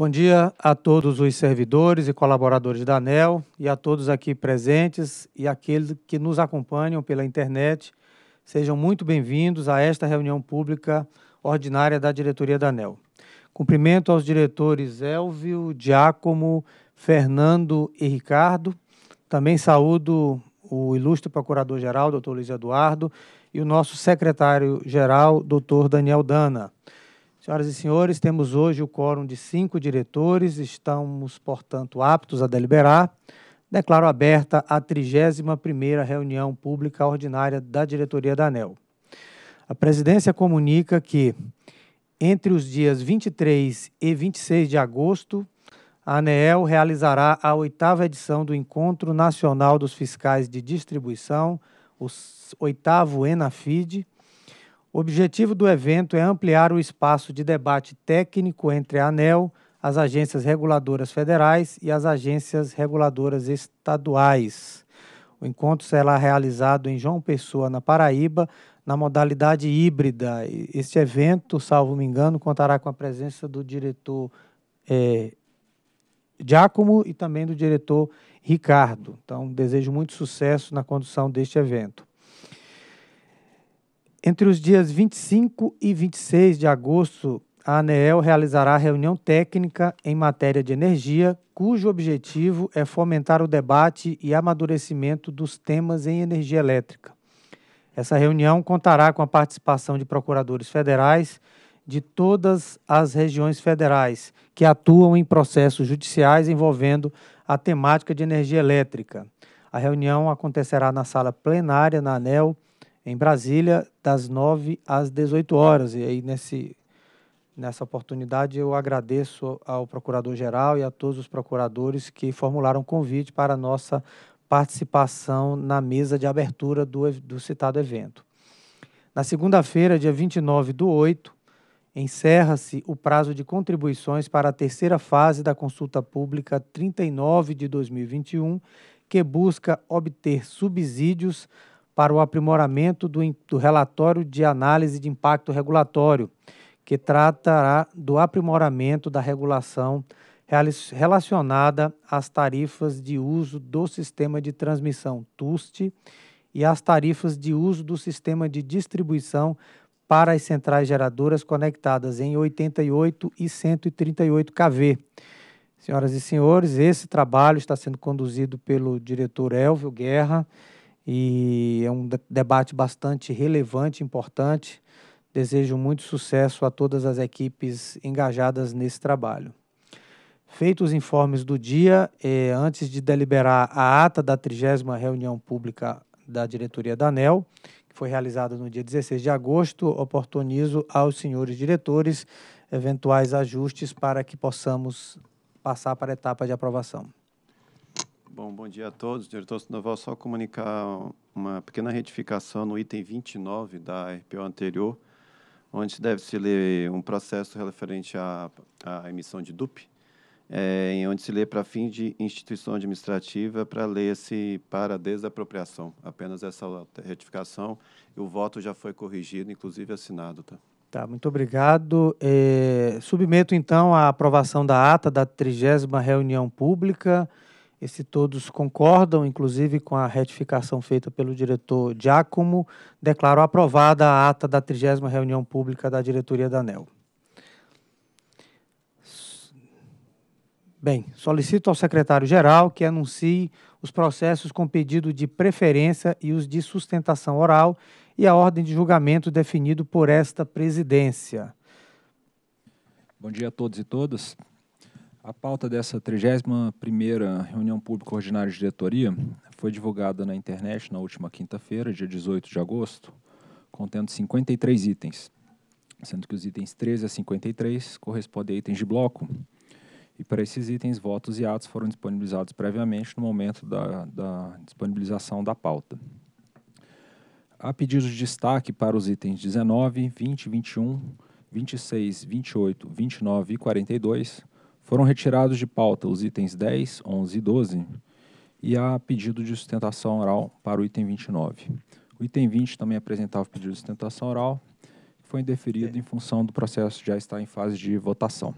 Bom dia a todos os servidores e colaboradores da ANEL e a todos aqui presentes e aqueles que nos acompanham pela internet. Sejam muito bem-vindos a esta reunião pública ordinária da diretoria da ANEL. Cumprimento aos diretores Elvio, Diácomo, Fernando e Ricardo. Também saúdo o ilustre procurador-geral, doutor Luiz Eduardo, e o nosso secretário-geral, doutor Daniel Dana. Senhoras e senhores, temos hoje o quórum de cinco diretores, estamos, portanto, aptos a deliberar. Declaro aberta a 31ª reunião pública ordinária da diretoria da ANEL. A presidência comunica que, entre os dias 23 e 26 de agosto, a ANEL realizará a oitava edição do Encontro Nacional dos Fiscais de Distribuição, o oitavo ENAFID, o objetivo do evento é ampliar o espaço de debate técnico entre a ANEL, as agências reguladoras federais e as agências reguladoras estaduais. O encontro será realizado em João Pessoa, na Paraíba, na modalidade híbrida. Este evento, salvo me engano, contará com a presença do diretor é, Giacomo e também do diretor Ricardo. Então, desejo muito sucesso na condução deste evento. Entre os dias 25 e 26 de agosto, a ANEEL realizará reunião técnica em matéria de energia, cujo objetivo é fomentar o debate e amadurecimento dos temas em energia elétrica. Essa reunião contará com a participação de procuradores federais de todas as regiões federais que atuam em processos judiciais envolvendo a temática de energia elétrica. A reunião acontecerá na sala plenária na ANEL em Brasília, das 9 às 18 horas. E aí, nesse, nessa oportunidade, eu agradeço ao procurador-geral e a todos os procuradores que formularam convite para a nossa participação na mesa de abertura do, do citado evento. Na segunda-feira, dia 29 do 8, encerra-se o prazo de contribuições para a terceira fase da consulta pública 39 de 2021, que busca obter subsídios para o aprimoramento do, do relatório de análise de impacto regulatório, que tratará do aprimoramento da regulação relacionada às tarifas de uso do sistema de transmissão TUST e às tarifas de uso do sistema de distribuição para as centrais geradoras conectadas em 88 e 138 kV. Senhoras e senhores, esse trabalho está sendo conduzido pelo diretor Elvio Guerra e é um debate bastante relevante, importante. Desejo muito sucesso a todas as equipes engajadas nesse trabalho. Feitos os informes do dia, eh, antes de deliberar a ata da 30 reunião pública da diretoria da ANEL, que foi realizada no dia 16 de agosto, oportunizo aos senhores diretores eventuais ajustes para que possamos passar para a etapa de aprovação. Bom, bom dia a todos. Diretor Sandoval, só comunicar uma pequena retificação no item 29 da RPO anterior, onde deve-se ler um processo referente à, à emissão de DUP, é, em onde se lê para fim de instituição administrativa, para ler-se para desapropriação. Apenas essa retificação e o voto já foi corrigido, inclusive assinado. Tá? Tá, muito obrigado. É, submeto, então, a aprovação da ata da 30 reunião pública e se todos concordam, inclusive com a retificação feita pelo diretor Giacomo, declaro aprovada a ata da 30 reunião pública da diretoria da ANEL. Bem, solicito ao secretário-geral que anuncie os processos com pedido de preferência e os de sustentação oral e a ordem de julgamento definido por esta presidência. Bom dia a todos e todas. A pauta dessa 31ª reunião pública ordinária de diretoria foi divulgada na internet na última quinta-feira, dia 18 de agosto, contendo 53 itens, sendo que os itens 13 a 53 correspondem a itens de bloco. E para esses itens, votos e atos foram disponibilizados previamente no momento da, da disponibilização da pauta. Há pedidos de destaque para os itens 19, 20, 21, 26, 28, 29 e 42, foram retirados de pauta os itens 10, 11 e 12 e há pedido de sustentação oral para o item 29. O item 20 também apresentava o pedido de sustentação oral, que foi indeferido em função do processo já estar em fase de votação.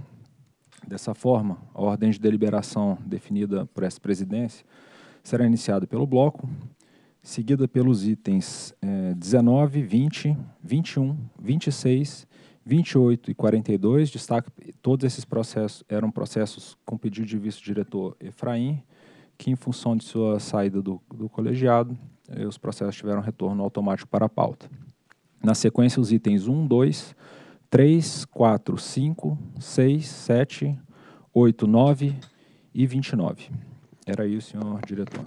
Dessa forma, a ordem de deliberação definida por essa presidência será iniciada pelo bloco, seguida pelos itens eh, 19, 20, 21, 26 e 28 e 42, destaque, todos esses processos eram processos com pedido de vice-diretor Efraim, que em função de sua saída do, do colegiado, eh, os processos tiveram retorno automático para a pauta. Na sequência, os itens 1, 2, 3, 4, 5, 6, 7, 8, 9 e 29. Era isso, senhor diretor.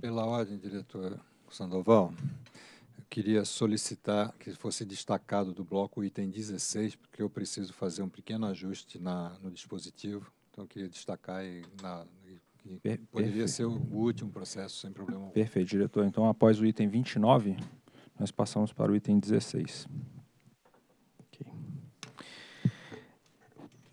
Pela ordem, diretor Sandoval. Queria solicitar que fosse destacado do bloco o item 16, porque eu preciso fazer um pequeno ajuste na, no dispositivo. Então, queria destacar e, na, e per poderia ser o último processo, sem problema algum. Perfeito, diretor. Então, após o item 29, nós passamos para o item 16.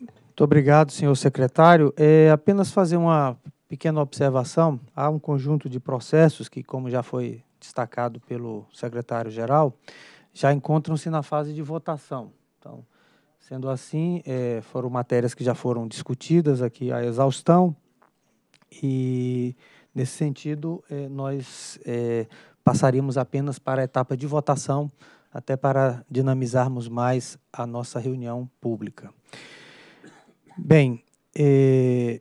Muito obrigado, senhor secretário. É apenas fazer uma pequena observação. Há um conjunto de processos que, como já foi destacado pelo secretário-geral, já encontram-se na fase de votação. Então, sendo assim, é, foram matérias que já foram discutidas aqui à exaustão e, nesse sentido, é, nós é, passaríamos apenas para a etapa de votação, até para dinamizarmos mais a nossa reunião pública. Bem, eh,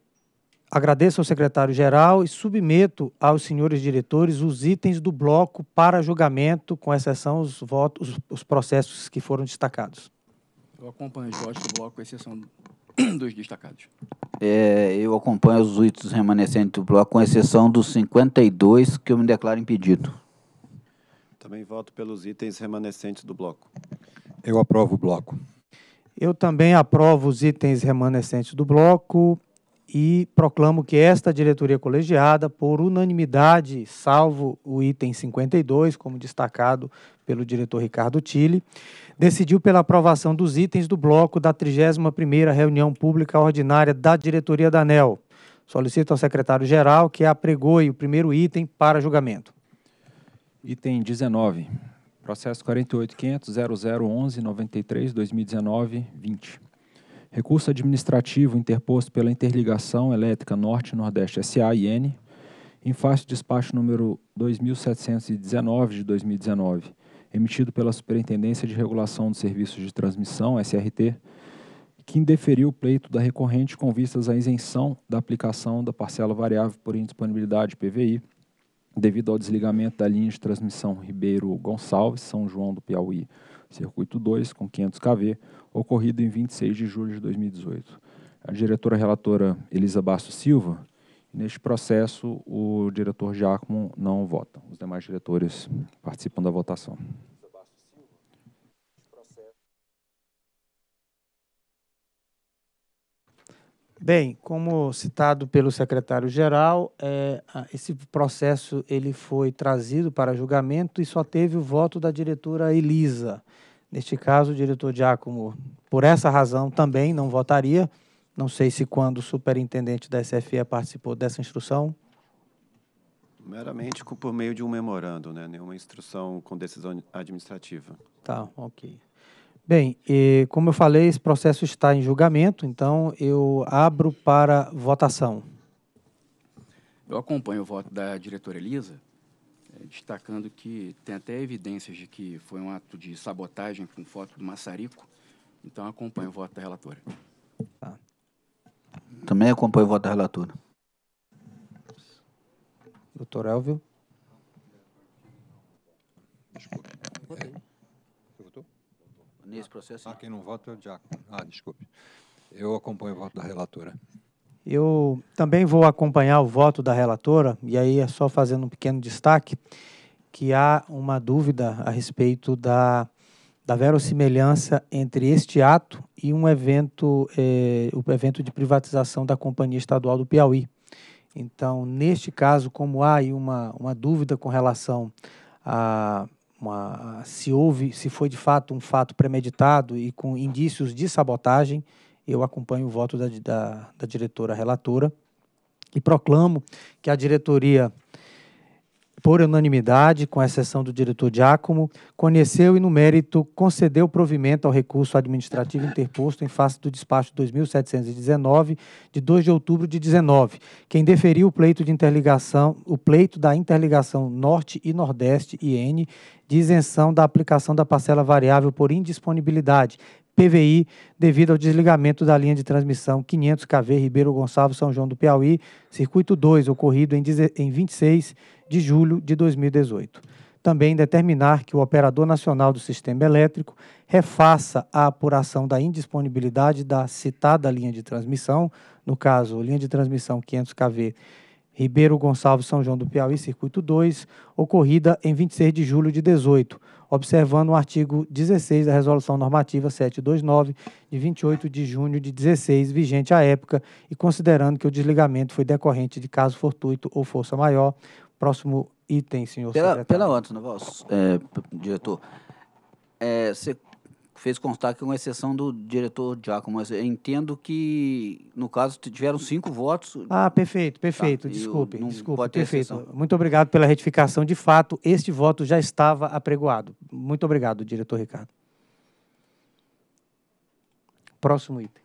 Agradeço ao secretário-geral e submeto aos senhores diretores os itens do bloco para julgamento, com exceção os votos, os, os processos que foram destacados. Eu acompanho os votos do bloco, com exceção dos destacados. É, eu acompanho os itens remanescentes do bloco, com exceção dos 52 que eu me declaro impedido. Também voto pelos itens remanescentes do bloco. Eu aprovo o bloco. Eu também aprovo os itens remanescentes do bloco e proclamo que esta diretoria colegiada, por unanimidade, salvo o item 52, como destacado pelo diretor Ricardo Tille, decidiu pela aprovação dos itens do bloco da 31ª reunião pública ordinária da diretoria da ANEL. Solicito ao secretário-geral que apregoe o primeiro item para julgamento. Item 19. Processo 48.500.0011.93.2019.20. Recurso administrativo interposto pela Interligação Elétrica Norte-Nordeste (SAIN) em face do despacho número 2719 de 2019, emitido pela Superintendência de Regulação dos Serviços de Transmissão, SRT, que indeferiu o pleito da recorrente com vistas à isenção da aplicação da parcela variável por indisponibilidade PVI, devido ao desligamento da linha de transmissão Ribeiro Gonçalves, São João do Piauí, Circuito 2, com 500 kV, ocorrido em 26 de julho de 2018. A diretora relatora Elisa Basto Silva, neste processo o diretor Giacomo não vota. Os demais diretores participam da votação. Bem, como citado pelo secretário-geral, é, esse processo ele foi trazido para julgamento e só teve o voto da diretora Elisa. Neste caso, o diretor Giacomo, por essa razão, também não votaria. Não sei se quando o superintendente da SFE participou dessa instrução. Meramente por meio de um memorando, né? nenhuma instrução com decisão administrativa. Tá, ok. Bem, como eu falei, esse processo está em julgamento, então eu abro para votação. Eu acompanho o voto da diretora Elisa, eh, destacando que tem até evidências de que foi um ato de sabotagem com foto do Massarico. então acompanho o voto da relatora. Tá. Também acompanho o voto da relatora. Doutor Elvio? Desculpa nesse processo? Ah, quem não vota, Diácono. Ah, desculpe. Eu acompanho o voto da relatora. Eu também vou acompanhar o voto da relatora, e aí é só fazendo um pequeno destaque, que há uma dúvida a respeito da, da verossimilhança entre este ato e um evento, eh, o evento de privatização da Companhia Estadual do Piauí. Então, neste caso, como há aí uma, uma dúvida com relação a uma, se houve, se foi de fato um fato premeditado e com indícios de sabotagem, eu acompanho o voto da, da, da diretora relatora e proclamo que a diretoria por unanimidade, com exceção do diretor Giacomo, conheceu e, no mérito, concedeu provimento ao recurso administrativo interposto em face do despacho 2719, de 2 de outubro de 19, quem deferiu o pleito de interligação, o pleito da interligação Norte e Nordeste, IN, de isenção da aplicação da parcela variável por indisponibilidade, PVI devido ao desligamento da linha de transmissão 500 kV Ribeiro Gonçalves São João do Piauí, circuito 2, ocorrido em 26 de julho de 2018. Também determinar que o operador nacional do sistema elétrico refaça a apuração da indisponibilidade da citada linha de transmissão, no caso, linha de transmissão 500 kV Ribeiro Gonçalves São João do Piauí, circuito 2, ocorrida em 26 de julho de 2018 observando o artigo 16 da Resolução Normativa 729, de 28 de junho de 16, vigente à época, e considerando que o desligamento foi decorrente de caso fortuito ou força maior. Próximo item, senhor pela, secretário. Pela antes, é, diretor. É, você fez constar que com é exceção do diretor Giacomo, mas eu entendo que, no caso, tiveram cinco votos. Ah, perfeito, perfeito. Tá, desculpe, desculpe. perfeito. Muito obrigado pela retificação. De fato, este voto já estava apregoado. Muito obrigado, diretor Ricardo. Próximo item.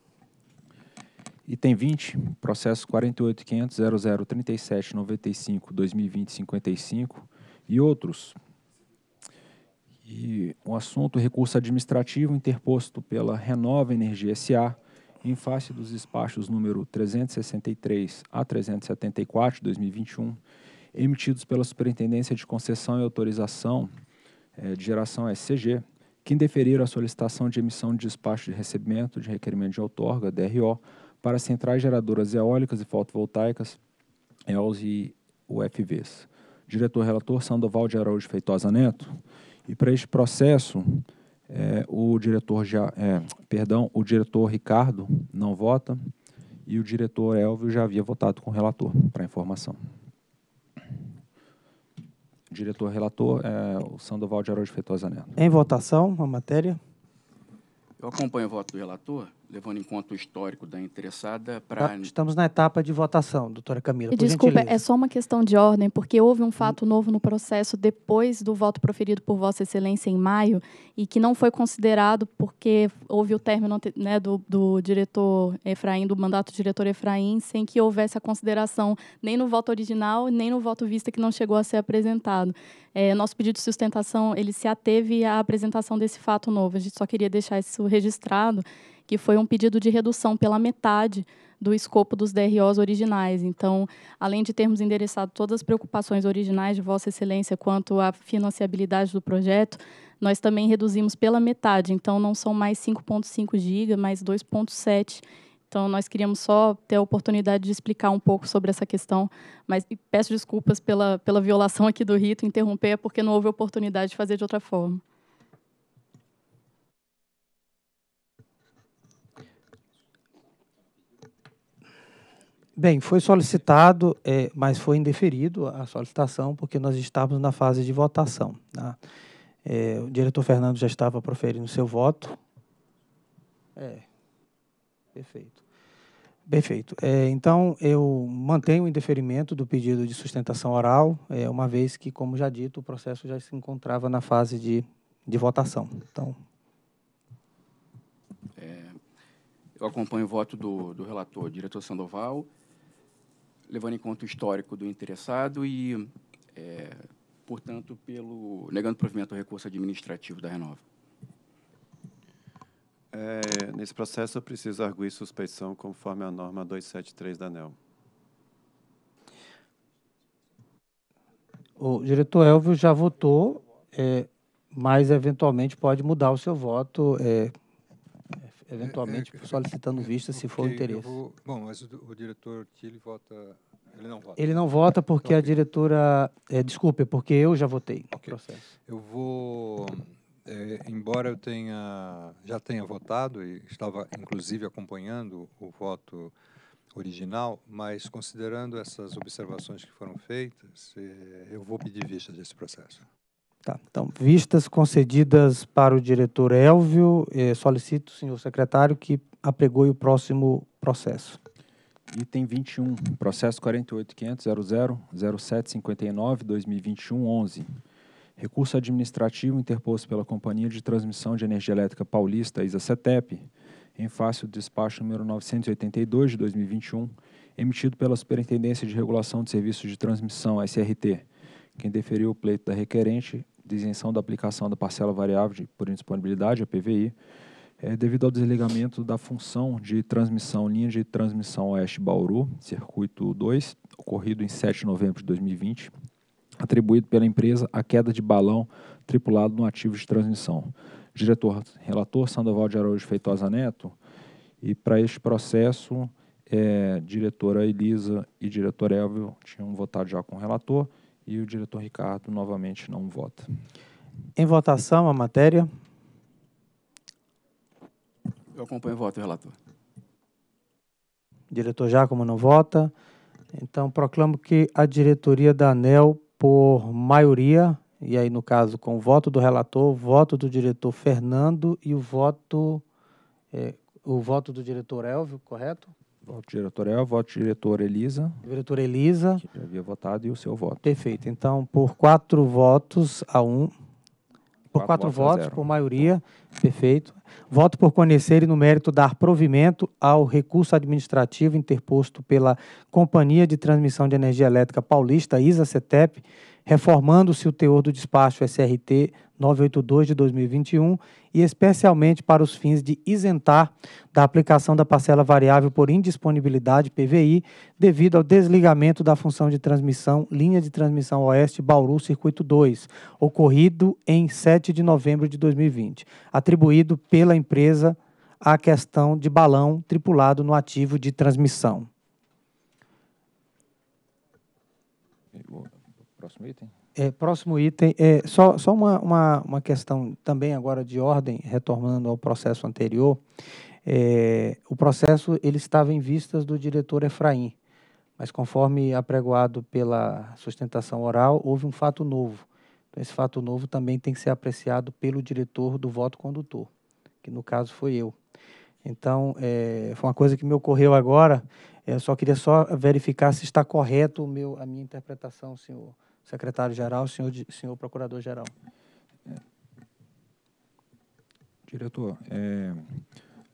Item 20, processo 48.500.0037.95.2020.55 e outros, e o assunto recurso administrativo interposto pela Renova Energia SA em face dos despachos número 363 a 374 de 2021, emitidos pela Superintendência de Concessão e Autorização eh, de Geração SCG, que indeferiram a solicitação de emissão de despacho de recebimento de requerimento de outorga, DRO, para centrais geradoras eólicas e fotovoltaicas, EOLs e UFVs. Diretor-relator Sandoval de Araújo Feitosa Neto, e para este processo, é, o diretor já, é, perdão, o diretor Ricardo não vota e o diretor Elvio já havia votado com o relator para informação. Diretor relator é o Sandoval de Araújo Feitosa Neto. Em votação a matéria. Eu acompanho o voto do relator levando em conta o histórico da interessada para. Tá, estamos na etapa de votação, doutora Camila. Desculpa, gentileza. é só uma questão de ordem, porque houve um fato hum. novo no processo depois do voto proferido por Vossa Excelência em maio e que não foi considerado porque houve o término né, do, do diretor Efraim, do mandato do diretor Efraim, sem que houvesse a consideração nem no voto original, nem no voto vista que não chegou a ser apresentado. É, nosso pedido de sustentação ele se ateve à apresentação desse fato novo. A gente só queria deixar isso registrado que foi um pedido de redução pela metade do escopo dos DROs originais. Então, além de termos endereçado todas as preocupações originais de Vossa Excelência quanto à financiabilidade do projeto, nós também reduzimos pela metade. Então, não são mais 5,5 GB, mas 2,7 então, nós queríamos só ter a oportunidade de explicar um pouco sobre essa questão, mas peço desculpas pela, pela violação aqui do rito, interromper, porque não houve oportunidade de fazer de outra forma. Bem, foi solicitado, é, mas foi indeferido a solicitação, porque nós estávamos na fase de votação. Tá? É, o diretor Fernando já estava proferindo seu voto. É, perfeito. Perfeito. É, então, eu mantenho o indeferimento do pedido de sustentação oral, é, uma vez que, como já dito, o processo já se encontrava na fase de, de votação. Então. É, eu acompanho o voto do, do relator, diretor Sandoval levando em conta o histórico do interessado e, é, portanto, pelo negando provimento ao recurso administrativo da Renova. É, nesse processo, eu preciso arguir suspeição conforme a norma 273 da ANEL. O diretor Elvio já votou, é, mas eventualmente pode mudar o seu voto. É, eventualmente é, é, solicitando é, vista se for o interesse. Vou, bom, mas o, o diretor Tilly vota. Ele não vota. Ele não vota porque então, a diretora. É, desculpe, é porque eu já votei okay. no processo. Eu vou. É, embora eu tenha já tenha votado e estava inclusive acompanhando o voto original, mas considerando essas observações que foram feitas, é, eu vou pedir vista desse processo. Tá, então, vistas concedidas para o diretor Elvio, eh, solicito, senhor secretário, que apregoe o próximo processo. Item 21, processo 48.500.00.0759.2021.11. Recurso administrativo interposto pela Companhia de Transmissão de Energia Elétrica Paulista, ISA CETEP, em face do despacho número 982 de 2021, emitido pela Superintendência de Regulação de Serviços de Transmissão, SRT, quem deferiu o pleito da requerente de isenção da aplicação da parcela variável de, por indisponibilidade, a PVI, é, devido ao desligamento da função de transmissão, linha de transmissão Oeste-Bauru, circuito 2, ocorrido em 7 de novembro de 2020, atribuído pela empresa à queda de balão tripulado no ativo de transmissão. Diretor relator Sandoval de Araújo Feitosa Neto, e para este processo, é, diretora Elisa e diretor Elvio tinham votado já com o relator e o diretor Ricardo novamente não vota. Em votação, a matéria. Eu acompanho o voto, relator. Diretor Jacomo não vota. Então, proclamo que a diretoria da ANEL, por maioria, e aí no caso com o voto do relator, voto do diretor Fernando e o voto, é, o voto do diretor Elvio, correto? Voto diretorial, voto diretor Elisa. Diretora Elisa. Que já havia votado e o seu voto. Perfeito. Então, por quatro votos a um. Por quatro, quatro votos, votos por maioria. Perfeito. Voto por conhecer e, no mérito, dar provimento ao recurso administrativo interposto pela Companhia de Transmissão de Energia Elétrica Paulista, ISA-CETEP, reformando-se o teor do despacho SRT 982 de 2021 e especialmente para os fins de isentar da aplicação da parcela variável por indisponibilidade PVI devido ao desligamento da função de transmissão linha de transmissão oeste Bauru circuito 2, ocorrido em 7 de novembro de 2020, atribuído pela empresa à questão de balão tripulado no ativo de transmissão. Próximo item. É, próximo item, é, só, só uma, uma, uma questão também agora de ordem, retornando ao processo anterior. É, o processo ele estava em vistas do diretor Efraim, mas conforme apregoado pela sustentação oral, houve um fato novo. Então, esse fato novo também tem que ser apreciado pelo diretor do voto condutor, que no caso foi eu. Então, é, foi uma coisa que me ocorreu agora. É, eu só queria só verificar se está correto o meu, a minha interpretação, senhor secretário-geral, senhor, senhor procurador-geral. É. Diretor, é,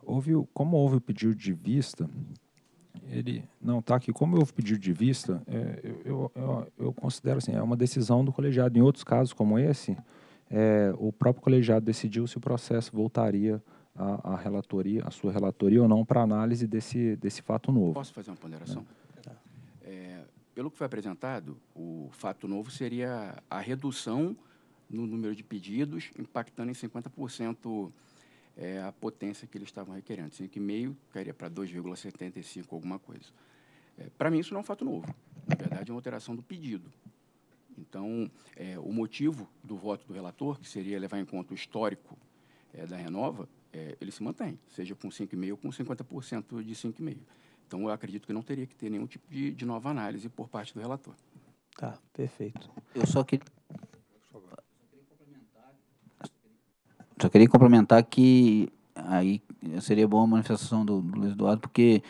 houve, como houve o pedido de vista, ele não está aqui. Como houve pedido de vista, é, eu, eu, eu, considero assim, é uma decisão do colegiado. Em outros casos como esse, é, o próprio colegiado decidiu se o processo voltaria à, relatoria, à sua relatoria ou não, para análise desse, desse fato novo. Posso fazer uma ponderação? É. Pelo que foi apresentado, o fato novo seria a redução no número de pedidos, impactando em 50% é, a potência que eles estavam requerendo. 5,5 cairia para 2,75 alguma coisa. É, para mim, isso não é um fato novo. Na verdade, é uma alteração do pedido. Então, é, o motivo do voto do relator, que seria levar em conta o histórico é, da Renova, é, ele se mantém, seja com 5,5 ou com 50% de 5,5. Então, eu acredito que não teria que ter nenhum tipo de, de nova análise por parte do relator. Tá, perfeito. Eu só queria. Só queria complementar que aí seria boa a manifestação do, do Luiz Eduardo, porque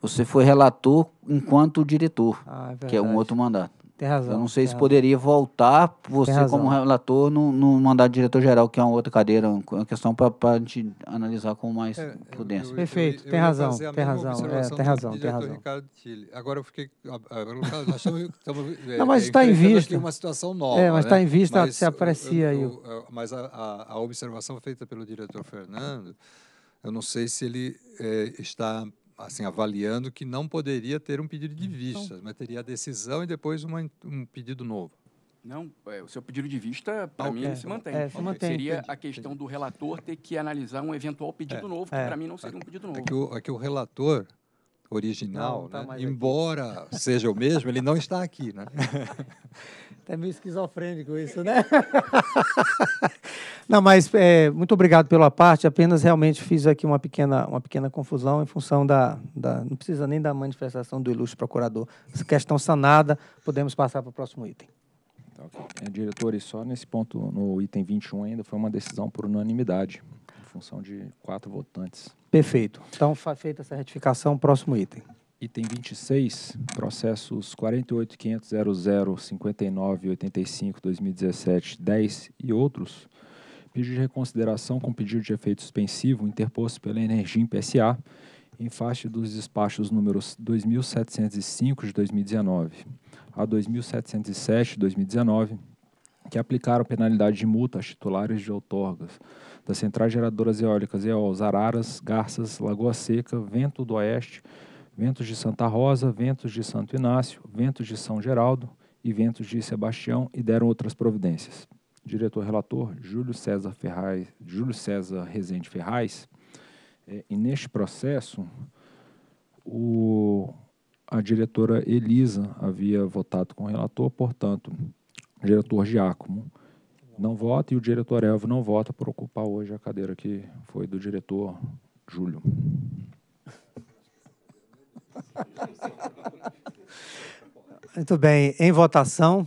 você foi relator enquanto diretor, ah, é que é um outro mandato. Tem razão. Eu não sei se razão. poderia voltar, você como relator, no, no mandato diretor-geral, que é uma outra cadeira, uma questão para a gente analisar com mais é, prudência. Eu, eu, Perfeito, eu, tem, razão, tem, razão, é, tem razão, tem razão. Agora eu fiquei... Nós estamos, estamos é, não, mas é, está em vista. uma situação nova. É, mas está né? em vista, mas, se aprecia aí. Mas a, a, a observação feita pelo diretor Fernando, eu não sei se ele é, está assim, avaliando que não poderia ter um pedido de hum, vista, mas teria a decisão e depois uma, um pedido novo. Não, é, o seu pedido de vista, para okay. mim, ele se mantém. É, se mantém. Seria a questão do relator ter que analisar um eventual pedido é, novo, que é, para mim não seria é. um pedido novo. É que o, é que o relator, original, tá né? embora seja o mesmo, ele não está aqui, né? Tá meio esquizofrênico isso, né? não, mas é, muito obrigado pela parte. Apenas realmente fiz aqui uma pequena, uma pequena confusão em função da, da Não precisa nem da manifestação do ilustre procurador. Essa questão sanada, podemos passar para o próximo item. Então, okay. É, diretor, e só nesse ponto, no item 21 ainda, foi uma decisão por unanimidade função de quatro votantes. Perfeito. Então, feita essa retificação, próximo item. Item 26, processos 48.500.00.59.85.2017.10 e outros, pedido de reconsideração com pedido de efeito suspensivo interposto pela Energia em PSA em face dos despachos números 2.705 de 2019 a 2.707 de 2019, que aplicaram penalidade de multa aos titulares de outorgas das centrais geradoras eólicas EOLs, Araras, Garças, Lagoa Seca, Vento do Oeste, Ventos de Santa Rosa, Ventos de Santo Inácio, Ventos de São Geraldo e Ventos de Sebastião e deram outras providências. Diretor-relator Júlio César Ferraz, Júlio César Rezende Ferraz, é, e neste processo, o, a diretora Elisa havia votado com o relator, portanto, diretor Giacomo não vota e o diretor Elvio não vota por ocupar hoje a cadeira que foi do diretor Júlio. Muito bem, em votação.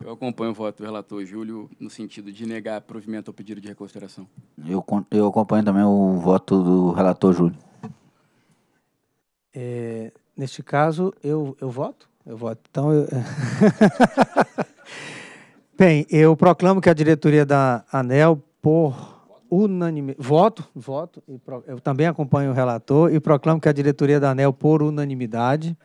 Eu acompanho o voto do relator Júlio no sentido de negar provimento ao pedido de reconsideração. Eu, eu acompanho também o voto do relator Júlio. É, neste caso, eu, eu voto? Eu voto. Então, eu... Bem, eu proclamo que a diretoria da ANEL, por unanimidade, voto, voto, e pro... eu também acompanho o relator, e proclamo que a diretoria da ANEL, por unanimidade,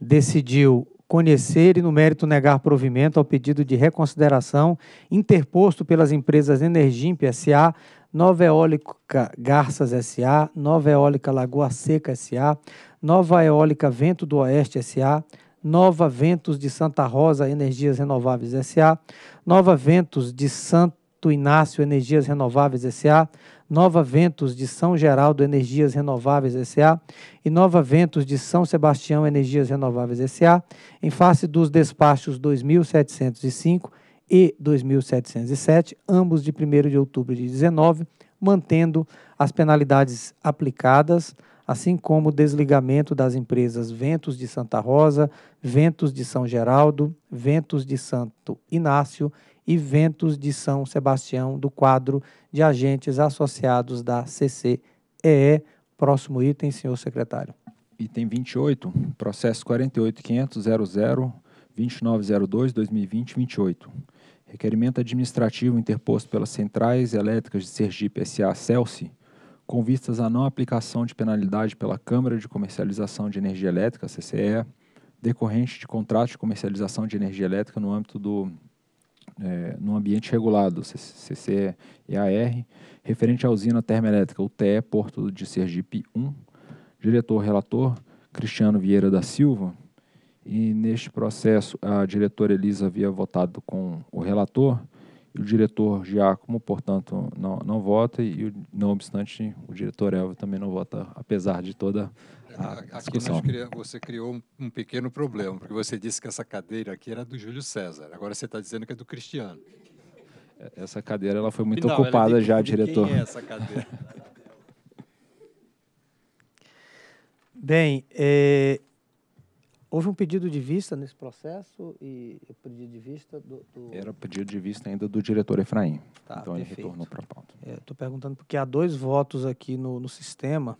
decidiu conhecer e, no mérito, negar provimento ao pedido de reconsideração interposto pelas empresas Energimp S.A., Nova Eólica Garças S.A., Nova Eólica Lagoa Seca S.A., Nova Eólica Vento do Oeste S.A., Nova Ventos de Santa Rosa Energias Renováveis SA, Nova Ventos de Santo Inácio Energias Renováveis SA, Nova Ventos de São Geraldo Energias Renováveis SA e Nova Ventos de São Sebastião Energias Renováveis SA, em face dos despachos 2705 e 2707, ambos de 1 de outubro de 19, mantendo as penalidades aplicadas assim como o desligamento das empresas Ventos de Santa Rosa, Ventos de São Geraldo, Ventos de Santo Inácio e Ventos de São Sebastião do quadro de agentes associados da CCEE. Próximo item, senhor secretário. Item 28, processo 48500002902 Requerimento administrativo interposto pelas Centrais Elétricas de Sergipe S.A. Celci com vistas à não aplicação de penalidade pela Câmara de Comercialização de Energia Elétrica, CCE, decorrente de contrato de comercialização de energia elétrica no âmbito do é, no ambiente regulado, CCEAR, referente à usina termoelétrica UTE Porto de Sergipe 1, diretor-relator Cristiano Vieira da Silva, e neste processo a diretora Elisa havia votado com o relator o diretor Giacomo, portanto, não, não vota e, não obstante, o diretor Elva também não vota, apesar de toda a aqui discussão. você criou um, pequeno problema, porque você disse que essa cadeira aqui era do Júlio César, agora você está dizendo que é do Cristiano. Essa cadeira ela foi muito não, é ocupada de, já, de diretor. Quem é essa cadeira? Bem, eh, Houve um pedido de vista nesse processo e o pedido de vista do, do... Era pedido de vista ainda do diretor Efraim. Tá, então perfeito. ele retornou para a pauta. Estou é, perguntando porque há dois votos aqui no, no sistema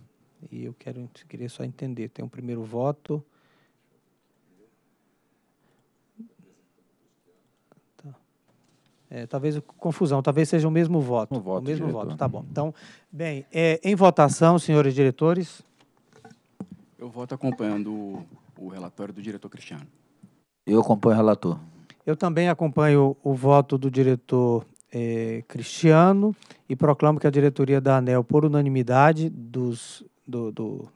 e eu quero queria só entender. Tem um primeiro voto. Tá. É, talvez confusão, talvez seja o mesmo voto. voto o mesmo diretor. voto, tá bom. Então, bem, é, em votação, senhores diretores. Eu voto acompanhando o relatório do diretor Cristiano. Eu acompanho o relator. Eu também acompanho o voto do diretor eh, Cristiano e proclamo que a diretoria da ANEL, por unanimidade dos, do, do,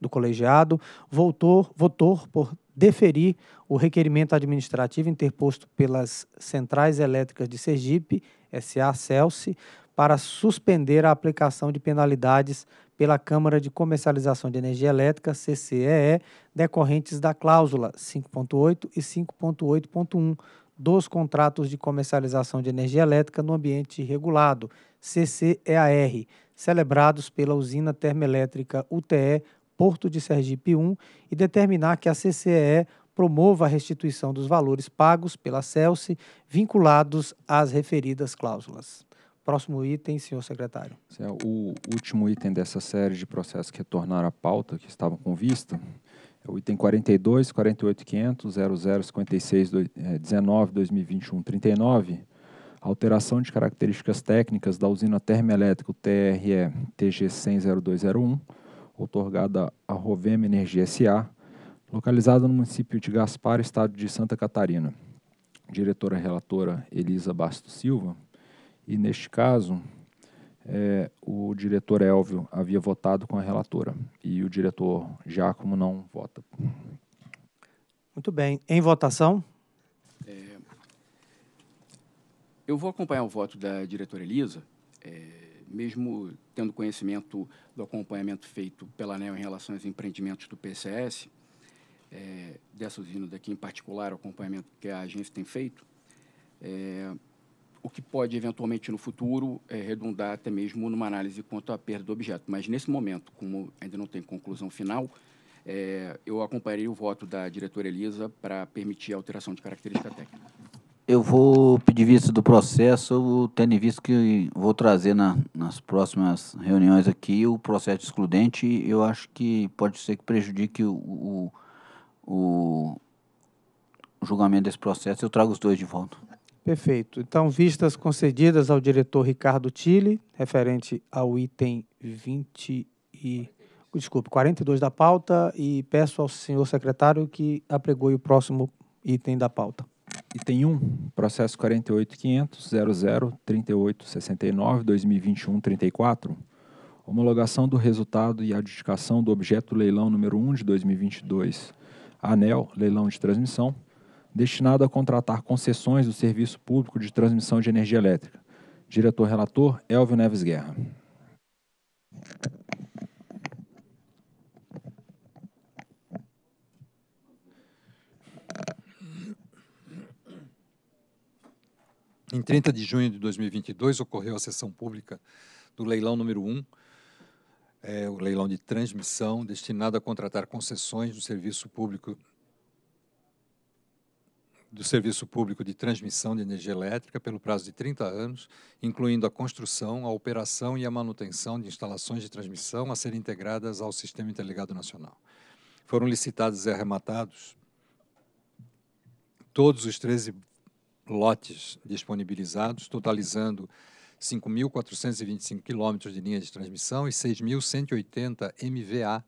do colegiado, votou, votou por deferir o requerimento administrativo interposto pelas centrais elétricas de Sergipe, SA Celse, para suspender a aplicação de penalidades pela Câmara de Comercialização de Energia Elétrica, CCEE, decorrentes da cláusula 5.8 e 5.8.1 dos contratos de comercialização de energia elétrica no ambiente regulado, CCEAR, celebrados pela usina termoelétrica UTE Porto de Sergipe I e determinar que a CCEE promova a restituição dos valores pagos pela Celse vinculados às referidas cláusulas. Próximo item, senhor secretário. É o último item dessa série de processos que retornaram à pauta, que estavam com vista, é o item 42, 19, 2021, 39, alteração de características técnicas da usina termoelétrica TRE TG 1000201, otorgada a Rovema Energia SA, localizada no município de Gaspar, estado de Santa Catarina. Diretora relatora Elisa Bastos Silva, e neste caso é, o diretor Elvio havia votado com a relatora e o diretor Giacomo não vota. Muito bem. Em votação? É, eu vou acompanhar o voto da diretora Elisa, é, mesmo tendo conhecimento do acompanhamento feito pela ANEL em relação aos empreendimentos do PCS, é, dessa usina daqui em particular, o acompanhamento que a agência tem feito. É, o que pode eventualmente no futuro é, redundar até mesmo numa análise quanto à perda do objeto. Mas nesse momento, como ainda não tem conclusão final, é, eu acompanharei o voto da diretora Elisa para permitir a alteração de característica técnica. Eu vou pedir vista do processo, tendo em visto que vou trazer na, nas próximas reuniões aqui o processo excludente, eu acho que pode ser que prejudique o, o, o julgamento desse processo, eu trago os dois de volta. Perfeito. Então, vistas concedidas ao diretor Ricardo Tille, referente ao item 20 e desculpe, 42 da pauta e peço ao senhor secretário que apregoe o próximo item da pauta. Item 1, processo 48.500.00.3869.2021.34, homologação do resultado e adjudicação do objeto leilão número 1 de 2022, ANEL, leilão de transmissão, destinado a contratar concessões do Serviço Público de Transmissão de Energia Elétrica. Diretor-relator, Elvio Neves Guerra. Em 30 de junho de 2022, ocorreu a sessão pública do leilão número 1, é, o leilão de transmissão, destinado a contratar concessões do Serviço Público do Serviço Público de Transmissão de Energia Elétrica pelo prazo de 30 anos, incluindo a construção, a operação e a manutenção de instalações de transmissão a serem integradas ao Sistema Interligado Nacional. Foram licitados e arrematados todos os 13 lotes disponibilizados, totalizando 5.425 quilômetros de linha de transmissão e 6.180 MVA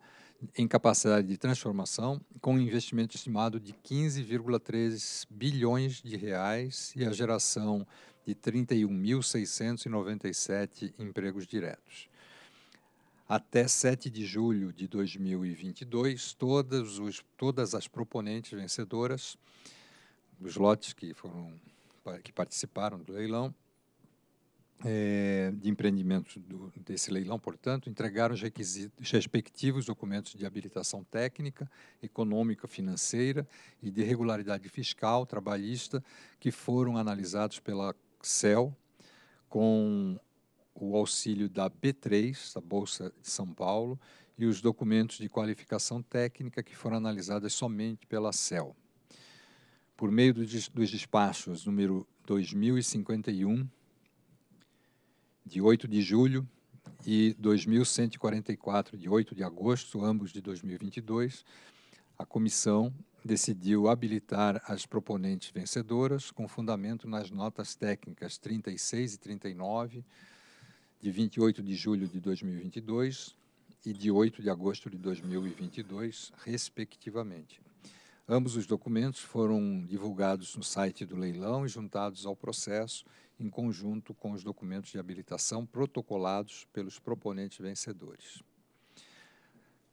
em capacidade de transformação, com um investimento estimado de 15,3 bilhões de reais e a geração de 31.697 empregos diretos. Até 7 de julho de 2022, todas, os, todas as proponentes vencedoras, os lotes que, foram, que participaram do leilão, é, de empreendimentos do, desse leilão, portanto, entregaram os requisitos, respectivos documentos de habilitação técnica, econômica, financeira e de regularidade fiscal, trabalhista, que foram analisados pela CEL com o auxílio da B3, da Bolsa de São Paulo, e os documentos de qualificação técnica que foram analisados somente pela CEL. Por meio dos despachos número 2051, de 8 de julho, e 2144, de 8 de agosto, ambos de 2022, a comissão decidiu habilitar as proponentes vencedoras com fundamento nas notas técnicas 36 e 39, de 28 de julho de 2022 e de 8 de agosto de 2022, respectivamente. Ambos os documentos foram divulgados no site do leilão e juntados ao processo em conjunto com os documentos de habilitação protocolados pelos proponentes vencedores.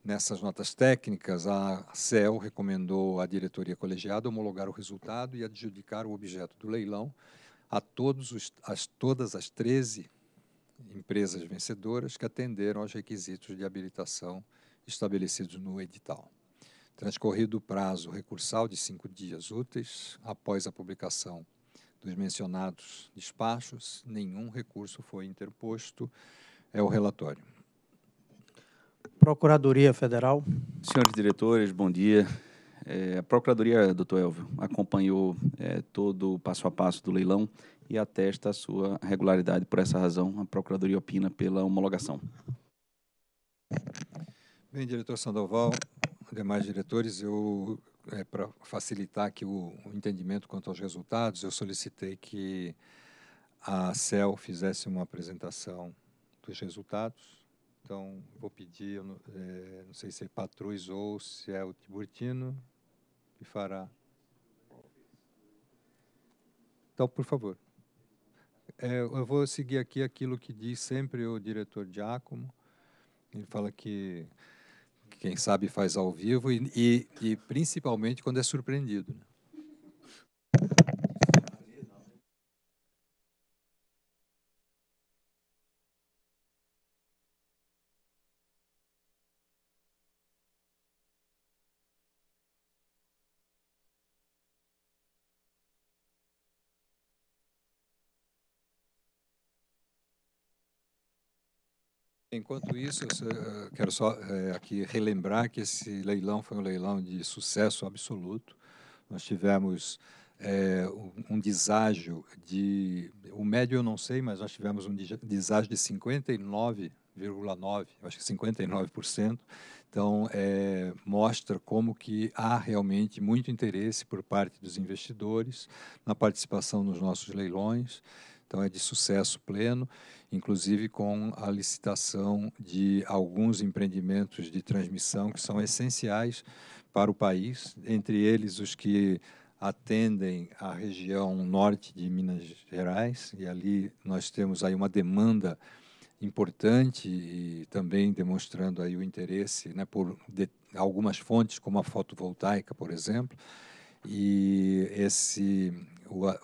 Nessas notas técnicas, a CEL recomendou à diretoria colegiada homologar o resultado e adjudicar o objeto do leilão a todos os, as, todas as 13 empresas vencedoras que atenderam aos requisitos de habilitação estabelecidos no edital. Transcorrido o prazo recursal de cinco dias úteis após a publicação dos mencionados despachos, nenhum recurso foi interposto. É o relatório. Procuradoria Federal. Senhores diretores, bom dia. É, a Procuradoria, doutor Elvio, acompanhou é, todo o passo a passo do leilão e atesta a sua regularidade. Por essa razão, a Procuradoria opina pela homologação. Bem, diretor Sandoval, demais diretores, eu é, para facilitar aqui o, o, entendimento quanto aos resultados, eu solicitei que a CEL fizesse uma apresentação dos resultados. Então, vou pedir, eu, é, não sei se é Patrus ou se é o Tiburtino, que fará. Então, por favor. É, eu vou seguir aqui aquilo que diz sempre o diretor Giacomo. Ele fala que quem sabe faz ao vivo e, e, e principalmente quando é surpreendido. Né? Enquanto isso, eh, quero só eh, aqui relembrar que esse leilão foi um leilão de sucesso absoluto. Nós tivemos é, um deságio de. O médio eu não sei, mas nós tivemos um deságio de 59,9%, acho que 59%. Então, é, mostra como que há realmente muito interesse por parte dos investidores na participação nos nossos leilões. Então, é de sucesso pleno inclusive com a licitação de alguns empreendimentos de transmissão que são essenciais para o país, entre eles os que atendem a região norte de Minas Gerais, e ali nós temos aí uma demanda importante e também demonstrando aí o interesse né, por de, algumas fontes, como a fotovoltaica, por exemplo, e esse, o, a,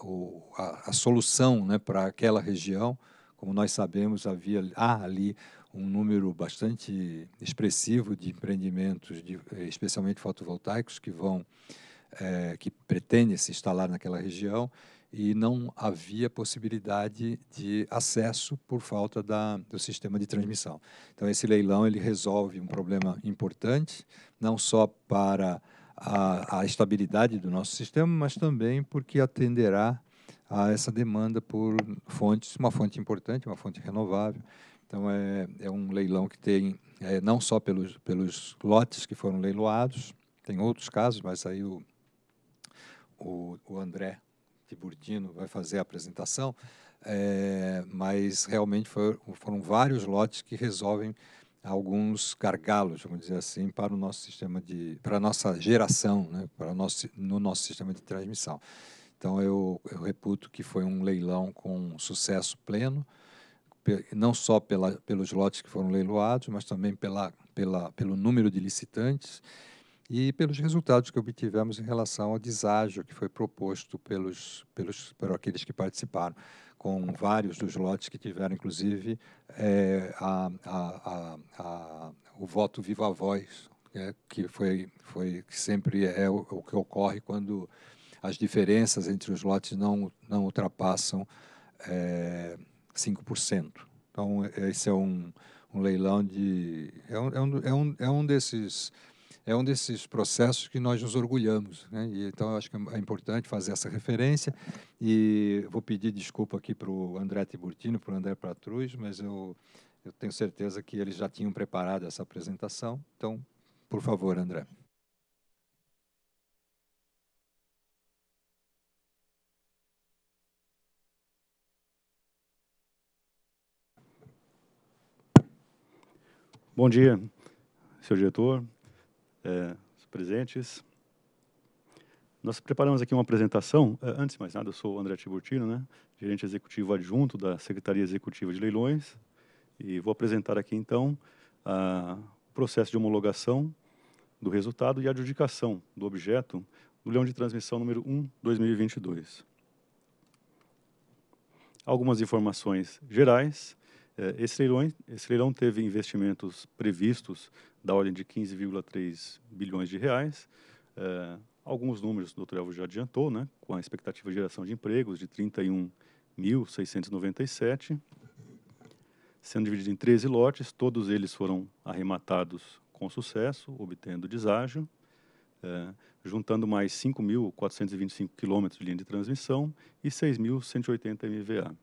a, a solução né, para aquela região como nós sabemos, havia há ali um número bastante expressivo de empreendimentos, de, eh, especialmente fotovoltaicos, que vão é, que pretendem se instalar naquela região e não havia possibilidade de acesso por falta da, do sistema de transmissão. Então esse leilão ele resolve um problema importante, não só para a, a estabilidade do nosso sistema, mas também porque atenderá a essa demanda por fontes, uma fonte importante, uma fonte renovável. Então, é, é um leilão que tem, é, não só pelos, pelos lotes que foram leiloados, tem outros casos, mas aí o, o, o André Tiburtino vai fazer a apresentação, é, mas realmente foi, foram vários lotes que resolvem alguns gargalos, vamos dizer assim, para o nosso sistema de, para a nossa geração, né, para o nosso, no nosso sistema de transmissão. Então eu, eu reputo que foi um leilão com sucesso pleno, não só pela, pelos lotes que foram leiloados, mas também pela, pela, pelo número de licitantes e pelos resultados que obtivemos em relação ao deságio que foi proposto pelos, pelos, por aqueles que participaram, com vários dos lotes que tiveram, inclusive, é, a, a, a, o voto viva voz, é, que foi, foi que sempre é o, o que ocorre quando as diferenças entre os lotes não, não ultrapassam é, eh, 5%. Então, esse é um, um leilão de. É, é um, é, um, é, um, desses. É um desses processos que nós nos orgulhamos. Né? E, então, acho que é importante fazer essa referência. E vou pedir desculpa aqui para o André Tiburtino, para o André Patruz, mas eu, eu tenho certeza que eles já tinham preparado essa apresentação. Então, por favor, André. Bom dia, senhor diretor, é, os presentes. Nós preparamos aqui uma apresentação. É, antes de mais nada, eu sou o André Tiburtino, né? gerente executivo adjunto da Secretaria Executiva de Leilões, e vou apresentar aqui, então, o processo de homologação do resultado e adjudicação do objeto do leilão de transmissão número 1, 2022. Algumas informações gerais é, esse leilão, esse leilão teve investimentos previstos da ordem de 15,3 bilhões de reais. É, alguns números o doutor Elvo já adiantou, né, com a expectativa de geração de empregos de 31.697, sendo dividido em 13 lotes, todos eles foram arrematados com sucesso, obtendo deságio, é, juntando mais 5.425 quilômetros de linha de transmissão e 6.180 MVA.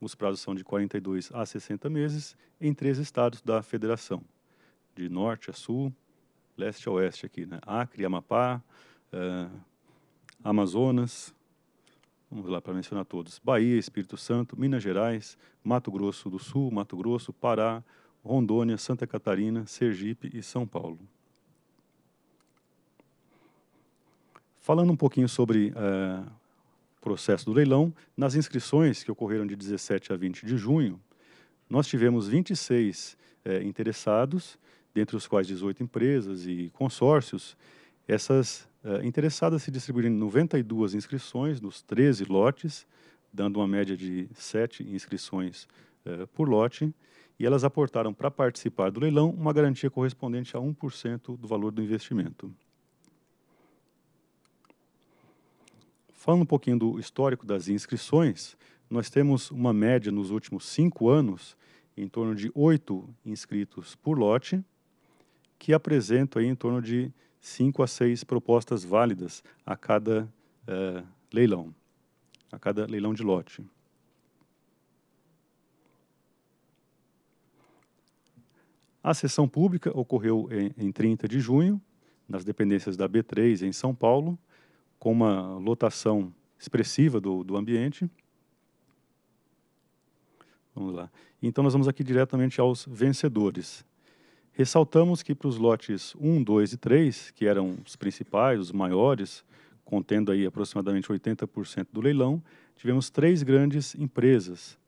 Os prazos são de 42 a 60 meses em três estados da federação, de norte a sul, leste a oeste aqui, né? Acre, Amapá, uh, Amazonas, vamos lá para mencionar todos, Bahia, Espírito Santo, Minas Gerais, Mato Grosso do Sul, Mato Grosso, Pará, Rondônia, Santa Catarina, Sergipe e São Paulo. Falando um pouquinho sobre eh, processo do leilão, nas inscrições que ocorreram de 17 a 20 de junho, nós tivemos 26 é, interessados, dentre os quais 18 empresas e consórcios. Essas é, interessadas se distribuíram em 92 inscrições nos 13 lotes, dando uma média de 7 inscrições é, por lote, e elas aportaram para participar do leilão uma garantia correspondente a 1% do valor do investimento. Falando um pouquinho do histórico das inscrições, nós temos uma média nos últimos cinco anos em torno de oito inscritos por lote, que apresentam em torno de cinco a seis propostas válidas a cada eh, leilão, a cada leilão de lote. A sessão pública ocorreu em, em 30 de junho, nas dependências da B3 em São Paulo, com uma lotação expressiva do, do ambiente. Vamos lá. Então, nós vamos aqui diretamente aos vencedores. Ressaltamos que para os lotes 1, 2 e 3, que eram os principais, os maiores, contendo aí aproximadamente 80% do leilão, tivemos três grandes empresas.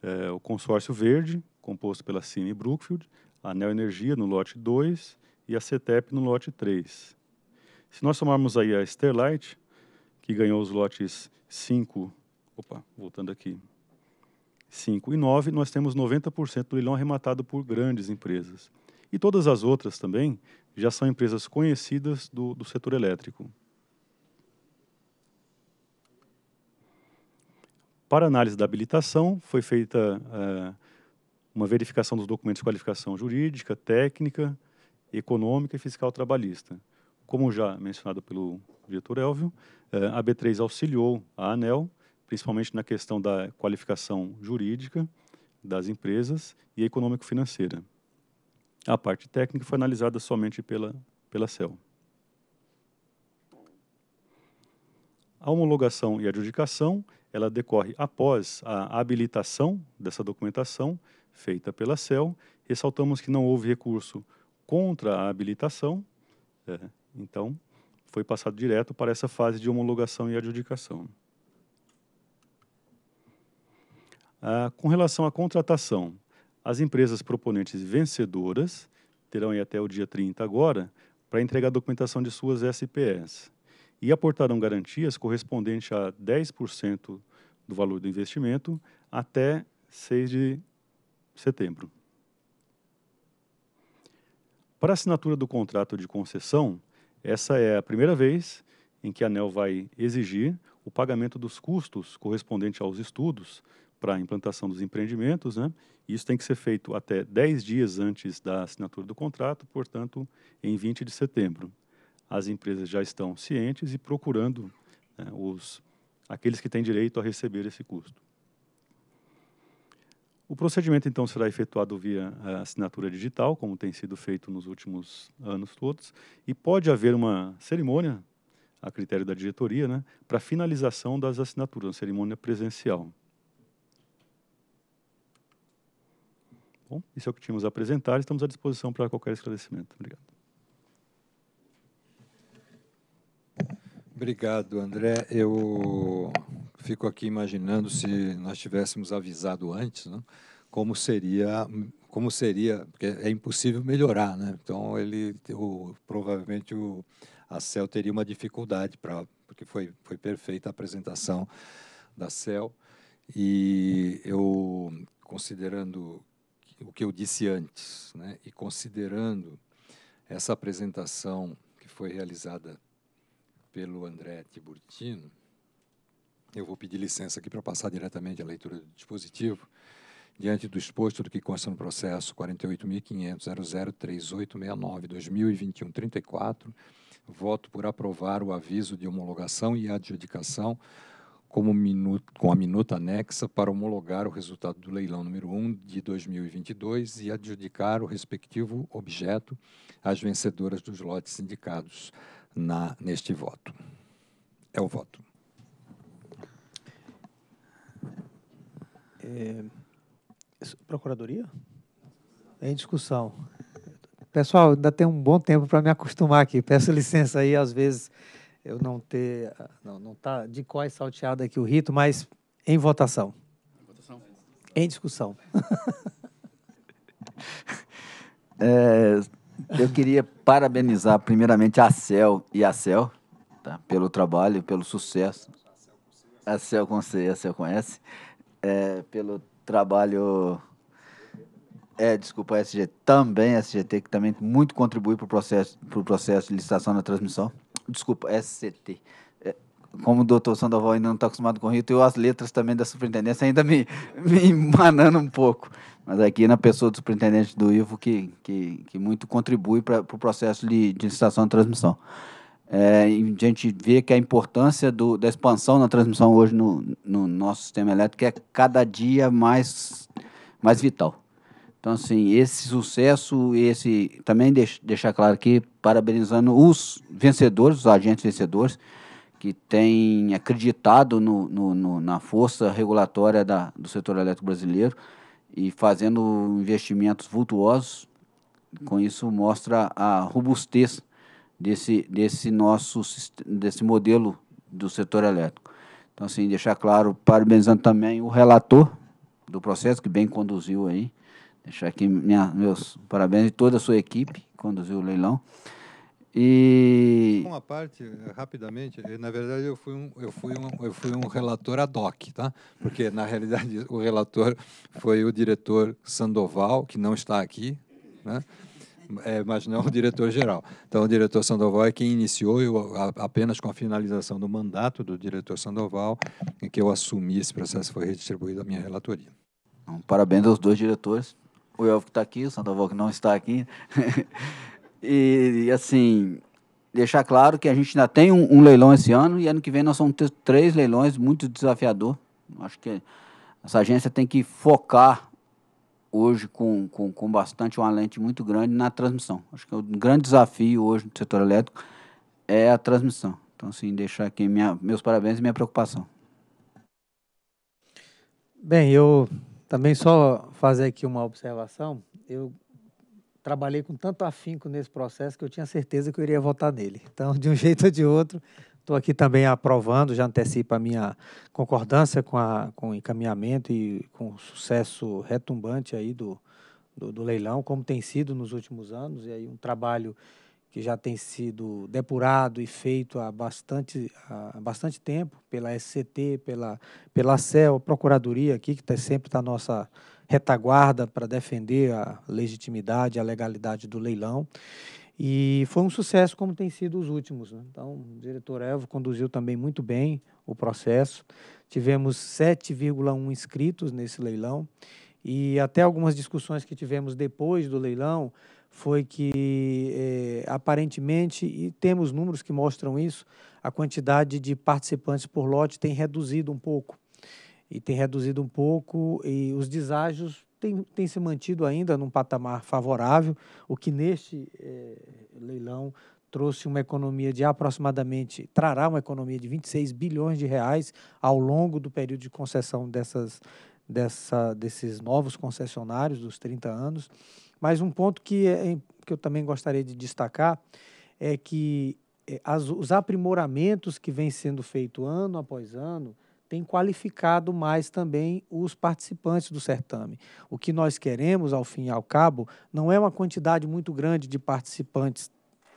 É, o Consórcio Verde, composto pela Cine Brookfield, a Neo Energia no lote 2 e a CETEP no lote 3. Se nós somarmos aí a Sterlite, que ganhou os lotes 5, opa, voltando aqui, 5 e 9, nós temos 90% do leilão arrematado por grandes empresas. E todas as outras também já são empresas conhecidas do, do setor elétrico. Para análise da habilitação, foi feita uh, uma verificação dos documentos de qualificação jurídica, técnica, econômica e fiscal trabalhista. Como já mencionado pelo diretor Elvio, eh, a B3 auxiliou a ANEL, principalmente na questão da qualificação jurídica das empresas e econômico-financeira. A parte técnica foi analisada somente pela, pela CEL. A homologação e adjudicação, ela decorre após a habilitação dessa documentação feita pela CEL. Ressaltamos que não houve recurso contra a habilitação, é, então, foi passado direto para essa fase de homologação e adjudicação. Ah, com relação à contratação, as empresas proponentes vencedoras terão aí até o dia 30 agora para entregar a documentação de suas SPS e aportarão garantias correspondentes a 10% do valor do investimento até 6 de setembro. Para assinatura do contrato de concessão, essa é a primeira vez em que a ANEL vai exigir o pagamento dos custos correspondentes aos estudos para a implantação dos empreendimentos, né? Isso tem que ser feito até 10 dias antes da assinatura do contrato, portanto, em 20 de setembro. As empresas já estão cientes e procurando né, os, aqueles que têm direito a receber esse custo. O procedimento, então, será efetuado via eh, assinatura digital, como tem sido feito nos últimos anos todos, e pode haver uma cerimônia, a critério da diretoria, né, para finalização das assinaturas, uma cerimônia presencial. Bom, isso é o que tínhamos a apresentar. Estamos à disposição para qualquer esclarecimento. Obrigado. Obrigado, André. Eu fico aqui imaginando se nós tivéssemos avisado antes, né? como seria como seria porque é impossível melhorar né então ele o, provavelmente o a Cel teria uma dificuldade para porque foi foi perfeita a apresentação da Cel e eu considerando o que eu disse antes né e considerando essa apresentação que foi realizada pelo André Tiburtino eu vou pedir licença aqui para passar diretamente a leitura do dispositivo. Diante do exposto do que consta no processo 48.500.003869-2021-34, voto por aprovar o aviso de homologação e adjudicação como minuto, com a minuta anexa para homologar o resultado do leilão número 1 de 2022 e adjudicar o respectivo objeto às vencedoras dos lotes indicados na, neste voto. É o voto. É, procuradoria? Em discussão. Pessoal, ainda tem um bom tempo para me acostumar aqui. Peço licença aí, às vezes eu não ter, não, não está de quais salteado aqui o rito, mas em votação. votação. Em discussão. É, eu queria parabenizar primeiramente a Cel e a Cel tá, pelo trabalho, pelo sucesso. A Cel com C, a Cel com S é, pelo trabalho. É, desculpa, a SGT, também a SGT, que também muito contribui para o processo, pro processo de licitação da transmissão. Desculpa, SCT. É, como o doutor Sandoval ainda não está acostumado com o Rito, eu as letras também da superintendência ainda me, me manando um pouco. Mas aqui na pessoa do superintendente do IVO, que, que, que muito contribui para o pro processo de, de licitação da transmissão. É, a gente vê que a importância do, da expansão na transmissão hoje no, no nosso sistema elétrico é cada dia mais, mais vital. Então, assim, esse sucesso, esse também deix, deixar claro aqui, parabenizando os vencedores, os agentes vencedores, que têm acreditado no, no, no na força regulatória da, do setor elétrico brasileiro e fazendo investimentos vultuosos. Com isso, mostra a robustez desse, desse nosso desse modelo do setor elétrico. Então, assim, deixar claro, parabenizando também o relator do processo, que bem conduziu aí, deixar aqui minha, meus parabéns e toda a sua equipe que conduziu o leilão. E uma parte rapidamente, eh, na verdade eu fui um eu fui um eu fui um relator ad hoc, tá? Porque na realidade o relator foi o diretor Sandoval, que não está aqui, né? é, mas não o diretor-geral. Então, o diretor Sandoval é quem iniciou, eu, a, apenas com a finalização do mandato do diretor Sandoval, em que eu assumi esse processo, foi redistribuído a minha relatoria. Então, parabéns aos dois diretores, o Elvio que está aqui, o Sandoval que não está aqui. e, e, assim, deixar claro que a gente ainda tem um, um, leilão esse ano, e ano que vem nós vamos ter três leilões, muito desafiador. Acho que essa agência tem que focar hoje com, com, com bastante, uma lente muito grande na transmissão. Acho que é o grande desafio hoje no setor elétrico é a transmissão. Então, assim, deixar aqui minha, meus parabéns e minha preocupação. Bem, eu também só fazer aqui uma observação. Eu trabalhei com tanto afinco nesse processo que eu tinha certeza que eu iria votar nele. Então, de um jeito ou de outro, Estou aqui também aprovando, já antecipo a minha concordância com, a, com o encaminhamento e com o sucesso retumbante aí do, do, do, leilão, como tem sido nos últimos anos, e aí um trabalho que já tem sido depurado e feito há bastante, há bastante tempo pela SCT, pela, pela CEL, Procuradoria aqui, que tá, sempre está a nossa retaguarda para defender a legitimidade, a legalidade do leilão. E foi um sucesso, como tem sido os últimos. Né? Então, o diretor Elvo conduziu também muito bem o processo. Tivemos 7,1 inscritos nesse leilão. E até algumas discussões que tivemos depois do leilão foi que, eh, aparentemente, e temos números que mostram isso, a quantidade de participantes por lote tem reduzido um pouco. E tem reduzido um pouco, e os deságios tem, tem se mantido ainda num patamar favorável, o que neste é, leilão trouxe uma economia de aproximadamente, trará uma economia de 26 bilhões de reais ao longo do período de concessão dessas, dessa, desses novos concessionários dos 30 anos. Mas um ponto que, é, que eu também gostaria de destacar é que eh, as, os aprimoramentos que vêm sendo feitos ano após ano, tem qualificado mais também os participantes do certame. O que nós queremos, ao fim e ao cabo, não é uma quantidade muito grande de participantes.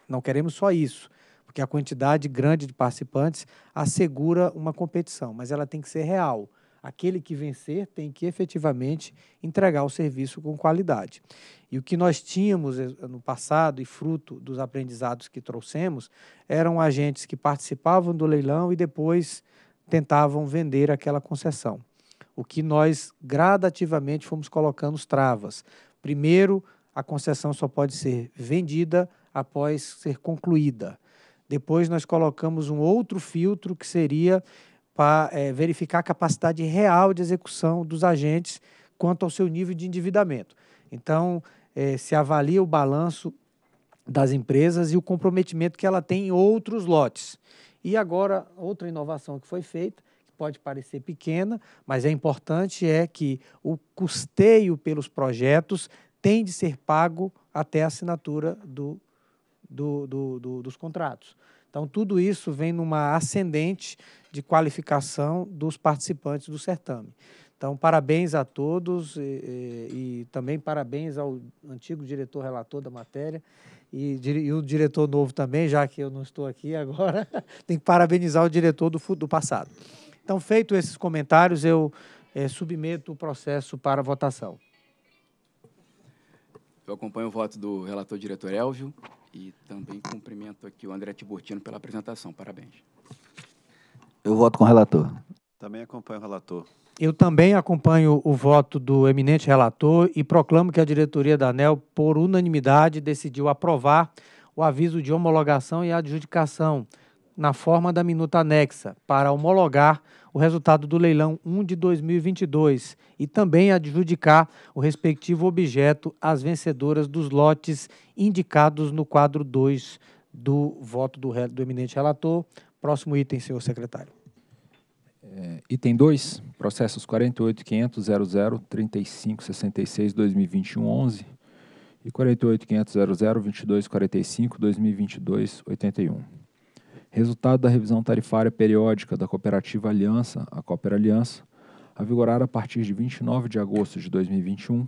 Não queremos só isso, porque a quantidade grande de participantes assegura uma competição, mas ela tem que ser real. Aquele que vencer tem que efetivamente entregar o serviço com qualidade. E o que nós tínhamos eh, no passado, e fruto dos aprendizados que trouxemos, eram agentes que participavam do leilão e depois tentavam vender aquela concessão. O que nós gradativamente fomos colocando os travas. Primeiro, a concessão só pode ser vendida após ser concluída. Depois, nós colocamos um outro filtro que seria para é, eh, verificar a capacidade real de execução dos agentes quanto ao seu nível de endividamento. Então, é, se avalia o balanço das empresas e o comprometimento que ela tem em outros lotes. E agora, outra inovação que foi feita, que pode parecer pequena, mas é importante, é que o custeio pelos projetos tem de ser pago até a assinatura do, do, do, do dos contratos. Então, tudo isso vem numa ascendente de qualificação dos participantes do certame. Então, parabéns a todos e, e, e também parabéns ao antigo diretor relator da matéria e, e, o diretor novo também, já que eu não estou aqui agora, tem que parabenizar o diretor do, do passado. Então, feito esses comentários, eu é, submeto o processo para votação. Eu acompanho o voto do relator diretor Elvio e também cumprimento aqui o André Tiburtino pela apresentação. Parabéns. Eu voto com o relator. Também acompanho o relator. Eu também acompanho o voto do eminente relator e proclamo que a diretoria da ANEL, por unanimidade, decidiu aprovar o aviso de homologação e adjudicação na forma da minuta anexa para homologar o resultado do leilão 1 de 2022 e também adjudicar o respectivo objeto às vencedoras dos lotes indicados no quadro 2 do voto do, do eminente relator. Próximo item, senhor secretário. É, item 2, processos 48.500.00.35.66.2021.11 e 48.500.00.22.45.2022.81. Resultado da revisão tarifária periódica da cooperativa Aliança, a Cooper Aliança, a vigorar a partir de 29 de agosto de 2021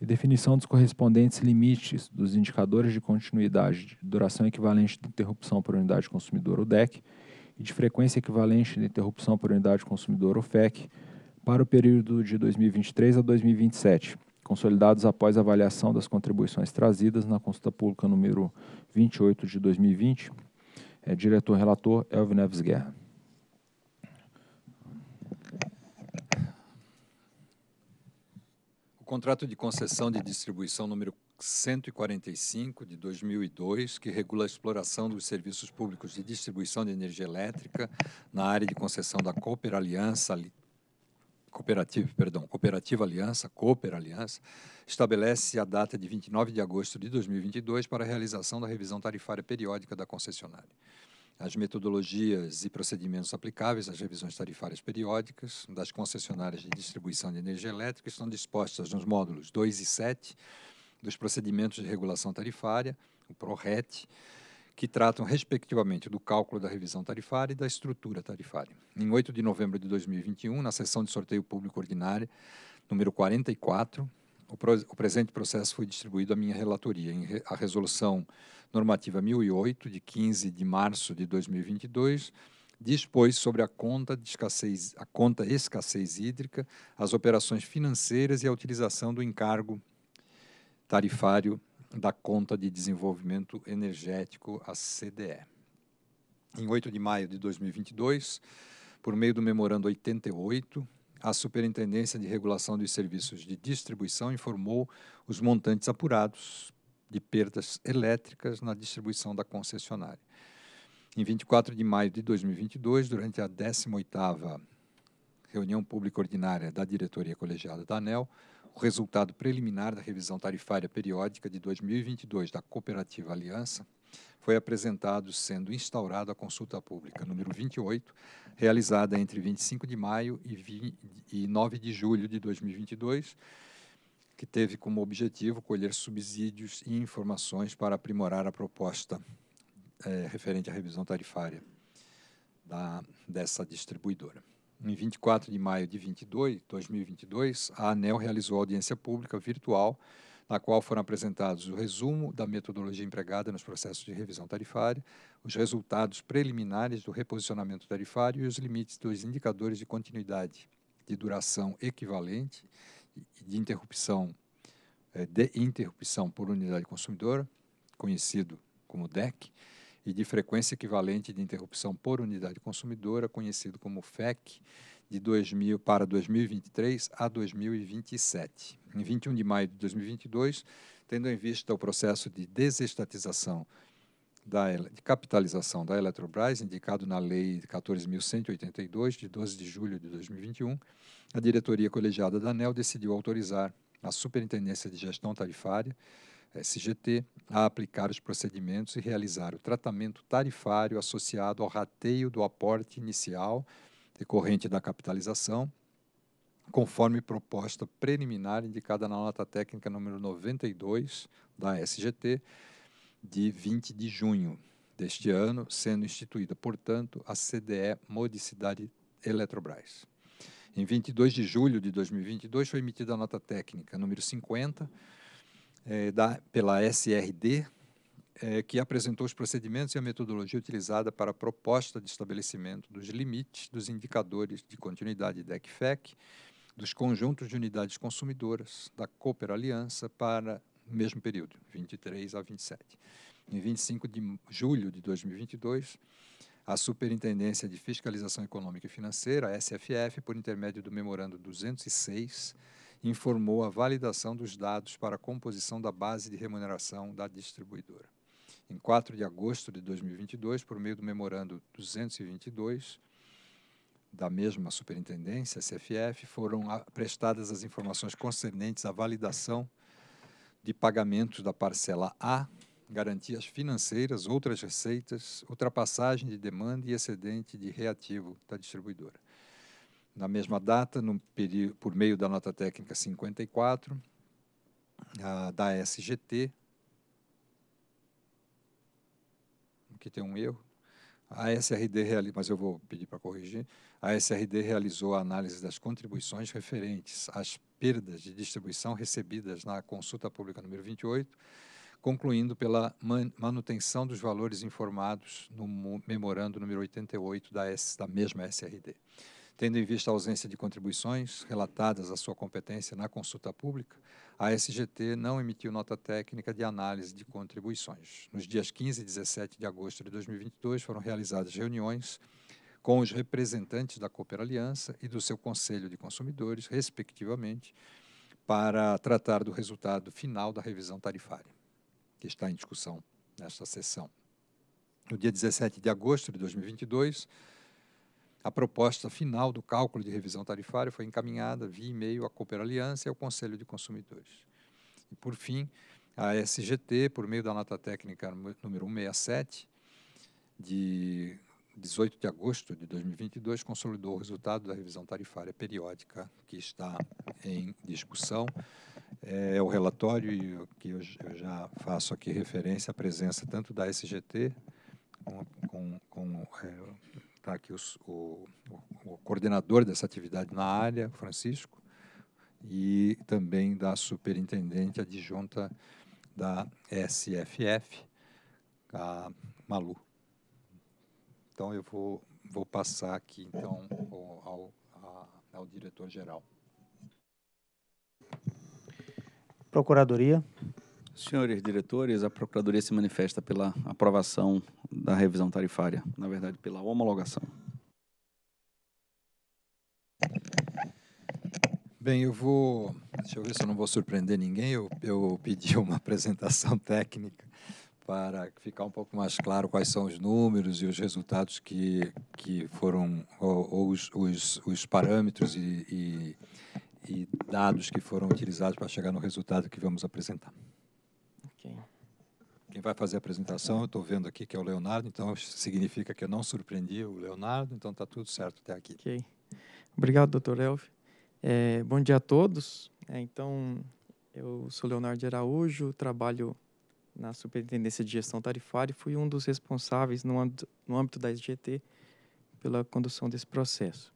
e definição dos correspondentes limites dos indicadores de continuidade de duração equivalente de interrupção por unidade consumidora, o DEC, e de frequência equivalente de interrupção por unidade consumidora FEC para o período de 2023 a 2027, consolidados após avaliação das contribuições trazidas na consulta pública número 28 de 2020. É, diretor relator Elvio Neves Guerra. O contrato de concessão de distribuição número 145 de 2002, que regula a exploração dos serviços públicos de distribuição de energia elétrica na área de concessão da Cooper Aliança Cooperativa, perdão, Cooperativa Aliança, Cooper Aliança, estabelece a data de 29 de agosto de 2022 para a realização da revisão tarifária periódica da concessionária. As metodologias e procedimentos aplicáveis às revisões tarifárias periódicas das concessionárias de distribuição de energia elétrica estão dispostas nos módulos 2 e 7 dos procedimentos de regulação tarifária, o PRORET, que tratam, respectivamente, do cálculo da revisão tarifária e da estrutura tarifária. Em 8 de novembro de 2021, na sessão de sorteio público ordinária, número 44, o, pro, o presente processo foi distribuído à minha relatoria em re, a resolução normativa 1008, de 15 de março de 2022, dispôs sobre a conta de escassez, a conta escassez hídrica, as operações financeiras e a utilização do encargo tarifário da Conta de Desenvolvimento Energético, a CDE. Em 8 de maio de 2022, por meio do Memorando 88, a Superintendência de Regulação dos Serviços de Distribuição informou os montantes apurados de perdas elétricas na distribuição da concessionária. Em 24 de maio de 2022, durante a 18ª reunião pública ordinária da diretoria colegiada da ANEL, o resultado preliminar da revisão tarifária periódica de 2022 da Cooperativa Aliança foi apresentado sendo instaurada a consulta pública número 28, realizada entre 25 de maio e, 9 de julho de 2022, que teve como objetivo colher subsídios e informações para aprimorar a proposta é, referente à revisão tarifária da, dessa distribuidora. Em 24 de maio de 22, 2022, a ANEL realizou audiência pública virtual, na qual foram apresentados o resumo da metodologia empregada nos processos de revisão tarifária, os resultados preliminares do reposicionamento tarifário e os limites dos indicadores de continuidade, de duração equivalente e de interrupção, eh, de interrupção por unidade consumidora, conhecido como DEC, e de frequência equivalente de interrupção por unidade consumidora, conhecido como FEC, de 2000 para 2023 a 2027. Em 21 de maio de 2022, tendo em vista o processo de desestatização da, de capitalização da Eletrobras, indicado na Lei 14.182, de 12 de julho de 2021, a diretoria colegiada da ANEL decidiu autorizar a Superintendência de Gestão Tarifária SGT, a aplicar os procedimentos e realizar o tratamento tarifário associado ao rateio do aporte inicial decorrente da capitalização, conforme proposta preliminar indicada na nota técnica número 92 da SGT, de 20 de junho deste ano, sendo instituída, portanto, a CDE Modicidade Eletrobras. Em 22 de julho de 2022 foi emitida a nota técnica número 50 é, da, pela SRD, é, que apresentou os procedimentos e a metodologia utilizada para a proposta de estabelecimento dos limites dos indicadores de continuidade DECFEC, dos conjuntos de unidades consumidoras da Cooper Aliança para o mesmo período, 23 a 27. Em 25 de julho de 2022, a Superintendência de Fiscalização Econômica e Financeira, a SFF, por intermédio do Memorando 206, informou a validação dos dados para a composição da base de remuneração da distribuidora. Em 4 de agosto de 2022, por meio do memorando 222 da mesma superintendência, CFF, foram prestadas as informações concernentes à validação de pagamentos da parcela A, garantias financeiras, outras receitas, ultrapassagem de demanda e excedente de reativo da distribuidora na mesma data, por meio da nota técnica 54 a, da SGT, que tem um erro. A SRD, mas eu vou pedir para corrigir, a SRD realizou a análise das contribuições referentes às perdas de distribuição recebidas na consulta pública número 28, concluindo pela manutenção dos valores informados no memorando número 88 da, S, da mesma SRD. Tendo em vista a ausência de contribuições relatadas à sua competência na consulta pública, a SGT não emitiu nota técnica de análise de contribuições. Nos dias 15 e 17 de agosto de 2022 foram realizadas reuniões com os representantes da Cooper Aliança e do seu Conselho de Consumidores, respectivamente, para tratar do resultado final da revisão tarifária, que está em discussão nesta sessão. No dia 17 de agosto de 2022, a proposta final do cálculo de revisão tarifária foi encaminhada via e-mail à Cooper Aliança e ao Conselho de Consumidores. E, por fim, a SGT, por meio da nota técnica número 167, de 18 de agosto de 2022, consolidou o resultado da revisão tarifária periódica que está em discussão. É, é o relatório que eu já faço aqui referência à presença tanto da SGT, com, com, com é, está aqui os, o, o, coordenador dessa atividade na área, Francisco, e também da superintendente adjunta da SFF, a Malu. Então, eu vou, vou passar aqui, então, ao, ao, ao diretor-geral. Procuradoria. Senhores diretores, a Procuradoria se manifesta pela aprovação da revisão tarifária, na verdade, pela homologação. Bem, eu vou. Deixa eu ver se eu não vou surpreender ninguém. Eu, eu pedi uma apresentação técnica para ficar um pouco mais claro quais são os números e os resultados que, que foram, ou, ou os, os, os, parâmetros e, e, e dados que foram utilizados para chegar no resultado que vamos apresentar. Quem vai fazer a apresentação, eu estou vendo aqui que é o Leonardo, então significa que eu não surpreendi o Leonardo, então está tudo certo até aqui. Ok. Obrigado, doutor Elvio. É, bom dia a todos. É, então, eu sou Leonardo Araújo, trabalho na Superintendência de Gestão Tarifária e fui um dos responsáveis no âmbito, no âmbito da SGT pela condução desse processo.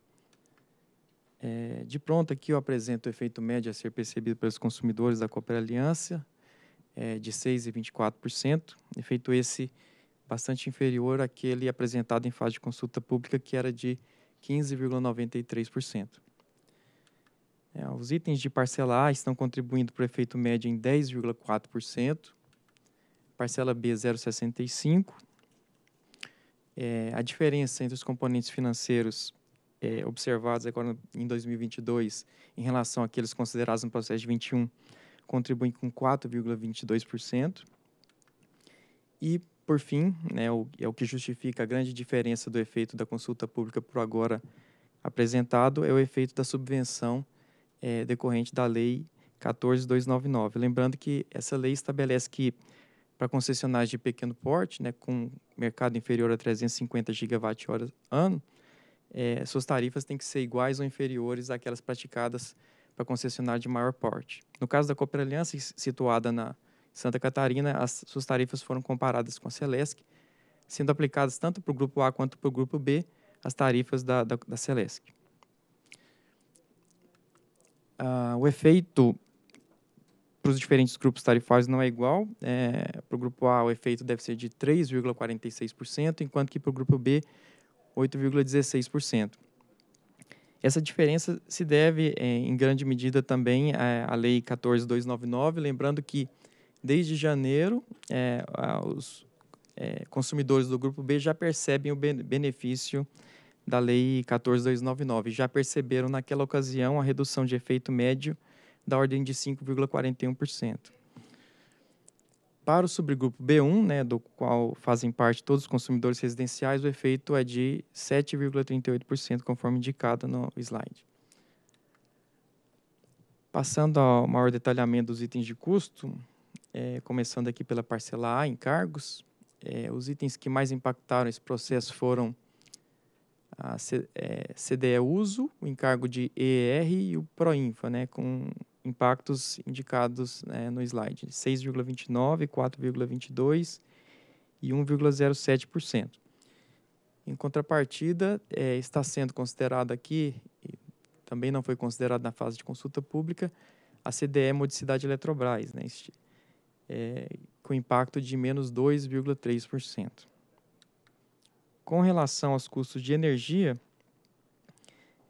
É, de pronto, aqui eu apresento o efeito médio a ser percebido pelos consumidores da Cooper Aliança é, de 6,24%, efeito esse bastante inferior àquele apresentado em fase de consulta pública, que era de 15,93%. É, os itens de parcela A estão contribuindo para o efeito médio em 10,4%, parcela B 0,65%. É, a diferença entre os componentes financeiros é, observados agora em 2022 em relação àqueles considerados no processo de 21 contribuem com 4,22%. E, por fim, né, o, é o que justifica a grande diferença do efeito da consulta pública por agora apresentado, é o efeito da subvenção é, decorrente da Lei 14299. Lembrando que essa lei estabelece que, para concessionárias de pequeno porte, né, com mercado inferior a 350 gigawatt-hora ano, é, suas tarifas têm que ser iguais ou inferiores àquelas praticadas para concessionária de maior porte. No caso da Cooper Aliança, situada na Santa Catarina, as suas tarifas foram comparadas com a Celesc, sendo aplicadas tanto para o grupo A quanto para o grupo B as tarifas da, da, da Celesc. Ah, o efeito para os diferentes grupos tarifários não é igual. É, para o grupo A, o efeito deve ser de 3,46%, enquanto que para o grupo B, 8,16%. Essa diferença se deve, é, em grande medida, também à Lei 14299, lembrando que, desde janeiro, é, os é, consumidores do Grupo B já percebem o benefício da Lei 14299, já perceberam naquela ocasião a redução de efeito médio da ordem de 5,41%. Para o subgrupo B1, né, do qual fazem parte todos os consumidores residenciais, o efeito é de 7,38%, conforme indicado no slide. Passando ao maior detalhamento dos itens de custo, é, começando aqui pela parcela A, encargos, é, os itens que mais impactaram esse processo foram a C, é, CDE Uso, o encargo de EER e o Proinfa, né, com impactos indicados né, no slide: 6,29%, 4,22% e 1,07%. Em contrapartida, é, está sendo considerada aqui, também não foi considerada na fase de consulta pública, a CDE Modicidade Eletrobras, né, este, é, com impacto de menos 2,3%. Com relação aos custos de energia,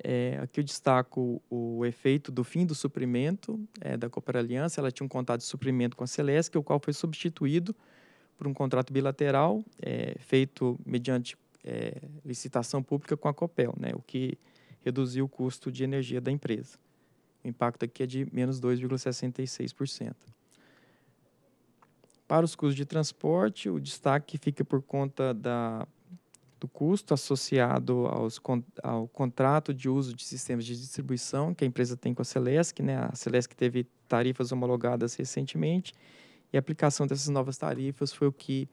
é, aqui eu destaco o efeito do fim do suprimento é, da Cooper Aliança. Ela tinha um contrato de suprimento com a Celesc, o qual foi substituído por um contrato bilateral é, feito mediante é, licitação pública com a Copel, né, o que reduziu o custo de energia da empresa. O impacto aqui é de menos 2,66%. Para os custos de transporte, o destaque fica por conta da do custo associado aos, ao contrato de uso de sistemas de distribuição que a empresa tem com a Celesc, né? A Celesc teve tarifas homologadas recentemente e a aplicação dessas novas tarifas foi o que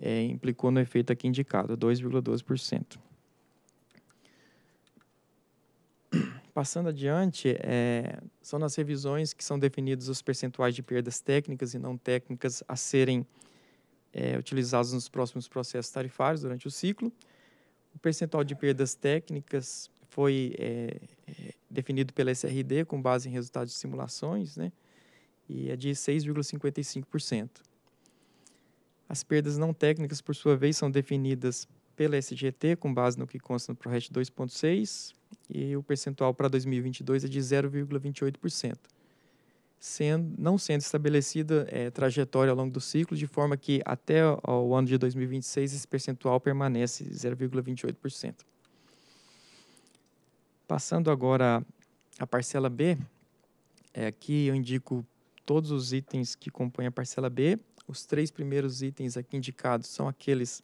é, implicou no efeito aqui indicado, 2,12%. Passando adiante, é, são nas revisões que são definidos os percentuais de perdas técnicas e não técnicas a serem é, utilizados nos próximos processos tarifários durante o ciclo. O percentual de perdas técnicas foi é, é, definido pela SRD com base em resultados de simulações, né? E é de 6,55%. As perdas não técnicas, por sua vez, são definidas pela SGT com base no que consta no ProRET 2.6 e o percentual para 2022 é de 0,28% sendo, não sendo estabelecida é, trajetória ao longo do ciclo, de forma que até o ano de 2026 esse percentual permanece 0,28%. Passando agora à parcela B, é, aqui eu indico todos os itens que compõem a parcela B. Os três primeiros itens aqui indicados são aqueles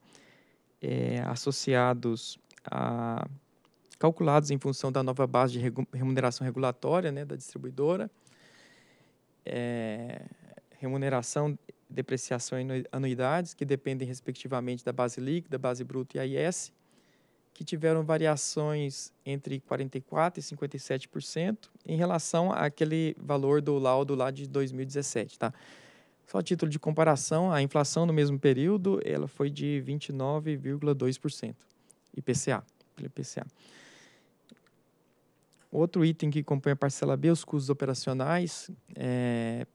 é, associados a calculados em função da nova base de remuneração regulatória né, da distribuidora é, remuneração, depreciação e anuidades, que dependem respectivamente da base líquida, base bruta e AIS, que tiveram variações entre 44% e 57% em relação àquele valor do laudo lá de 2017, tá? Só título de comparação, a inflação no mesmo período ela foi de 29,2% IPCA, pelo IPCA. Outro item que compõe a parcela B, os custos operacionais, é,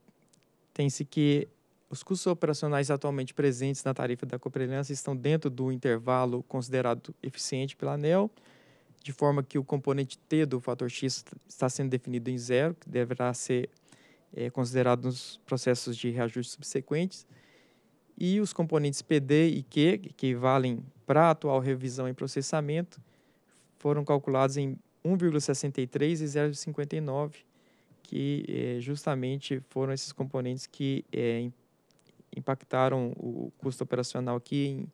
tem-se que os custos operacionais atualmente presentes na tarifa da cooperância estão dentro do intervalo considerado eficiente pela ANEL, de forma que o componente T do fator X está sendo definido em zero, que deverá ser é, considerado nos processos de reajuste subsequentes, e os componentes PD e Q, que valem para a atual revisão em processamento, foram calculados em 1,63 e 0,59, que é, justamente foram esses componentes que é, impactaram o custo operacional aqui em,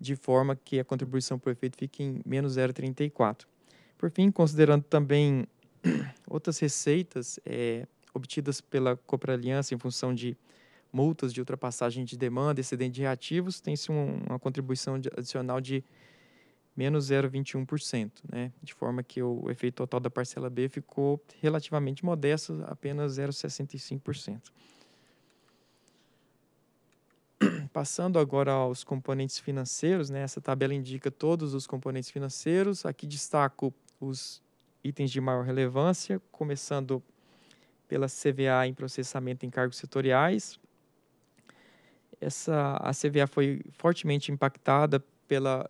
de forma que a contribuição por efeito fique em menos 0,34. Por fim, considerando também outras receitas é, obtidas pela Copraliança em função de multas de ultrapassagem de demanda, excedente de reativos, tem-se um, uma contribuição de, adicional de menos 0,21%, né? de forma que o efeito total da parcela B ficou relativamente modesto, apenas 0,65%. Passando agora aos componentes financeiros, né? essa tabela indica todos os componentes financeiros. Aqui destaco os itens de maior relevância, começando pela CVA em processamento em cargos setoriais. Essa, a CVA foi fortemente impactada pela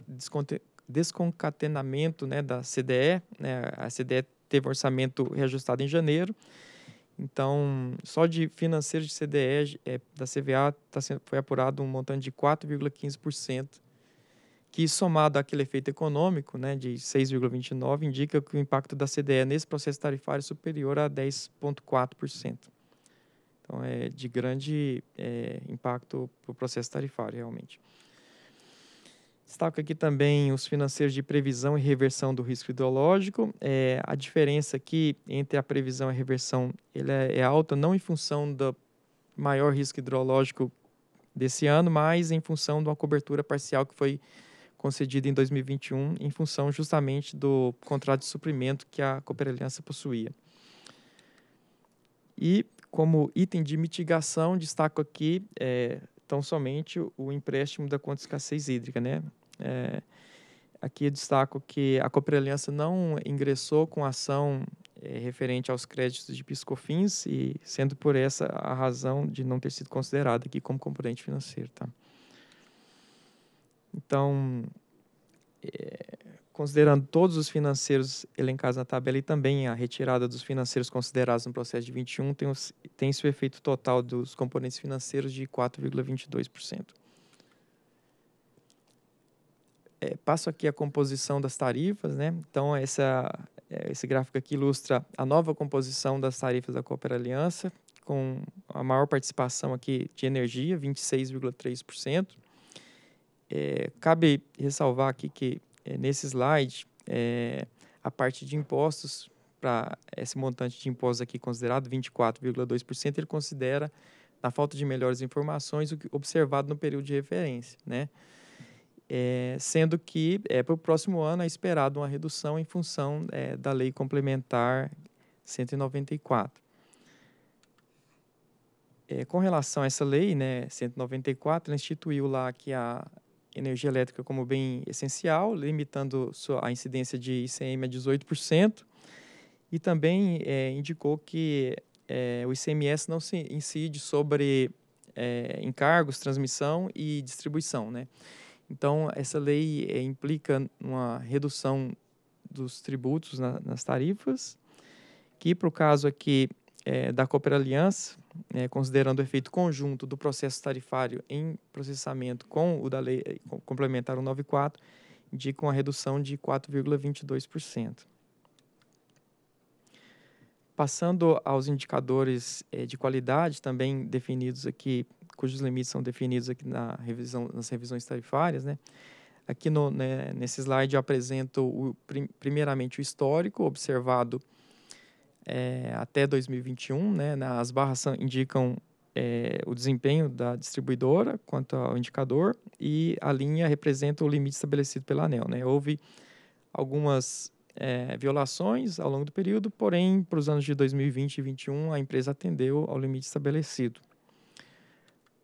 desconcatenamento né, da CDE. Né, a CDE teve orçamento reajustado em janeiro. Então, só de financeiro de CDE é, da CVA tá sendo, foi apurado um montante de 4,15%, que somado àquele efeito econômico né, de 6,29%, indica que o impacto da CDE nesse processo tarifário é superior a 10,4%. Então, é de grande é, impacto para o processo tarifário, realmente. Destaco aqui também os financeiros de previsão e reversão do risco hidrológico. É, a diferença aqui entre a previsão e a reversão ele é, é, alta não em função do maior risco hidrológico desse ano, mas em função de uma cobertura parcial que foi concedida em 2021, em função justamente do contrato de suprimento que a Cooperaliança possuía. E como item de mitigação, destaco aqui é, tão somente o empréstimo da conta de escassez hídrica, né? É, aqui destaco que a Cooperaliança não ingressou com ação é, referente aos créditos de piscofins e sendo por essa a razão de não ter sido considerada aqui como componente financeiro, tá? Então, é, considerando todos os financeiros elencados na tabela e também a retirada dos financeiros considerados no processo de 21, tem, os, tem seu efeito total dos componentes financeiros de 4,22% é, passo aqui a composição das tarifas, né? Então, essa, é, esse gráfico aqui ilustra a nova composição das tarifas da Cooper Aliança, com a maior participação aqui de energia, 26,3%. É, cabe ressalvar aqui que é, nesse slide, é, a parte de impostos, para esse montante de impostos aqui considerado, 24,2%, ele considera, na falta de melhores informações, o que observado no período de referência, né? É, sendo que é, eh, para o próximo ano é esperado uma redução em função é, da lei complementar 194. É, com relação a essa lei, né, 194, ela instituiu lá que a energia elétrica como bem essencial, limitando a incidência de ICM a 18%, e também é, indicou que é, o ICMS não se incide sobre encargos, transmissão e distribuição, né? Então, essa lei é, implica uma redução dos tributos na, nas tarifas, que para o caso aqui é, da Cooper Aliança, é, né, considerando o efeito conjunto do processo tarifário em processamento com o da lei eh, complementar 194, indica uma redução de 4,22%. Passando aos indicadores é, de qualidade, também definidos aqui cujos limites são definidos aqui na revisão, nas revisões tarifárias, né? Aqui no, né, nesse slide eu apresento o, primeiramente o histórico observado é, até 2021, né? As barras indicam é, o desempenho da distribuidora quanto ao indicador e a linha representa o limite estabelecido pela ANEL. Né? Houve algumas é, violações ao longo do período, porém, para os anos de 2020 e 2021, a empresa atendeu ao limite estabelecido.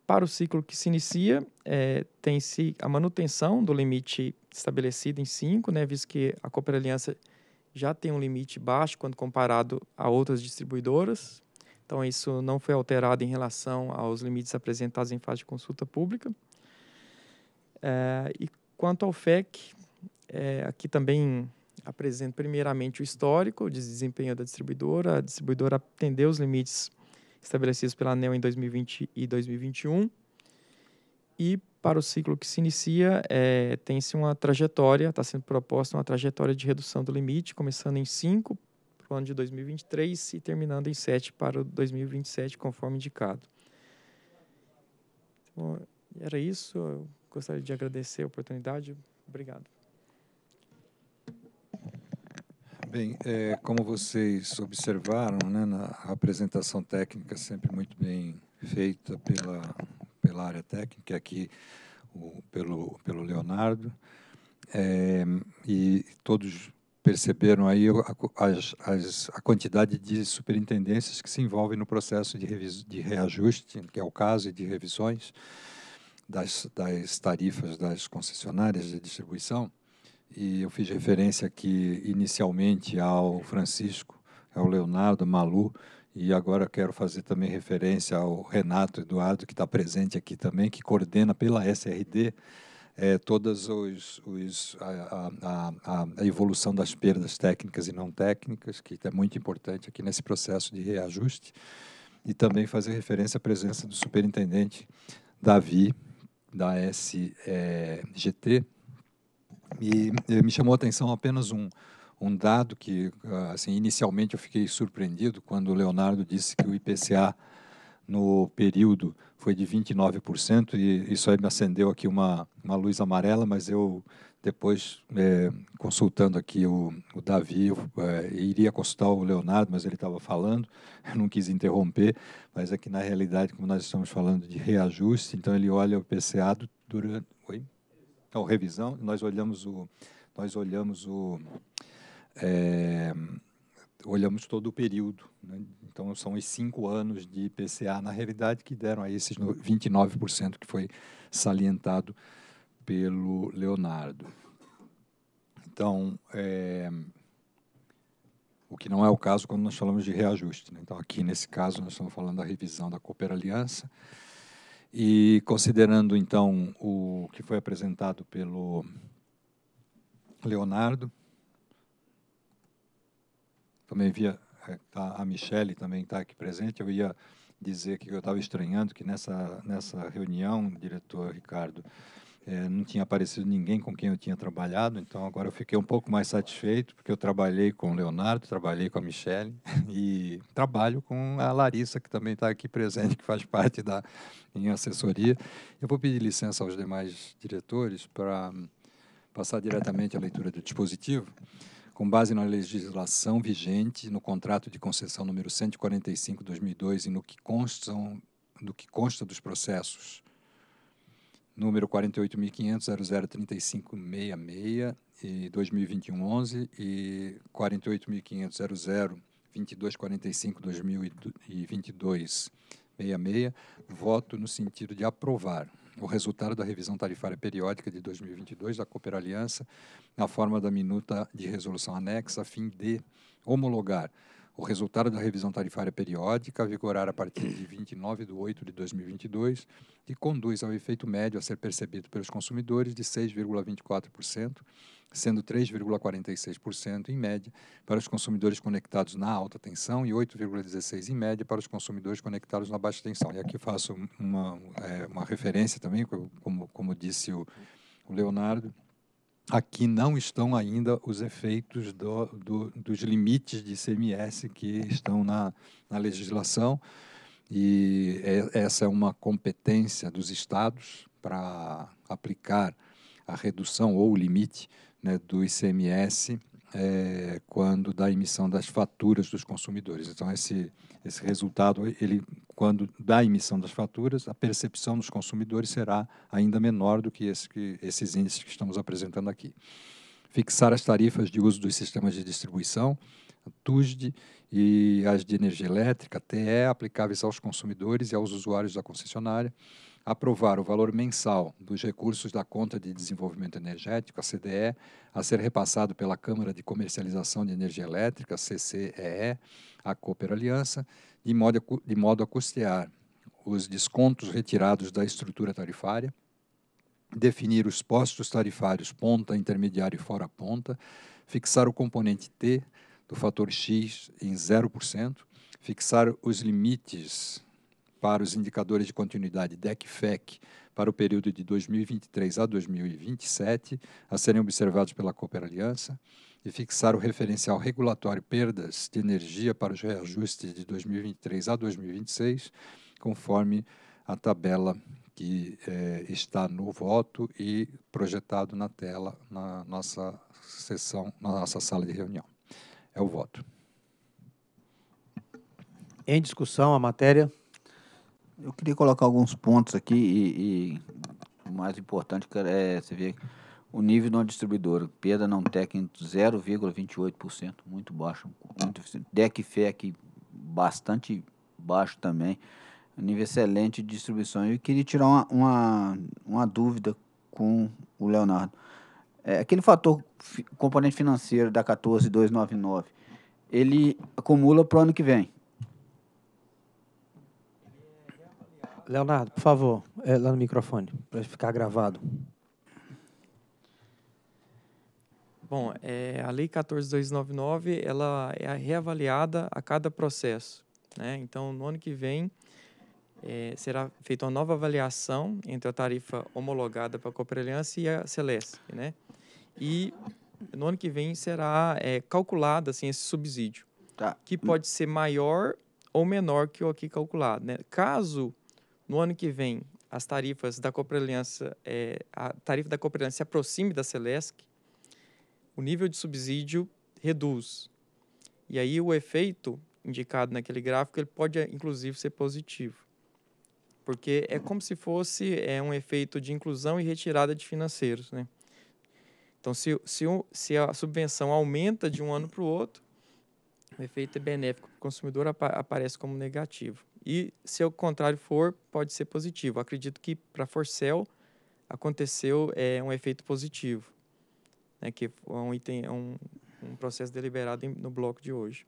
Para o ciclo que se inicia, é, tem-se a manutenção do limite estabelecido em 5, né, visto que a Cooper Aliança já tem um limite baixo quando comparado a outras distribuidoras. Então, isso não foi alterado em relação aos limites apresentados em fase de consulta pública. É, e quanto ao FEC, é, aqui também apresento primeiramente o histórico de desempenho da distribuidora. A distribuidora atendeu os limites estabelecidos pela ANEL em 2020 e 2021. E para o ciclo que se inicia, é, tem-se uma trajetória, está sendo proposta uma trajetória de redução do limite, começando em 5 para o ano de 2023 e terminando em 7 para o 2027, conforme indicado. Então, era isso. Eu gostaria de agradecer a oportunidade. Obrigado. Bem, é, como vocês observaram, né, na apresentação técnica sempre muito bem feita pela, pela área técnica, aqui o, pelo, pelo Leonardo, é, e todos perceberam aí a, as, as, a quantidade de superintendências que se envolvem no processo de, revis, de reajuste, que é o caso, e de revisões das, das tarifas das concessionárias de distribuição e eu fiz referência aqui inicialmente ao Francisco, ao Leonardo, Malu, e agora quero fazer também referência ao Renato Eduardo, que está presente aqui também, que coordena pela SRD é, eh, todas os, os a, a, a, a, evolução das perdas técnicas e não técnicas, que é muito importante aqui nesse processo de reajuste, e também fazer referência à presença do superintendente Davi, da SGT, e, e me chamou a atenção apenas um, um dado que, ah, assim, inicialmente eu fiquei surpreendido quando o Leonardo disse que o IPCA no período foi de 29%, e isso aí me acendeu aqui uma, uma luz amarela, mas eu depois, é, consultando aqui o, o Davi, eu, é, iria consultar o Leonardo, mas ele estava falando, eu não quis interromper, mas é que na realidade, como nós estamos falando de reajuste, então ele olha o IPCA durante, ou então, revisão, nós olhamos o, nós olhamos o, é, olhamos todo o período. Né? Então, são os cinco anos de PCA na realidade, que deram a esses 29% que foi salientado pelo Leonardo. Então, é, o que não é o caso quando nós falamos de reajuste. Né? Então, aqui nesse caso, nós estamos falando da revisão da Cooper Aliança, e considerando então o que foi apresentado pelo Leonardo, também via é, tá, a Michele também está aqui presente, eu ia dizer que eu estava estranhando que nessa, nessa reunião, diretor Ricardo, é, não tinha aparecido ninguém com quem eu tinha trabalhado, então agora eu fiquei um pouco mais satisfeito, porque eu trabalhei com o Leonardo, trabalhei com a Michelle e trabalho com a Larissa, que também está aqui presente, que faz parte da minha assessoria. Eu vou pedir licença aos demais diretores para hum, passar diretamente a leitura do dispositivo. Com base na legislação vigente, no contrato de concessão número 145/2002 e no que constam do que consta dos processos número 48.500.003566 e 2021 e 48.500.002245-2022-66, voto no sentido de aprovar o resultado da revisão tarifária periódica de 2022 da Cooper Aliança na forma da minuta de resolução anexa a fim de homologar o resultado da revisão tarifária periódica, a vigorar a partir de 29 de 8 de 2022, e conduz ao efeito médio a ser percebido pelos consumidores de 6,24%, sendo 3,46% em média para os consumidores conectados na alta tensão e 8,16% em média para os consumidores conectados na baixa tensão. E aqui faço uma, é, uma referência também, como, como disse o, o Leonardo, aqui não estão ainda os efeitos do, do, dos limites de CMS que estão na, na legislação. E é, essa é uma competência dos estados para aplicar a redução ou o limite né, do ICMS é, quando da emissão das faturas dos consumidores. Então, esse, esse resultado, ele, quando da emissão das faturas, a percepção dos consumidores será ainda menor do que, esse, que esses índices que estamos apresentando aqui. Fixar as tarifas de uso dos sistemas de distribuição, a TUSD, e as de energia elétrica, TE, aplicáveis aos consumidores e aos usuários da concessionária aprovar o valor mensal dos recursos da Conta de Desenvolvimento Energético, a CDE, a ser repassado pela Câmara de Comercialização de Energia Elétrica, CCEE, a Cooper Aliança, de modo, de modo a custear os descontos retirados da estrutura tarifária, definir os postos tarifários ponta, intermediário e fora ponta, fixar o componente T do fator X em 0%, fixar os limites para os indicadores de continuidade DEC-FEC para o período de 2023 a 2027, a serem observados pela Cooper Aliança, e fixar o referencial regulatório perdas de energia para os reajustes de 2023 a 2026, conforme a tabela que eh, está no voto e projetado na tela na nossa sessão, na nossa sala de reunião. É o voto. Em discussão a matéria. Eu queria colocar alguns pontos aqui e, e o mais importante é você ver o nível de uma distribuidora. Perda não técnica 0,28%, muito baixo. Muito FEC bastante baixo também. Nível excelente de distribuição. Eu queria tirar uma, uma, uma dúvida com o Leonardo. É, aquele fator, componente financeiro da 14299, ele acumula para o ano que vem. Leonardo, por favor, é, lá no microfone, para ficar gravado. Bom, é, a Lei 14.299, ela é reavaliada a cada processo. Né? Então, no ano que vem, é, será feita uma nova avaliação entre a tarifa homologada para a Cooperaliança e a Celeste. Né? E no ano que vem será é, calculado assim, esse subsídio, tá. que pode ser maior ou menor que o aqui calculado. Né? Caso no ano que vem as tarifas da Cooperaliança, é, a tarifa da Copreliança se aproxime da Celesc, o nível de subsídio reduz. E aí o efeito indicado naquele gráfico, ele pode inclusive ser positivo. Porque é como se fosse é, um efeito de inclusão e retirada de financeiros, né? Então, se, se, se a subvenção aumenta de um ano para o outro, o efeito é benéfico para o consumidor aparece como negativo. E se o contrário for, pode ser positivo. Acredito que para a Forcel aconteceu é, um efeito positivo, né, que é um, item, é um, um processo deliberado em, no bloco de hoje.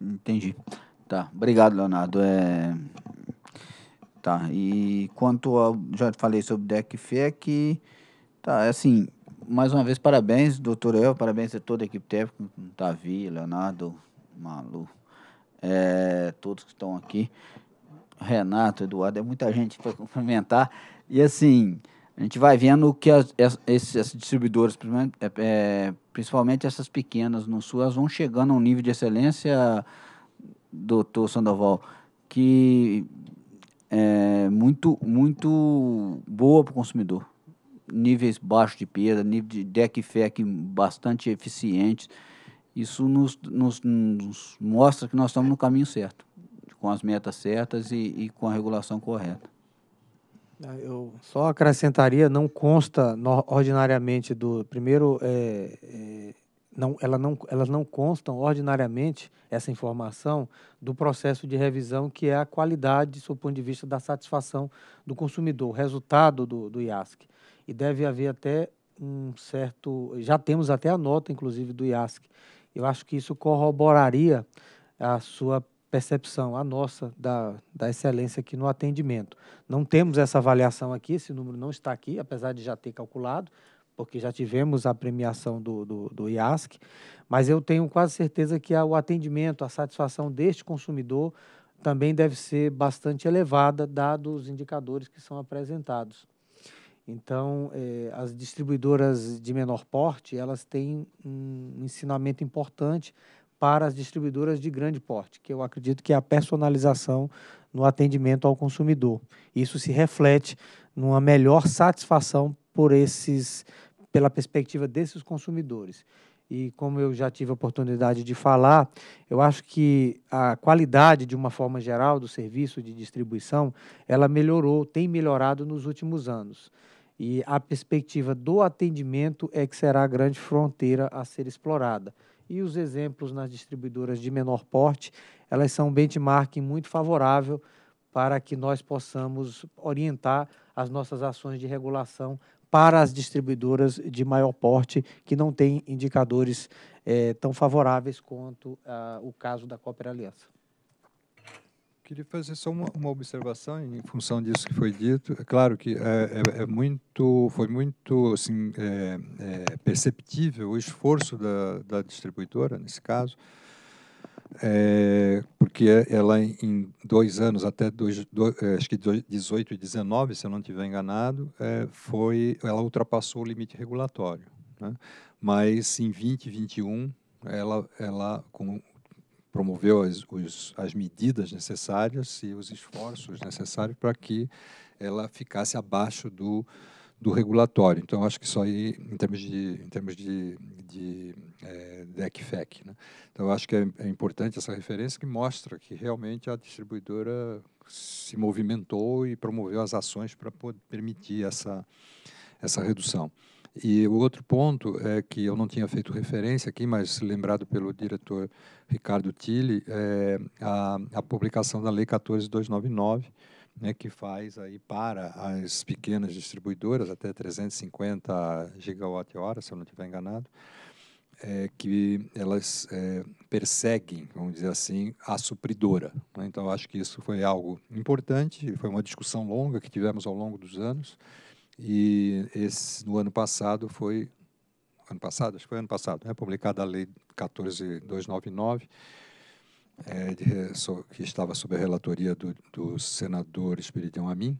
Entendi. Tá, obrigado, Leonardo. É... Tá, e quanto ao. Já falei sobre DECFEC. Tá, é assim, mais uma vez, parabéns, doutor El, parabéns a toda a equipe técnica, Davi, Leonardo, Malu. É, todos que estão aqui. Renato, Eduardo, é muita gente para cumprimentar. E assim, a gente vai vendo que as, esses, esses distribuidores, é, é, principalmente essas pequenas no sul, elas vão chegando a um nível de excelência, doutor Sandoval, que é muito, muito boa para o consumidor. Níveis baixos de perda, nível de deck FEC bastante eficientes isso nos, nos, nos, mostra que nós estamos no caminho certo, com as metas certas e, e, com a regulação correta. Ah, eu só acrescentaria, não consta no, ordinariamente do primeiro, é, é, não, ela não, elas não constam ordinariamente essa informação do processo de revisão que é a qualidade, do ponto de vista da satisfação do consumidor, o resultado do, do IASC. E deve haver até um certo, já temos até a nota, inclusive, do IASC eu acho que isso corroboraria a sua percepção, a nossa, da, da excelência aqui no atendimento. Não temos essa avaliação aqui, esse número não está aqui, apesar de já ter calculado, porque já tivemos a premiação do, do, do IASC, mas eu tenho quase certeza que o atendimento, a satisfação deste consumidor também deve ser bastante elevada, dados os indicadores que são apresentados. Então, eh, as distribuidoras de menor porte, elas têm um ensinamento importante para as distribuidoras de grande porte, que eu acredito que é a personalização no atendimento ao consumidor. Isso se reflete numa melhor satisfação por esses, pela perspectiva desses consumidores e como eu já tive a oportunidade de falar, eu acho que a qualidade, de uma forma geral, do serviço de distribuição, ela melhorou, tem melhorado nos últimos anos. E a perspectiva do atendimento é que será a grande fronteira a ser explorada. E os exemplos nas distribuidoras de menor porte, elas são um benchmark muito favorável para que nós possamos orientar as nossas ações de regulação para as distribuidoras de maior porte que não têm indicadores é, tão favoráveis quanto ah, o caso da Cooper Aliança. Queria fazer só uma, uma, observação em função disso que foi dito. É claro que é, é, é muito, foi muito assim, é, é, perceptível o esforço da, da distribuidora nesse caso é, porque é, é ela em dois anos, até dois, dois, é, acho que 18 e 19, se eu não estiver enganado, é, foi, ela ultrapassou o limite regulatório. Né? Mas em 2021, ela, ela com, promoveu as, os, as medidas necessárias e os esforços necessários para que ela ficasse abaixo do do regulatório. Então, acho que isso aí, em termos de, em termos de, de é, eh, DECFEC. Né? Então, acho que é, é, importante essa referência que mostra que realmente a distribuidora se movimentou e promoveu as ações para permitir essa, essa redução. E o outro ponto é que eu não tinha feito referência aqui, mas lembrado pelo diretor Ricardo Tille eh, é a, a publicação da Lei 14299, né, que faz aí para as pequenas distribuidoras até 350 gigawatt-hora, se eu não estiver enganado, é, que elas é, perseguem, vamos dizer assim, a supridora. Né? Então, acho que isso foi algo importante, foi uma discussão longa que tivemos ao longo dos anos, e esse, no ano passado foi, ano passado, acho que foi ano passado, né, publicada a Lei 14299, é, de, so, que estava sob a relatoria do, do senador Espiridão Amin,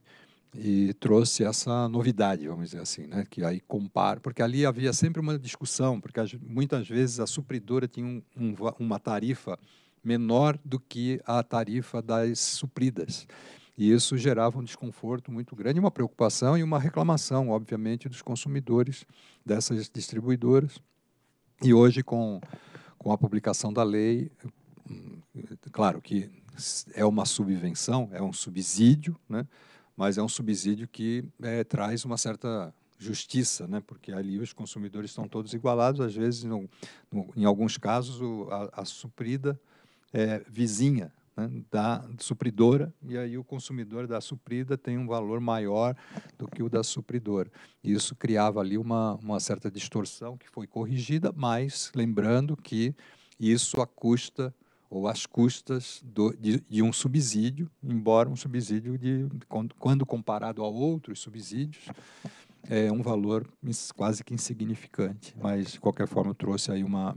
e trouxe essa novidade, vamos dizer assim, né? que aí compara, porque ali havia sempre uma discussão, porque as, muitas vezes a supridora tinha um, um, uma tarifa menor do que a tarifa das supridas. E isso gerava um desconforto muito grande, uma preocupação e uma reclamação, obviamente, dos consumidores dessas distribuidoras. E hoje, com, com a publicação da lei, claro que é uma subvenção, é um subsídio, né? mas é um subsídio que é, traz uma certa justiça, né? porque ali os consumidores estão todos igualados, às vezes, no, no, em alguns casos, o, a, a, suprida é, vizinha né? da supridora, e aí o consumidor da suprida tem um valor maior do que o da supridora. Isso criava ali uma, uma certa distorção que foi corrigida, mas lembrando que isso a custa ou às custas do, de, de, um subsídio, embora um subsídio, de, quando, comparado a outros subsídios, é um valor quase que insignificante. Mas, de qualquer forma, trouxe aí uma.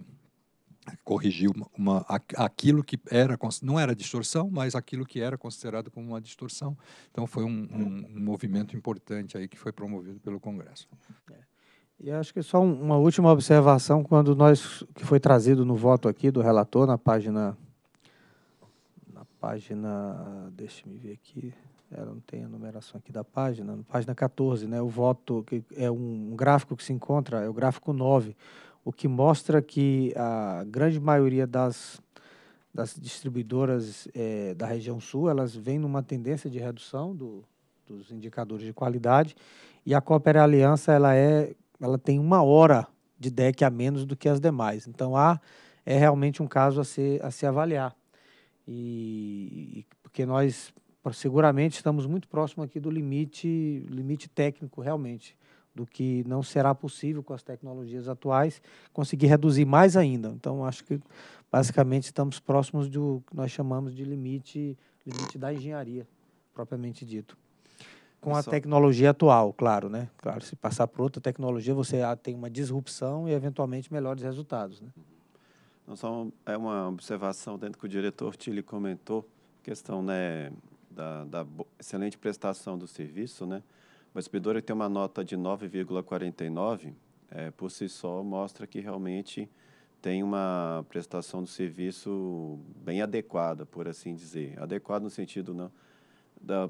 corrigiu uma, uma, aquilo que era. não era distorção, mas aquilo que era considerado como uma distorção. Então, foi um, um, um movimento importante aí que foi promovido pelo Congresso. É. E acho que só uma última observação, quando nós, que foi trazido no voto aqui do relator, na página página, deixe-me ver aqui, ela não tem a numeração aqui da página, página 14, né, o voto, que é um gráfico que se encontra, é o gráfico 9, o que mostra que a grande maioria das, das distribuidoras é, da região sul, elas vêm numa tendência de redução do, dos indicadores de qualidade, e a Cooper Aliança, ela, é, ela tem uma hora de DEC a menos do que as demais. Então, há, é realmente um caso a ser a se avaliar e, e porque nós seguramente estamos muito próximo aqui do limite limite técnico realmente do que não será possível com as tecnologias atuais conseguir reduzir mais ainda. Então acho que basicamente estamos próximos do que nós chamamos de limite limite da engenharia propriamente dito. Com a tecnologia atual, claro, né? Claro, se passar por outra tecnologia, você ah, tem uma disrupção e eventualmente melhores resultados, né? Não só é uma observação dentro que o diretor Tilly comentou, questão né, da, da excelente prestação do serviço, né? Uma distribuidora tem uma nota de 9,49, é, por si só, mostra que realmente tem uma prestação do serviço bem adequada, por assim dizer. Adequada no sentido não, né, da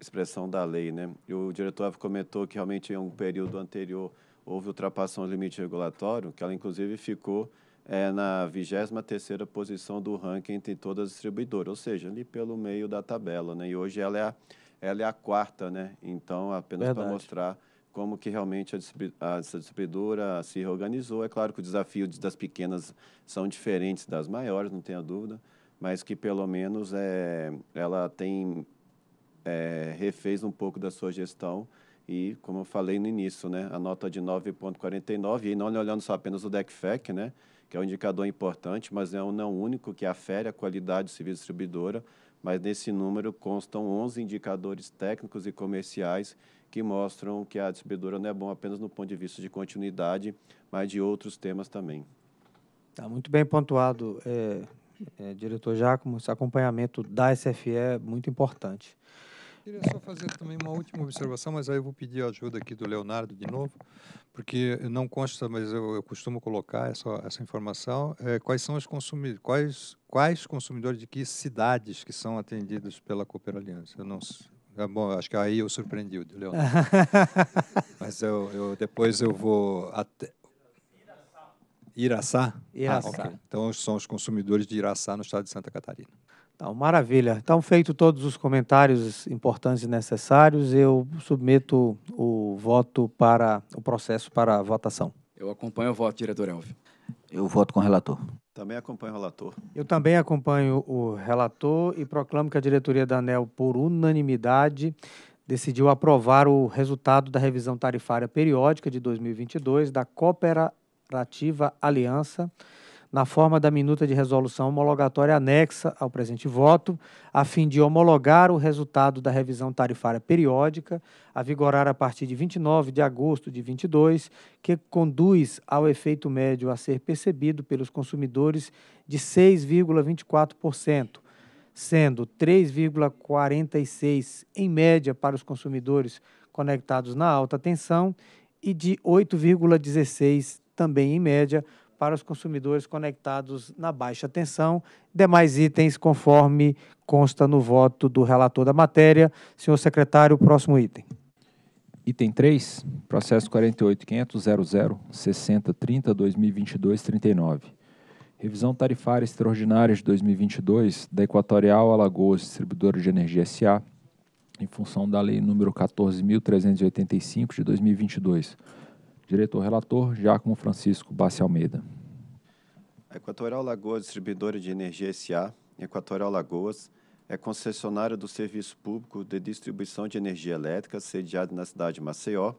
expressão da lei. Né? E o diretor comentou que realmente em um período anterior houve ultrapassão do limite regulatório, que ela inclusive ficou é, na 23 posição do ranking entre todas as distribuidoras, ou seja, ali pelo meio da tabela. Né? E hoje ela é a, ela é a quarta, né? então apenas para mostrar como que realmente a, distribuidora, se reorganizou. É claro que os desafios das pequenas são diferentes das maiores, não tenha dúvida, mas que pelo menos é, ela tem é, refez um pouco da sua gestão e, como eu falei no início, né, a nota de 9,49, e não olhando só apenas o DECFEC, né, que é um indicador importante, mas é um não único que afere a qualidade do serviço distribuidora, mas nesse número constam 11 indicadores técnicos e comerciais que mostram que a distribuidora não é bom apenas no ponto de vista de continuidade, mas de outros temas também. Tá muito bem pontuado, é, é, diretor Jacomo, esse acompanhamento da SFE é muito importante queria só fazer também uma última observação, mas aí eu vou pedir a ajuda aqui do Leonardo de novo, porque não consta, mas eu, eu costumo colocar essa, essa informação, é, quais são os consumidores, quais, quais consumidores de que cidades que são atendidos pela Cooper Aliança. Eu não é bom, acho que aí eu surpreendi o Leonardo. mas eu, eu, depois eu vou até... Iraçá? Iraçá. Ah, okay. Então são os consumidores de Iraçá no estado de Santa Catarina. Então, maravilha. Então, feito todos os comentários importantes e necessários, eu submeto o voto para o processo para votação. Eu acompanho o voto, diretor Elvio. Eu voto com o relator. Também acompanho o relator. Eu também acompanho o relator e proclamo que a diretoria da ANEL, por unanimidade, decidiu aprovar o resultado da revisão tarifária periódica de 2022 da Cooperativa Aliança na forma da minuta de resolução homologatória anexa ao presente voto, a fim de homologar o resultado da revisão tarifária periódica, a vigorar a partir de 29 de agosto de 22, que conduz ao efeito médio a ser percebido pelos consumidores de 6,24%, sendo 3,46 em média para os consumidores conectados na alta tensão e de 8,16 também em média para os consumidores conectados na baixa tensão. Demais itens, conforme consta no voto do relator da matéria. Senhor secretário, próximo item. Item 3, processo 48.500.00.6030.2022.39. Revisão tarifária extraordinária de 2022 da Equatorial Alagoas Distribuidora de Energia SA, em função da Lei nº 14.385 de 2022 Diretor relator, Giacomo Francisco Bassi Almeida. Equatorial Lagoas Distribuidora de Energia S.A. Equatorial Lagoas é concessionária do Serviço Público de Distribuição de Energia Elétrica, sediado na cidade de Maceió,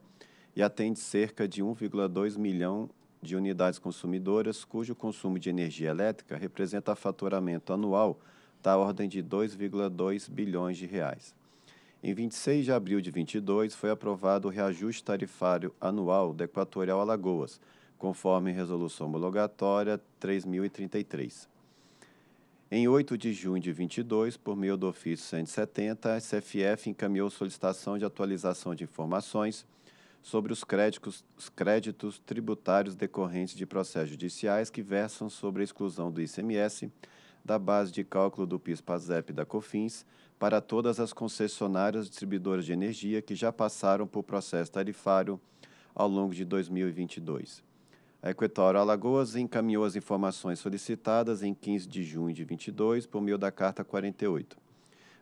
e atende cerca de 1,2 milhão de unidades consumidoras, cujo consumo de energia elétrica representa faturamento anual da ordem de 2,2 bilhões de reais. Em 26 de abril de 22, foi aprovado o reajuste tarifário anual da Equatorial Alagoas, conforme resolução homologatória 3033. Em 8 de junho de 22, por meio do ofício 170, a SFF encaminhou solicitação de atualização de informações sobre os créditos, os créditos tributários decorrentes de processos judiciais que versam sobre a exclusão do ICMS da base de cálculo do PIS-PASEP da COFINS para todas as concessionárias distribuidoras de energia que já passaram por processo tarifário ao longo de 2022. A Equatorial Alagoas encaminhou as informações solicitadas em 15 de junho de 22 por meio da Carta 48.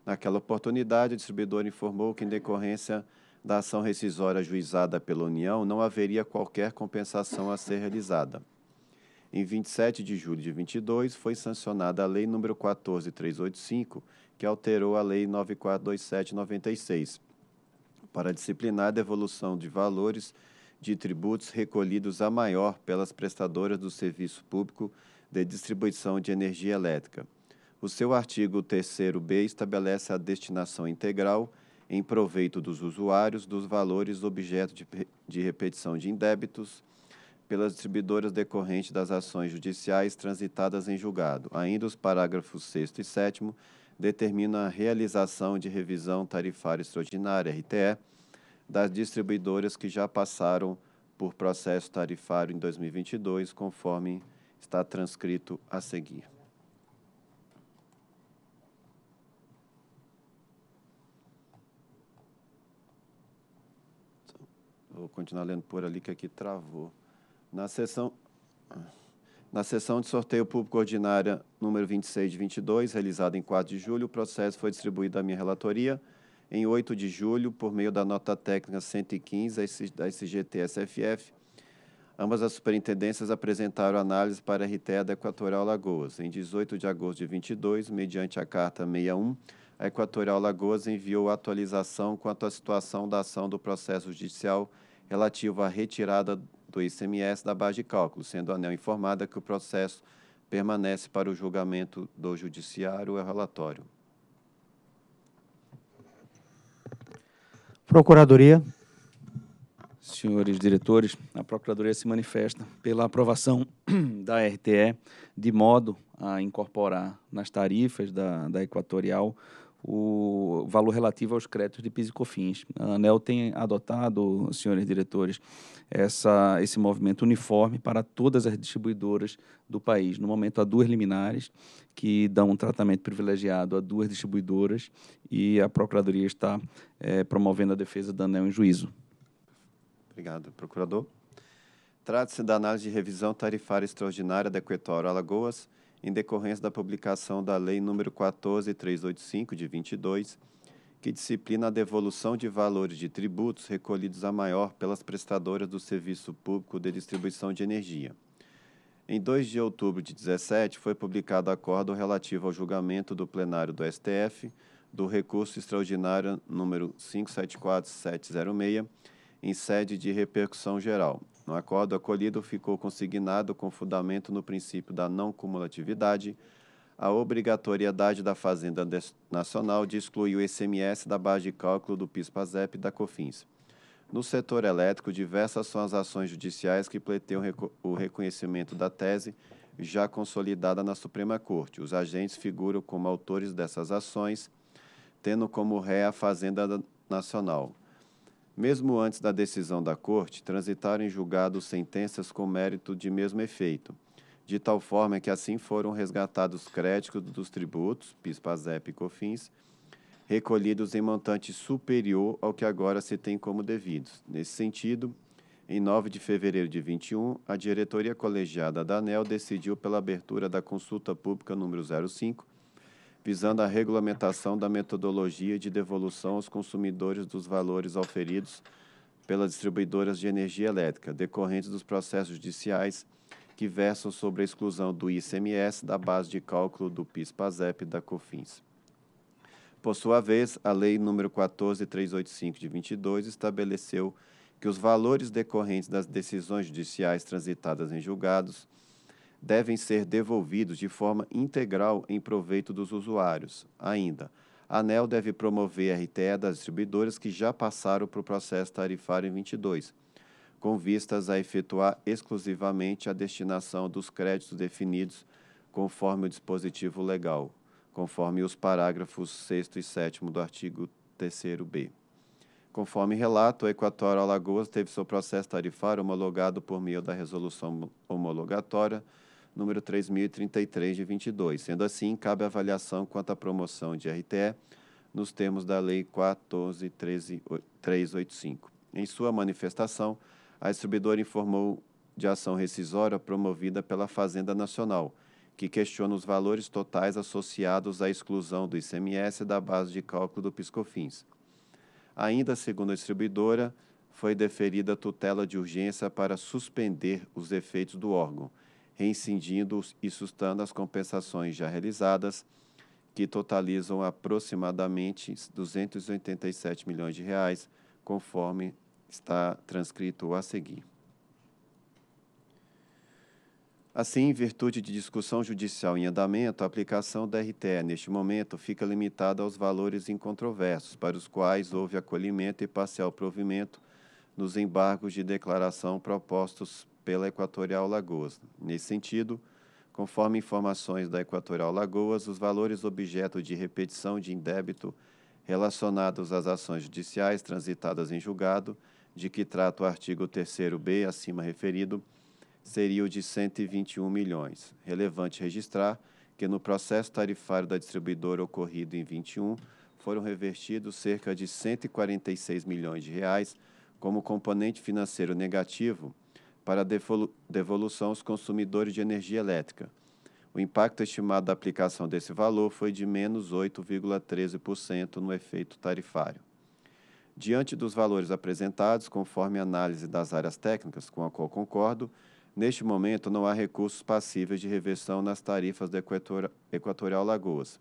Naquela oportunidade, o distribuidor informou que, em decorrência da ação rescisória juizada pela União, não haveria qualquer compensação a ser realizada. Em 27 de julho de 22, foi sancionada a Lei nº 14385, que alterou a Lei 9.427/96 para disciplinar a devolução de valores de tributos recolhidos a maior pelas prestadoras do serviço público de distribuição de energia elétrica. O seu artigo 3b estabelece a destinação integral em proveito dos usuários dos valores objeto de, de repetição de indébitos pelas distribuidoras decorrentes das ações judiciais transitadas em julgado. Ainda os parágrafos 6 e 7 determina a realização de revisão tarifária extraordinária, RTE, das distribuidoras que já passaram por processo tarifário em 2022, conforme está transcrito a seguir. Vou continuar lendo por ali que aqui travou. Na sessão. Na sessão de sorteio público ordinária número 26 de 22, realizada em 4 de julho, o processo foi distribuído à minha relatoria em 8 de julho por meio da nota técnica 115 da SGT-SFF. Ambas as superintendências apresentaram análise para a RTE da Equatorial Lagoas. Em 18 de agosto de 22, mediante a carta 61, a Equatorial Lagoas enviou atualização quanto à situação da ação do processo judicial relativo à retirada do ICMS da base de cálculo, sendo a ANEL informada que o processo permanece para o julgamento do Judiciário e relatório. Procuradoria. Senhores diretores, a Procuradoria se manifesta pela aprovação da RTE de modo a incorporar nas tarifas da, da Equatorial o valor relativo aos créditos de PIS e COFINS. A ANEL tem adotado, senhores diretores, essa, esse movimento uniforme para todas as distribuidoras do país. No momento, há duas liminares que dão um tratamento privilegiado a duas distribuidoras e a Procuradoria está é, promovendo a defesa da ANEL em juízo. Obrigado, procurador. Trata-se da análise de revisão tarifária extraordinária da Equatorial Alagoas, em decorrência da publicação da Lei nº 14385 de 22, que disciplina a devolução de valores de tributos recolhidos a maior pelas prestadoras do serviço público de distribuição de energia. Em 2 de outubro de 17, foi publicado acordo relativo ao julgamento do plenário do STF do recurso extraordinário número 574706 em sede de repercussão geral, no acordo acolhido, ficou consignado com fundamento no princípio da não cumulatividade a obrigatoriedade da Fazenda Nacional de excluir o ICMS da base de cálculo do PIS/PASEP e da COFINS. No setor elétrico, diversas são as ações judiciais que pleiteiam o reconhecimento da tese já consolidada na Suprema Corte. Os agentes figuram como autores dessas ações, tendo como ré a Fazenda Nacional mesmo antes da decisão da Corte, transitaram em julgado sentenças com mérito de mesmo efeito, de tal forma que assim foram resgatados créditos dos tributos, PIS, PASEP e COFINS, recolhidos em montante superior ao que agora se tem como devidos. Nesse sentido, em 9 de fevereiro de 21, a diretoria colegiada da ANEL decidiu pela abertura da consulta pública número 05 visando a regulamentação da metodologia de devolução aos consumidores dos valores auferidos pelas distribuidoras de energia elétrica, decorrentes dos processos judiciais que versam sobre a exclusão do ICMS da base de cálculo do PIS-PASEP da COFINS. Por sua vez, a Lei nº 14385 de 22 estabeleceu que os valores decorrentes das decisões judiciais transitadas em julgados devem ser devolvidos de forma integral em proveito dos usuários. Ainda, a ANEL deve promover a RTE das distribuidoras que já passaram para o processo tarifário em 22, com vistas a efetuar exclusivamente a destinação dos créditos definidos conforme o dispositivo legal, conforme os parágrafos 6 e 7 do artigo 3b. Conforme relato, o Equatório Alagoas teve seu processo tarifário homologado por meio da resolução homologatória número 3033 de 22. Sendo assim, cabe avaliação quanto à promoção de RTE nos termos da Lei 14385. Em sua manifestação, a distribuidora informou de ação rescisória promovida pela Fazenda Nacional, que questiona os valores totais associados à exclusão do ICMS da base de cálculo do Piscofins. Ainda segundo a distribuidora, foi deferida tutela de urgência para suspender os efeitos do órgão, reincidindo e sustando as compensações já realizadas, que totalizam aproximadamente 287 milhões de reais, conforme está transcrito a seguir. Assim, em virtude de discussão judicial em andamento, a aplicação da RTE neste momento fica limitada aos valores incontroversos, para os quais houve acolhimento e parcial provimento nos embargos de declaração propostos pela Equatorial Lagoas. Nesse sentido, conforme informações da Equatorial Lagoas, os valores objeto de repetição de indébito relacionados às ações judiciais transitadas em julgado, de que trata o artigo 3 b acima referido, seria o de 121 milhões. Relevante registrar que no processo tarifário da distribuidora ocorrido em 21, foram revertidos cerca de 146 milhões de reais como componente financeiro negativo para devolução aos consumidores de energia elétrica. O impacto estimado da aplicação desse valor foi de menos 8,13% no efeito tarifário. Diante dos valores apresentados, conforme análise das áreas técnicas, com a qual concordo, neste momento não há recursos passíveis de reversão nas tarifas da Equatorial Lagoas.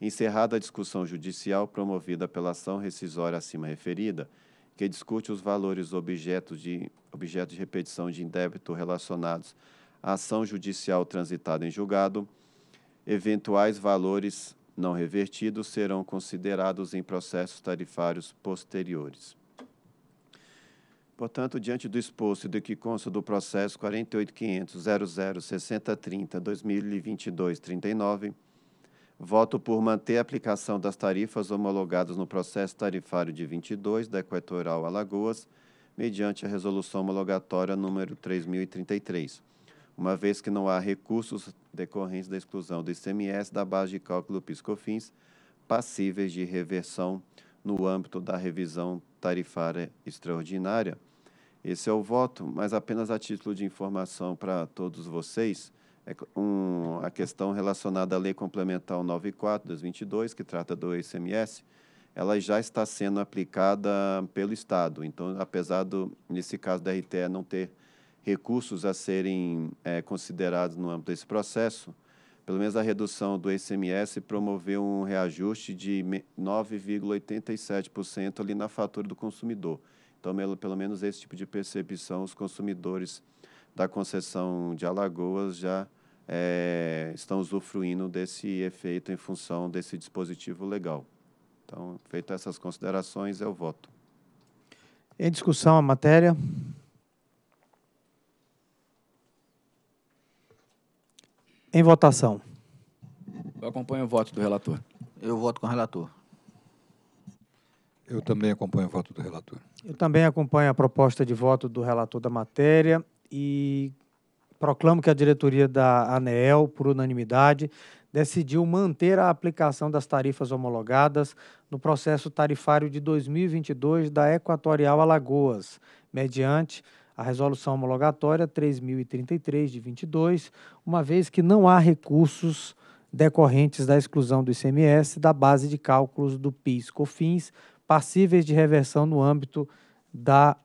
Encerrada a discussão judicial promovida pela ação rescisória acima referida, que discute os valores objetos de, objeto de repetição de indébito relacionados à ação judicial transitada em julgado, eventuais valores não revertidos serão considerados em processos tarifários posteriores. Portanto, diante do exposto e do que consta do processo 48500 00 6030 2022 39 Voto por manter a aplicação das tarifas homologadas no processo tarifário de 22 da Equatorial Alagoas, mediante a resolução homologatória número 3033, uma vez que não há recursos decorrentes da exclusão do ICMS da base de cálculo PiscoFins passíveis de reversão no âmbito da revisão tarifária extraordinária. Esse é o voto, mas apenas a título de informação para todos vocês. É um, a questão relacionada à Lei Complementar 94, 2022, que trata do ICMS, ela já está sendo aplicada pelo Estado. Então, apesar do, nesse caso da RTE não ter recursos a serem é, considerados no âmbito desse processo, pelo menos a redução do ICMS promoveu um reajuste de 9,87% ali na fatura do consumidor. Então, pelo menos esse tipo de percepção os consumidores da concessão de Alagoas já é, estão usufruindo desse efeito em função desse dispositivo legal. Então, feitas essas considerações, eu voto. Em discussão a matéria. Em votação. Eu acompanho o voto do relator. Eu voto com o relator. Eu também acompanho o voto do relator. Eu também acompanho a proposta de voto do relator da matéria e proclamo que a diretoria da ANEEL, por unanimidade, decidiu manter a aplicação das tarifas homologadas no processo tarifário de 2022 da Equatorial Alagoas, mediante a resolução homologatória 3033 de 22, uma vez que não há recursos decorrentes da exclusão do ICMS da base de cálculos do PIS/COFINS passíveis de reversão no âmbito da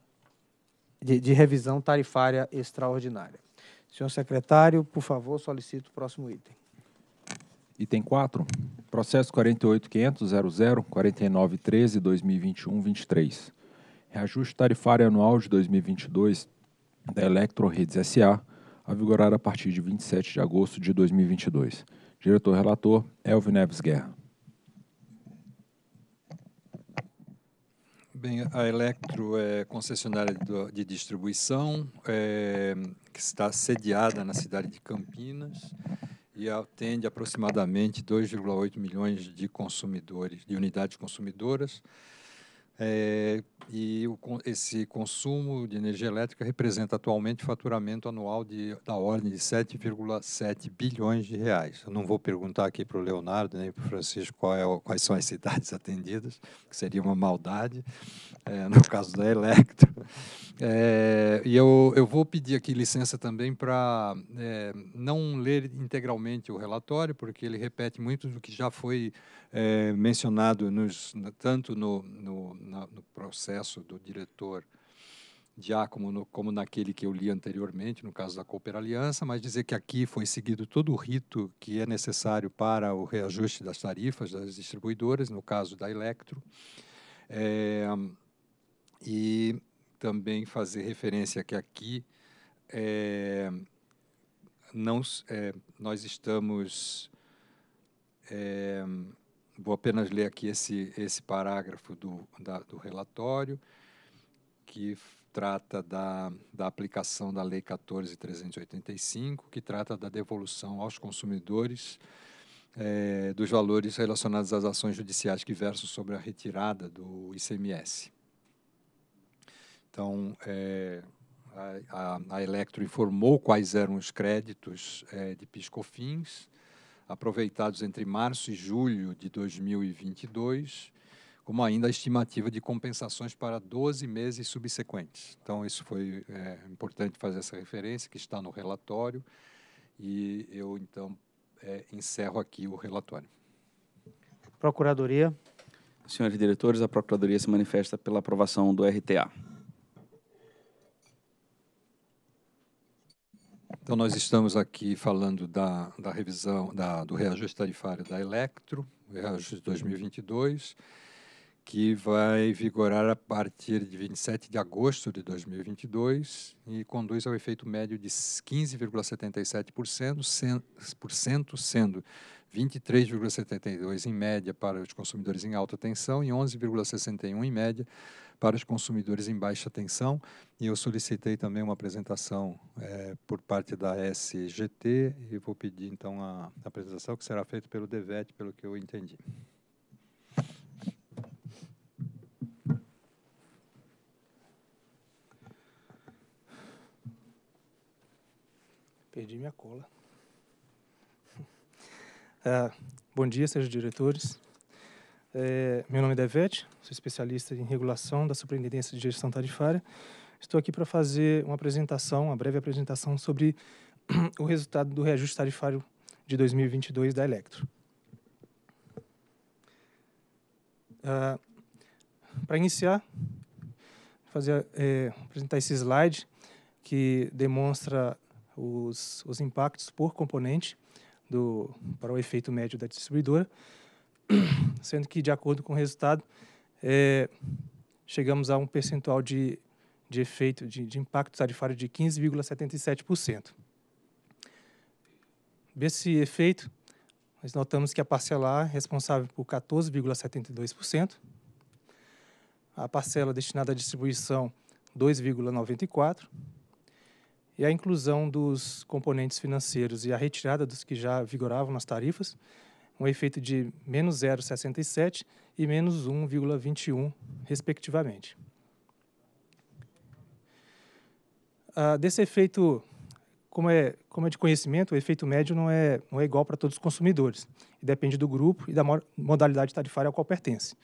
de, de revisão tarifária extraordinária. Senhor secretário, por favor, solicito o próximo item. Item 4, processo 48.500.0049.13.2021.23. Reajuste tarifário anual de 2022 da Electroredes S.A., a vigorar a partir de 27 de agosto de 2022. Diretor-relator, Elvin Neves Guerra. Bem, a Electro é concessionária de distribuição, é, que está sediada na cidade de Campinas e atende aproximadamente 2,8 milhões de consumidores, de unidades consumidoras, é, e o, esse consumo de energia elétrica representa atualmente faturamento anual de, da ordem de 7,7 bilhões de reais. Eu não vou perguntar aqui para o Leonardo nem para é o Francisco é, quais são as cidades atendidas, que seria uma maldade, é, no caso da Electro. É, e eu, eu vou pedir aqui licença também para é, não ler integralmente o relatório, porque ele repete muito do que já foi é, mencionado nos, tanto no, no, na, no, processo do diretor Giacomo no, como naquele que eu li anteriormente, no caso da Cooper Aliança, mas dizer que aqui foi seguido todo o rito que é necessário para o reajuste das tarifas das distribuidoras, no caso da Electro, é, e também fazer referência que aqui é, não, é, nós estamos é, Vou apenas ler aqui esse, esse parágrafo do, da, do relatório, que trata da, da aplicação da Lei 14.385, que trata da devolução aos consumidores é, dos valores relacionados às ações judiciais que versam sobre a retirada do ICMS. Então, é, a, a, Electro informou quais eram os créditos é, de piscofins aproveitados entre março e julho de 2022, como ainda a estimativa de compensações para 12 meses subsequentes. Então, isso foi é, importante fazer essa referência, que está no relatório, e eu, então, é, encerro aqui o relatório. Procuradoria. Senhores diretores, a Procuradoria se manifesta pela aprovação do RTA. Então, nós estamos aqui falando da, da revisão da, do reajuste tarifário da Electro, o reajuste de 2022, que vai vigorar a partir de 27 de agosto de 2022 e conduz ao efeito médio de 15,77%, sendo 23,72% em média para os consumidores em alta tensão e 11,61% em média para os consumidores em baixa tensão. E eu solicitei também uma apresentação é, por parte da SGT e vou pedir então a apresentação que será feita pelo DEVET, pelo que eu entendi. Perdi minha cola. Uh, bom dia, seus diretores. É, meu nome é Devete, sou especialista em regulação da Superintendência de Gestão Tarifária. Estou aqui para fazer uma apresentação, uma breve apresentação sobre o resultado do reajuste tarifário de 2022 da Electro. Uh, para iniciar, fazer, é, apresentar esse slide que demonstra os, os impactos por componente do, para o efeito médio da distribuidora sendo que, de acordo com o resultado, é, chegamos a um percentual de, de efeito de, de impacto tarifário de 15,77%. Desse efeito, nós notamos que a parcela A é responsável por 14,72%, a parcela destinada à distribuição 2,94% e a inclusão dos componentes financeiros e a retirada dos que já vigoravam nas tarifas um efeito de menos 0,67 e menos 1,21, respectivamente. Ah, desse efeito, como é, como é de conhecimento, o efeito médio não é, não é igual para todos os consumidores. Depende do grupo e da modalidade tarifária ao qual pertence.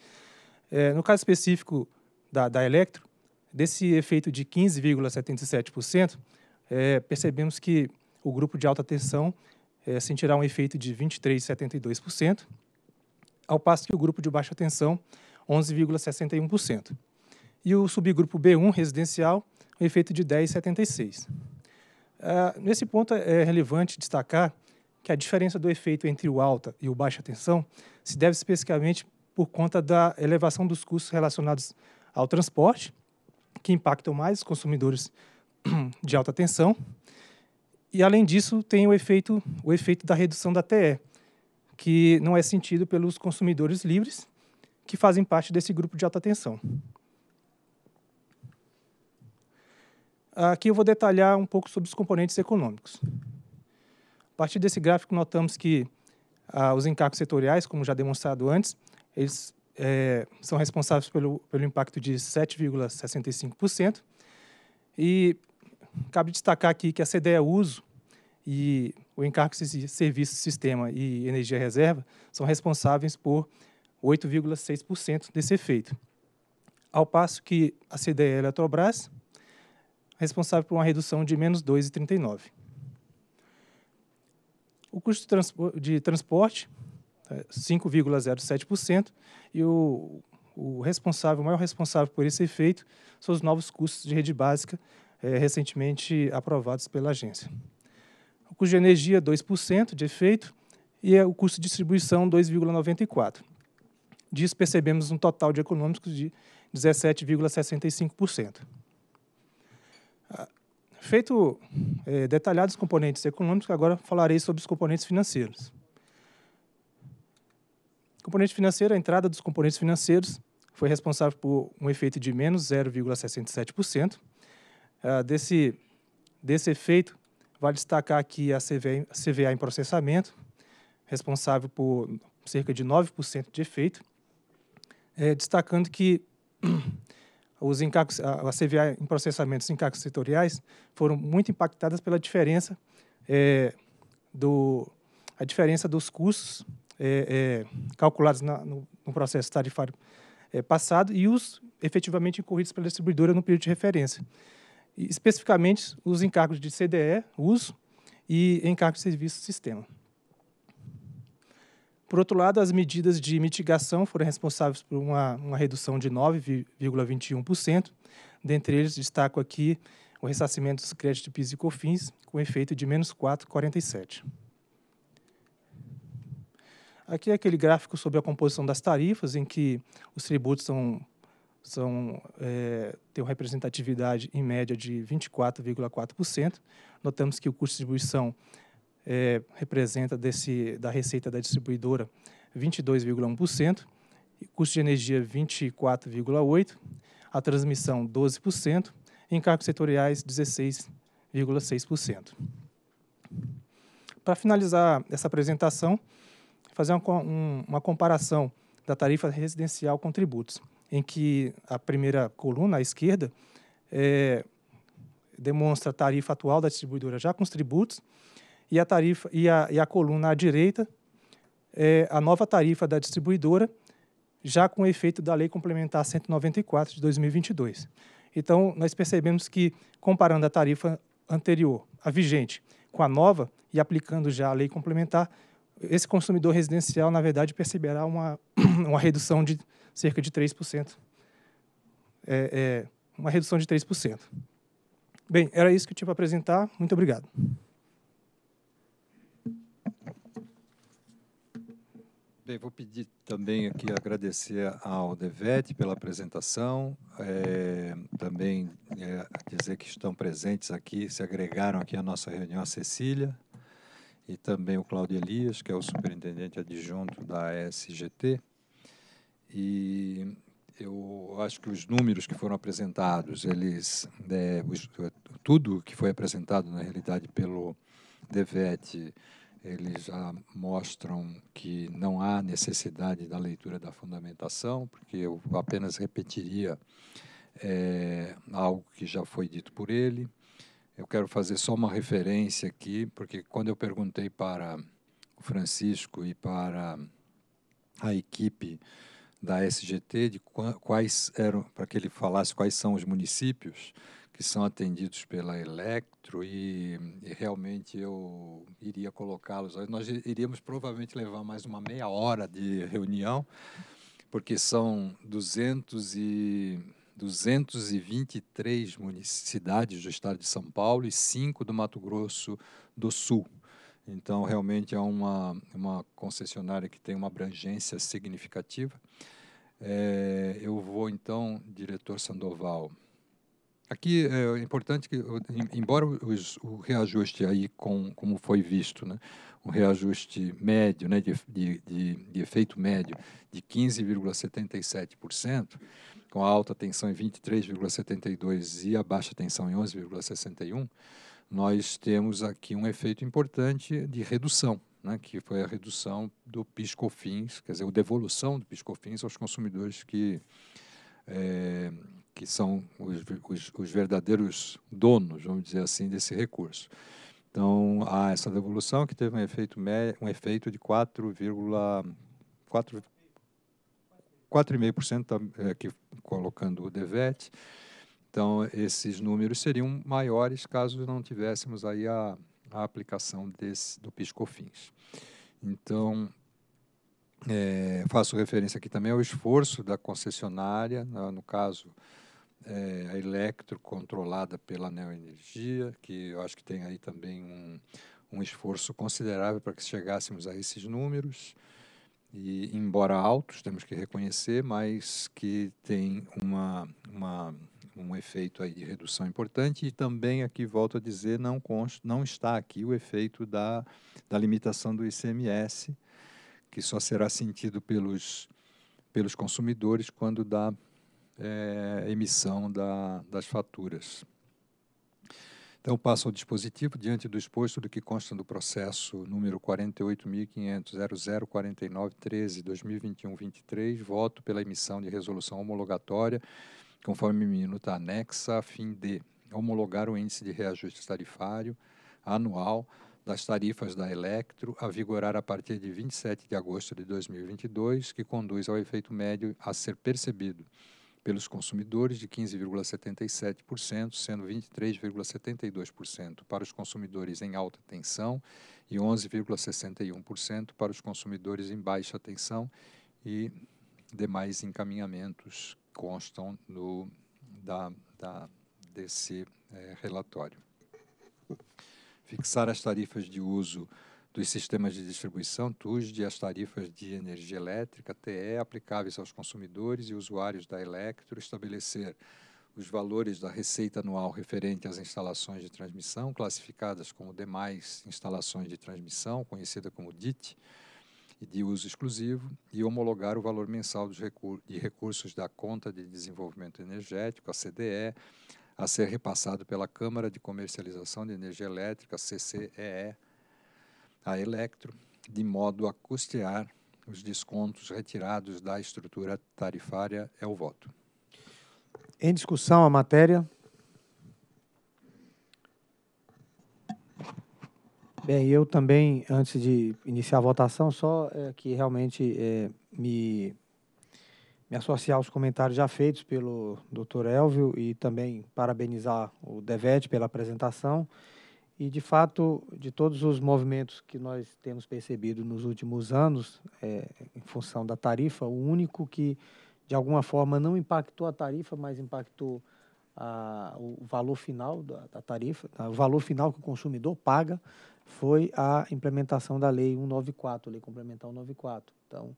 É, no caso específico da, da Electro, desse efeito de 15,77%, é, percebemos que o grupo de alta tensão é, sentirá um efeito de 23,72%, ao passo que o grupo de baixa tensão, 11,61%. E o subgrupo B1 residencial, um efeito de 10,76%. Ah, nesse ponto é, é relevante destacar que a diferença do efeito entre o alta e o baixa tensão se deve especificamente por conta da elevação dos custos relacionados ao transporte, que impactam mais os consumidores de alta tensão, e além disso, tem o efeito, o efeito da redução da TE, que não é sentido pelos consumidores livres, que fazem parte desse grupo de alta tensão. Aqui eu vou detalhar um pouco sobre os componentes econômicos. A partir desse gráfico, notamos que ah, os encargos setoriais, como já demonstrado antes, eles é, são responsáveis pelo, pelo impacto de 7,65%. E Cabe destacar aqui que a CDE é Uso e o encargo de serviço, sistema e energia reserva são responsáveis por 8,6% desse efeito. Ao passo que a CDE Eletrobras responsável por uma redução de menos 2,39. O custo de transporte, 5,07%, é, e o, o responsável, o maior responsável por esse efeito são os novos custos de rede básica, é, recentemente aprovados pela agência. O custo de energia, 2% de efeito, e é o custo de distribuição, 2,94%. Disso percebemos um total de econômicos de 17,65%. Ah, feito é, detalhados os componentes econômicos, agora falarei sobre os componentes financeiros. Componente financeiro, a entrada dos componentes financeiros foi responsável por um efeito de menos 0,67%, ah, desse, desse efeito, vale destacar aqui a CVA, CVA em processamento, responsável por cerca de 9% de efeito, é, destacando que os encargos, a CVA em processamentos encargos setoriais foram muito impactadas pela diferença é, do a diferença dos custos é, calculados na, no, no, processo tarifário passado e os efetivamente incorridos pela distribuidora no período de referência especificamente os encargos de CDE, uso, e encargos de serviço sistema. Por outro lado, as medidas de mitigação foram responsáveis por uma, uma redução de 9,21%. Dentre eles, destaco aqui o ressarcimento dos créditos de PIS e COFINS, com efeito de menos 4,47%. Aqui é aquele gráfico sobre a composição das tarifas, em que os tributos são são, é, eh, tem uma representatividade em média de 24,4%. Notamos que o custo de distribuição é, representa desse, da receita da distribuidora 22,1%, custo de energia 24,8%, a transmissão 12%, encargos setoriais 16,6%. Para finalizar essa apresentação, fazer uma, um, uma comparação da tarifa residencial com tributos em que a primeira coluna, à esquerda, é, demonstra a tarifa atual da distribuidora já com os tributos, e a, tarifa, e a, e a coluna à direita é a nova tarifa da distribuidora, já com efeito da Lei Complementar 194 de 2022. Então, nós percebemos que, comparando a tarifa anterior, a vigente, com a nova, e aplicando já a lei complementar, esse consumidor residencial, na verdade, perceberá uma, uma redução de cerca de 3%. É, é uma redução de 3%. Bem, era isso que eu tinha para apresentar. Muito obrigado. Bem, vou pedir também aqui agradecer ao Devete pela apresentação, é, também é, dizer que estão presentes aqui, se agregaram aqui à nossa reunião a Cecília e também o Claudio Elias, que é o superintendente adjunto da SGT. E eu acho que os números que foram apresentados, eles é, os, tudo que foi apresentado na realidade pelo Devet eles já mostram que não há necessidade da leitura da fundamentação, porque eu apenas repetiria é, algo que já foi dito por ele. Eu quero fazer só uma referência aqui, porque quando eu perguntei para o Francisco e para a equipe da SGT de quais eram, para que ele falasse quais são os municípios que são atendidos pela Electro e, e realmente eu iria colocá-los. Nós iríamos provavelmente levar mais uma meia hora de reunião, porque são 200 e 223 cidades do estado de São Paulo e cinco do Mato Grosso do Sul. Então, realmente é uma, uma concessionária que tem uma abrangência significativa. É, eu vou, então, diretor Sandoval. Aqui é, é importante que, embora os, o reajuste aí, com, como foi visto, né, um reajuste médio, né, de, de, de, de efeito médio de 15,77%, com a alta tensão em 23,72% e a baixa tensão em 11,61%, nós temos aqui um efeito importante de redução, né, que foi a redução do PiscoFins, quer dizer, a devolução do PiscoFins aos consumidores que, é, que são os, os, os, verdadeiros donos, vamos dizer assim, desse recurso. Então, há essa devolução que teve um efeito, um efeito de 4,4%, aqui eh, colocando o DEVET, então, esses números seriam maiores caso não tivéssemos aí a, a aplicação desse, do PiscoFins. Então, é, faço referência aqui também ao esforço da concessionária, no caso, é, a Electro, controlada pela Neoenergia, que eu acho que tem aí também um, um esforço considerável para que chegássemos a esses números, e embora altos, temos que reconhecer, mas que tem uma, uma um efeito aí de redução importante e também aqui volto a dizer não consta, não está aqui o efeito da, da limitação do ICMS que só será sentido pelos pelos consumidores quando da é, emissão da, das faturas. Então, passo ao dispositivo, diante do exposto do que consta do processo número 48.500.0049.13.2021-23, voto pela emissão de resolução homologatória conforme minuta anexa, a fim de homologar o índice de reajuste tarifário anual das tarifas da Electro a vigorar a partir de 27 de agosto de 2022, que conduz ao efeito médio a ser percebido pelos consumidores de 15,77%, sendo 23,72% para os consumidores em alta tensão e 11,61% para os consumidores em baixa tensão e demais encaminhamentos constam no, da, da, desse é, relatório. Fixar as tarifas de uso dos sistemas de distribuição, TUSD, e as tarifas de energia elétrica, TE, aplicáveis aos consumidores e usuários da Electro, estabelecer os valores da receita anual referente às instalações de transmissão, classificadas como demais instalações de transmissão, conhecida como DIT, de uso exclusivo e homologar o valor mensal de recursos da Conta de Desenvolvimento Energético, a CDE, a ser repassado pela Câmara de Comercialização de Energia Elétrica, CCEE, a Electro, de modo a custear os descontos retirados da estrutura tarifária. É o voto. Em discussão a matéria. Bem, eu também, antes de iniciar a votação, só é, que realmente é, me, me associar aos comentários já feitos pelo doutor Elvio e também parabenizar o DEVET pela apresentação. E, de fato, de todos os movimentos que nós temos percebido nos últimos anos, é, em função da tarifa, o único que, de alguma forma, não impactou a tarifa, mas impactou a, o valor final da, da tarifa, a, o valor final que o consumidor paga, foi a implementação da Lei 194, Lei Complementar 194. Então,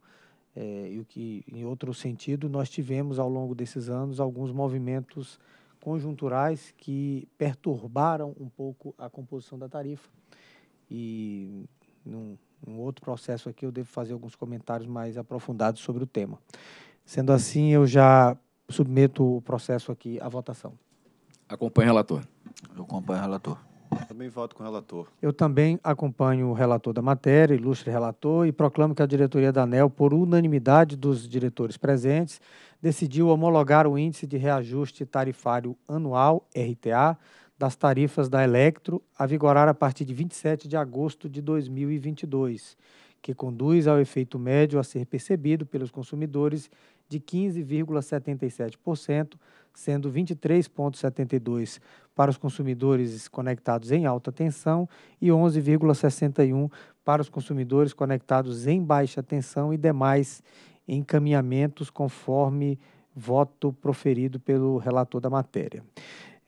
é, e o que, em outro sentido, nós tivemos ao longo desses anos alguns movimentos conjunturais que perturbaram um pouco a composição da tarifa. E num, num outro processo aqui eu devo fazer alguns comentários mais aprofundados sobre o tema. Sendo assim, eu já submeto o processo aqui à votação. Acompanhe o relator. Eu acompanho o relator. Também voto com o relator. Eu também acompanho o relator da matéria, ilustre relator, e proclamo que a diretoria da ANEL, por unanimidade dos diretores presentes, decidiu homologar o Índice de Reajuste Tarifário Anual, RTA, das tarifas da Electro, a vigorar a partir de 27 de agosto de 2022, que conduz ao efeito médio a ser percebido pelos consumidores de 15,77%, sendo 23,72% para os consumidores conectados em alta tensão e 11,61 para os consumidores conectados em baixa tensão e demais encaminhamentos conforme voto proferido pelo relator da matéria.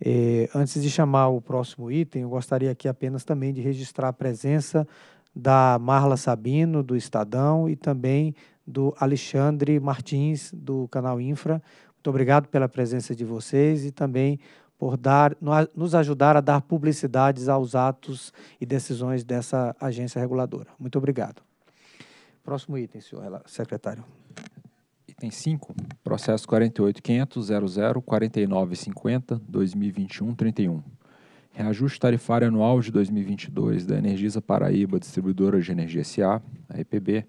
É, antes de chamar o próximo item, eu gostaria aqui apenas também de registrar a presença da Marla Sabino, do Estadão, e também do Alexandre Martins, do Canal Infra. Muito obrigado pela presença de vocês e também por dar, nos ajudar a dar publicidades aos atos e decisões dessa agência reguladora. Muito obrigado. Próximo item, senhor secretário. Item 5, processo 48.500.0049.50.2021.31. Reajuste tarifário anual de 2022 da Energisa Paraíba Distribuidora de Energia S.A., a EPB,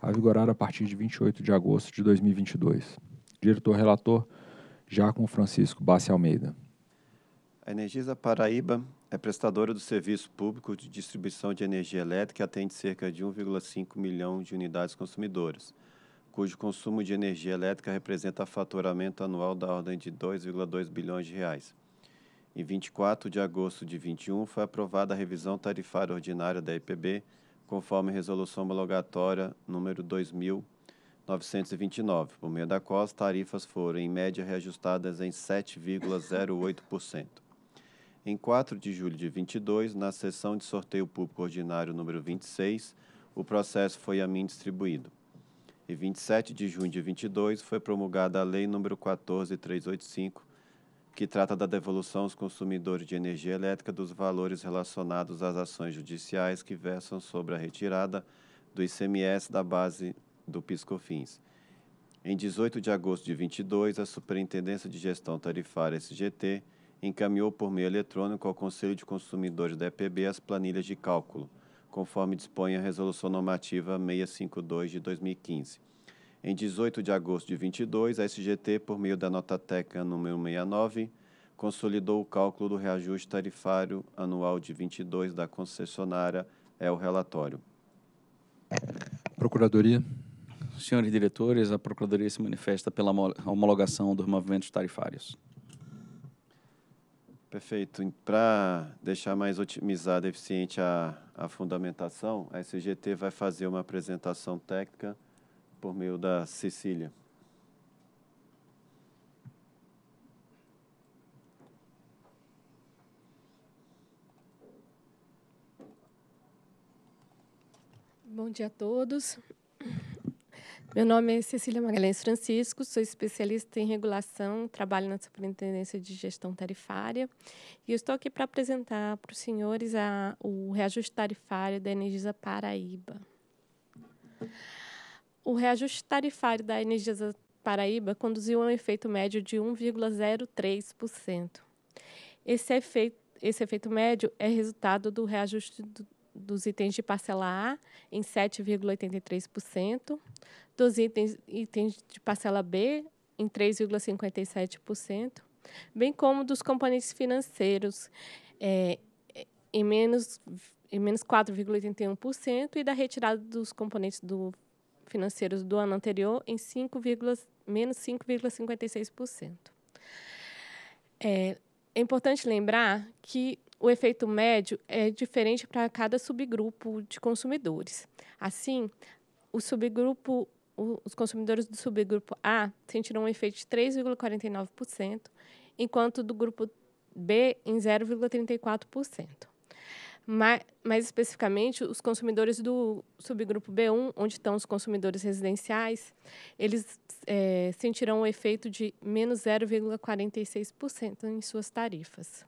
a vigorar a partir de 28 de agosto de 2022. Diretor-relator, Jaco Francisco Bassi Almeida. A Energisa Paraíba é prestadora do serviço público de distribuição de energia elétrica e atende cerca de 1,5 milhão de unidades consumidoras, cujo consumo de energia elétrica representa faturamento anual da ordem de 2,2 bilhões de reais. Em 24 de agosto de 21 foi aprovada a revisão tarifária ordinária da IPB, conforme resolução homologatória número 2929, por meio da qual as tarifas foram em média reajustadas em 7,08%. Em 4 de julho de 22, na sessão de sorteio público ordinário número 26, o processo foi a mim distribuído. E 27 de junho de 22 foi promulgada a Lei número 14385, que trata da devolução aos consumidores de energia elétrica dos valores relacionados às ações judiciais que versam sobre a retirada do ICMS da base do Piscofins. Em 18 de agosto de 22, a Superintendência de Gestão Tarifária SGT encaminhou por meio eletrônico ao Conselho de Consumidores da EPB as planilhas de cálculo, conforme dispõe a Resolução Normativa 652 de 2015. Em 18 de agosto de 22, a SGT, por meio da nota técnica número 69, consolidou o cálculo do reajuste tarifário anual de 22 da concessionária. É o relatório. Procuradoria. Senhores diretores, a Procuradoria se manifesta pela homologação dos movimentos tarifários. Perfeito. Para deixar mais otimizada e eficiente a, a fundamentação, a SGT vai fazer uma apresentação técnica por meio da Cecília. Bom dia a todos. Meu nome é Cecília Magalhães Francisco, sou especialista em regulação, trabalho na Superintendência de Gestão Tarifária e estou aqui para apresentar para os senhores a, o reajuste tarifário da Energisa Paraíba. O reajuste tarifário da Energisa Paraíba conduziu a um efeito médio de 1,03%. Esse efeito, esse efeito médio é resultado do reajuste do, dos itens de parcela A em 7,83%, dos itens, itens de parcela B em 3,57%, bem como dos componentes financeiros é, é em menos em menos 4,81% e da retirada dos componentes do financeiros do ano anterior em 5, menos 5,56%. É, é importante lembrar que o efeito médio é diferente para cada subgrupo de consumidores. Assim, o subgrupo os consumidores do subgrupo A sentiram um efeito de 3,49%, enquanto do grupo B em 0,34%. Mas, mais especificamente, os consumidores do subgrupo B1, onde estão os consumidores residenciais, eles é, sentirão um efeito de menos 0,46% em suas tarifas.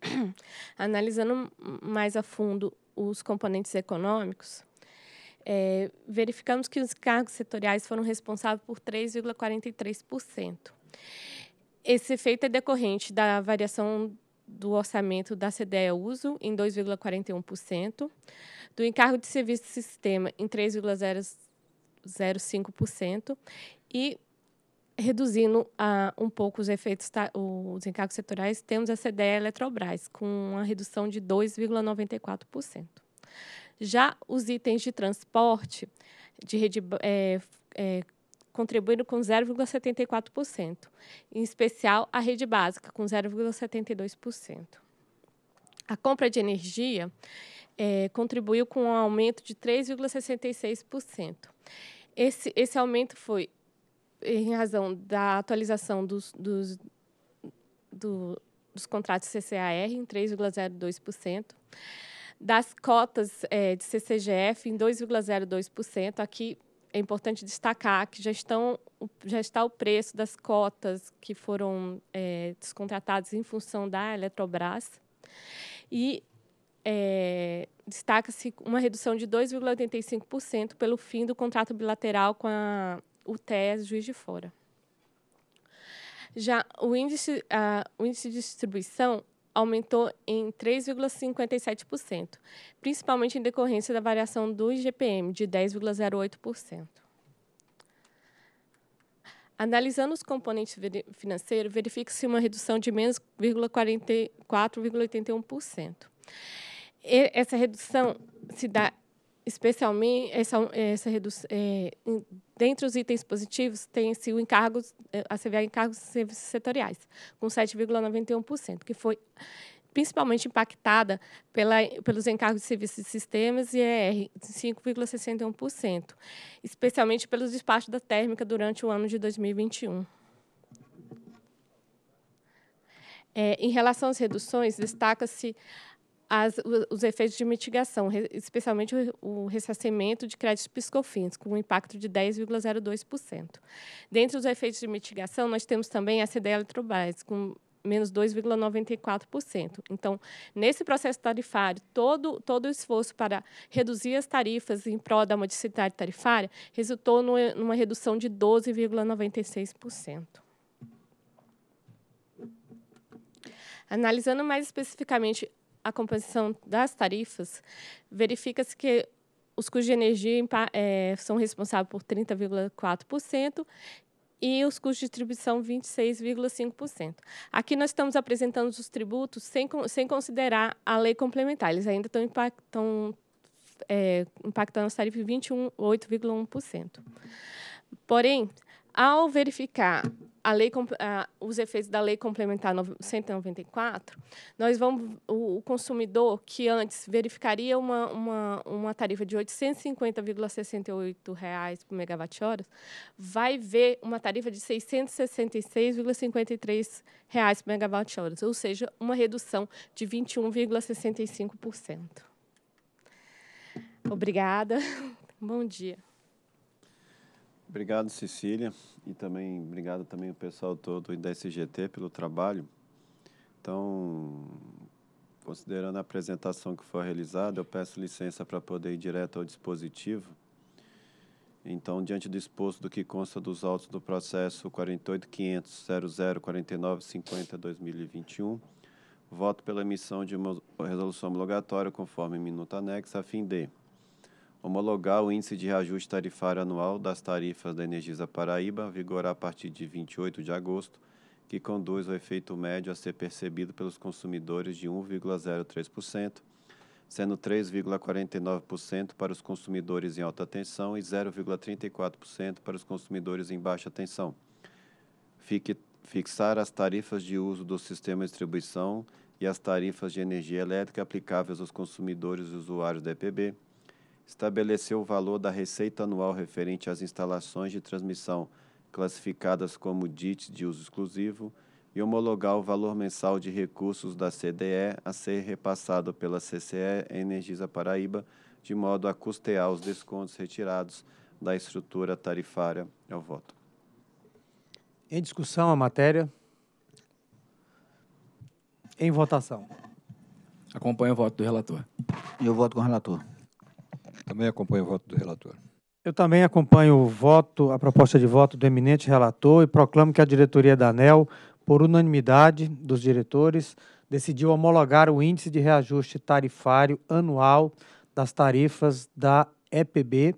analisando mais a fundo os componentes econômicos, é, verificamos que os cargos setoriais foram responsáveis por 3,43%. Esse efeito é decorrente da variação do orçamento da CDE Uso em 2,41%, do encargo de serviço de sistema em 3,05% e reduzindo a, um pouco os efeitos, os encargos setoriais, temos a CDE Eletrobras, com uma redução de 2,94%. Já os itens de transporte, de rede, é, é, contribuindo com 0,74%, em especial a rede básica, com 0,72%. A compra de energia é, contribuiu com um aumento de 3,66%. Esse, esse aumento foi em razão da atualização dos, dos, do, dos contratos CCAR em 3,02%, das cotas é, de CCGF em 2,02%. Aqui é importante destacar que já, estão, já está o preço das cotas que foram é, descontratadas em função da Eletrobras. E é, destaca-se uma redução de 2,85% pelo fim do contrato bilateral com a o TES Juiz de Fora. Já o índice, uh, o índice de distribuição aumentou em 3,57%, principalmente em decorrência da variação do IGPM, de 10,08%. Analisando os componentes financeiros, verifica-se uma redução de menos 4,81%. Essa redução se dá especialmente essa, essa redução, é, dentre os itens positivos tem-se o encargo, é, a CVA encargos de serviços setoriais, com 7,91%, que foi principalmente impactada pela, pelos encargos de serviços de sistemas e ER, 5,61%, especialmente pelos despachos da térmica durante o ano de 2021. É, em relação às reduções, destaca-se as, os efeitos de mitigação, especialmente o, o ressarcimento de créditos piscofins, com um impacto de 10,02%. Dentre os efeitos de mitigação, nós temos também a CDE Eletrobras, com menos 2,94%. Então, nesse processo tarifário, todo, todo o esforço para reduzir as tarifas em prol da modicidade tarifária resultou numa redução de 12,96%. Analisando mais especificamente a composição das tarifas, verifica-se que os custos de energia é, são responsáveis por 30,4% e os custos de distribuição 26,5%. Aqui nós estamos apresentando os tributos sem, sem considerar a lei complementar, eles ainda estão, impactando, é, impactando as tarifas 21,8,1%. Porém, ao verificar a lei, a, os efeitos da Lei Complementar 194, nós vamos, o, o consumidor que antes verificaria uma, uma, uma tarifa de R$ 850,68 por megawatt-hora, vai ver uma tarifa de R$ 666,53 por megawatt-hora, ou seja, uma redução de 21,65%. Obrigada. Bom dia. Obrigado, Cecília, e também obrigado também ao pessoal todo da SGT pelo trabalho. Então, considerando a apresentação que foi realizada, eu peço licença para poder ir direto ao dispositivo. Então, diante do exposto do que consta dos autos do processo 48.500.004950-2021, voto pela emissão de uma resolução homologatória conforme minuto anexo, a fim de homologar o índice de reajuste tarifário anual das tarifas da Energisa Paraíba, vigorar a partir de 28 de agosto, que conduz o efeito médio a ser percebido pelos consumidores de 1,03%, sendo 3,49% para os consumidores em alta tensão e 0,34% para os consumidores em baixa tensão. Fique, fixar as tarifas de uso do sistema de distribuição e as tarifas de energia elétrica aplicáveis aos consumidores e usuários da EPB estabeleceu o valor da receita anual referente às instalações de transmissão classificadas como dites de uso exclusivo e homologar o valor mensal de recursos da CDE a ser repassado pela CCE Energisa Paraíba, de modo a custear os descontos retirados da estrutura tarifária. é o voto. Em discussão a matéria. Em votação. Acompanho o voto do relator. Eu voto com o relator. Também acompanho o voto do relator. Eu também acompanho o voto, a proposta de voto do eminente relator e proclamo que a diretoria da ANEL, por unanimidade dos diretores, decidiu homologar o índice de reajuste tarifário anual das tarifas da EPB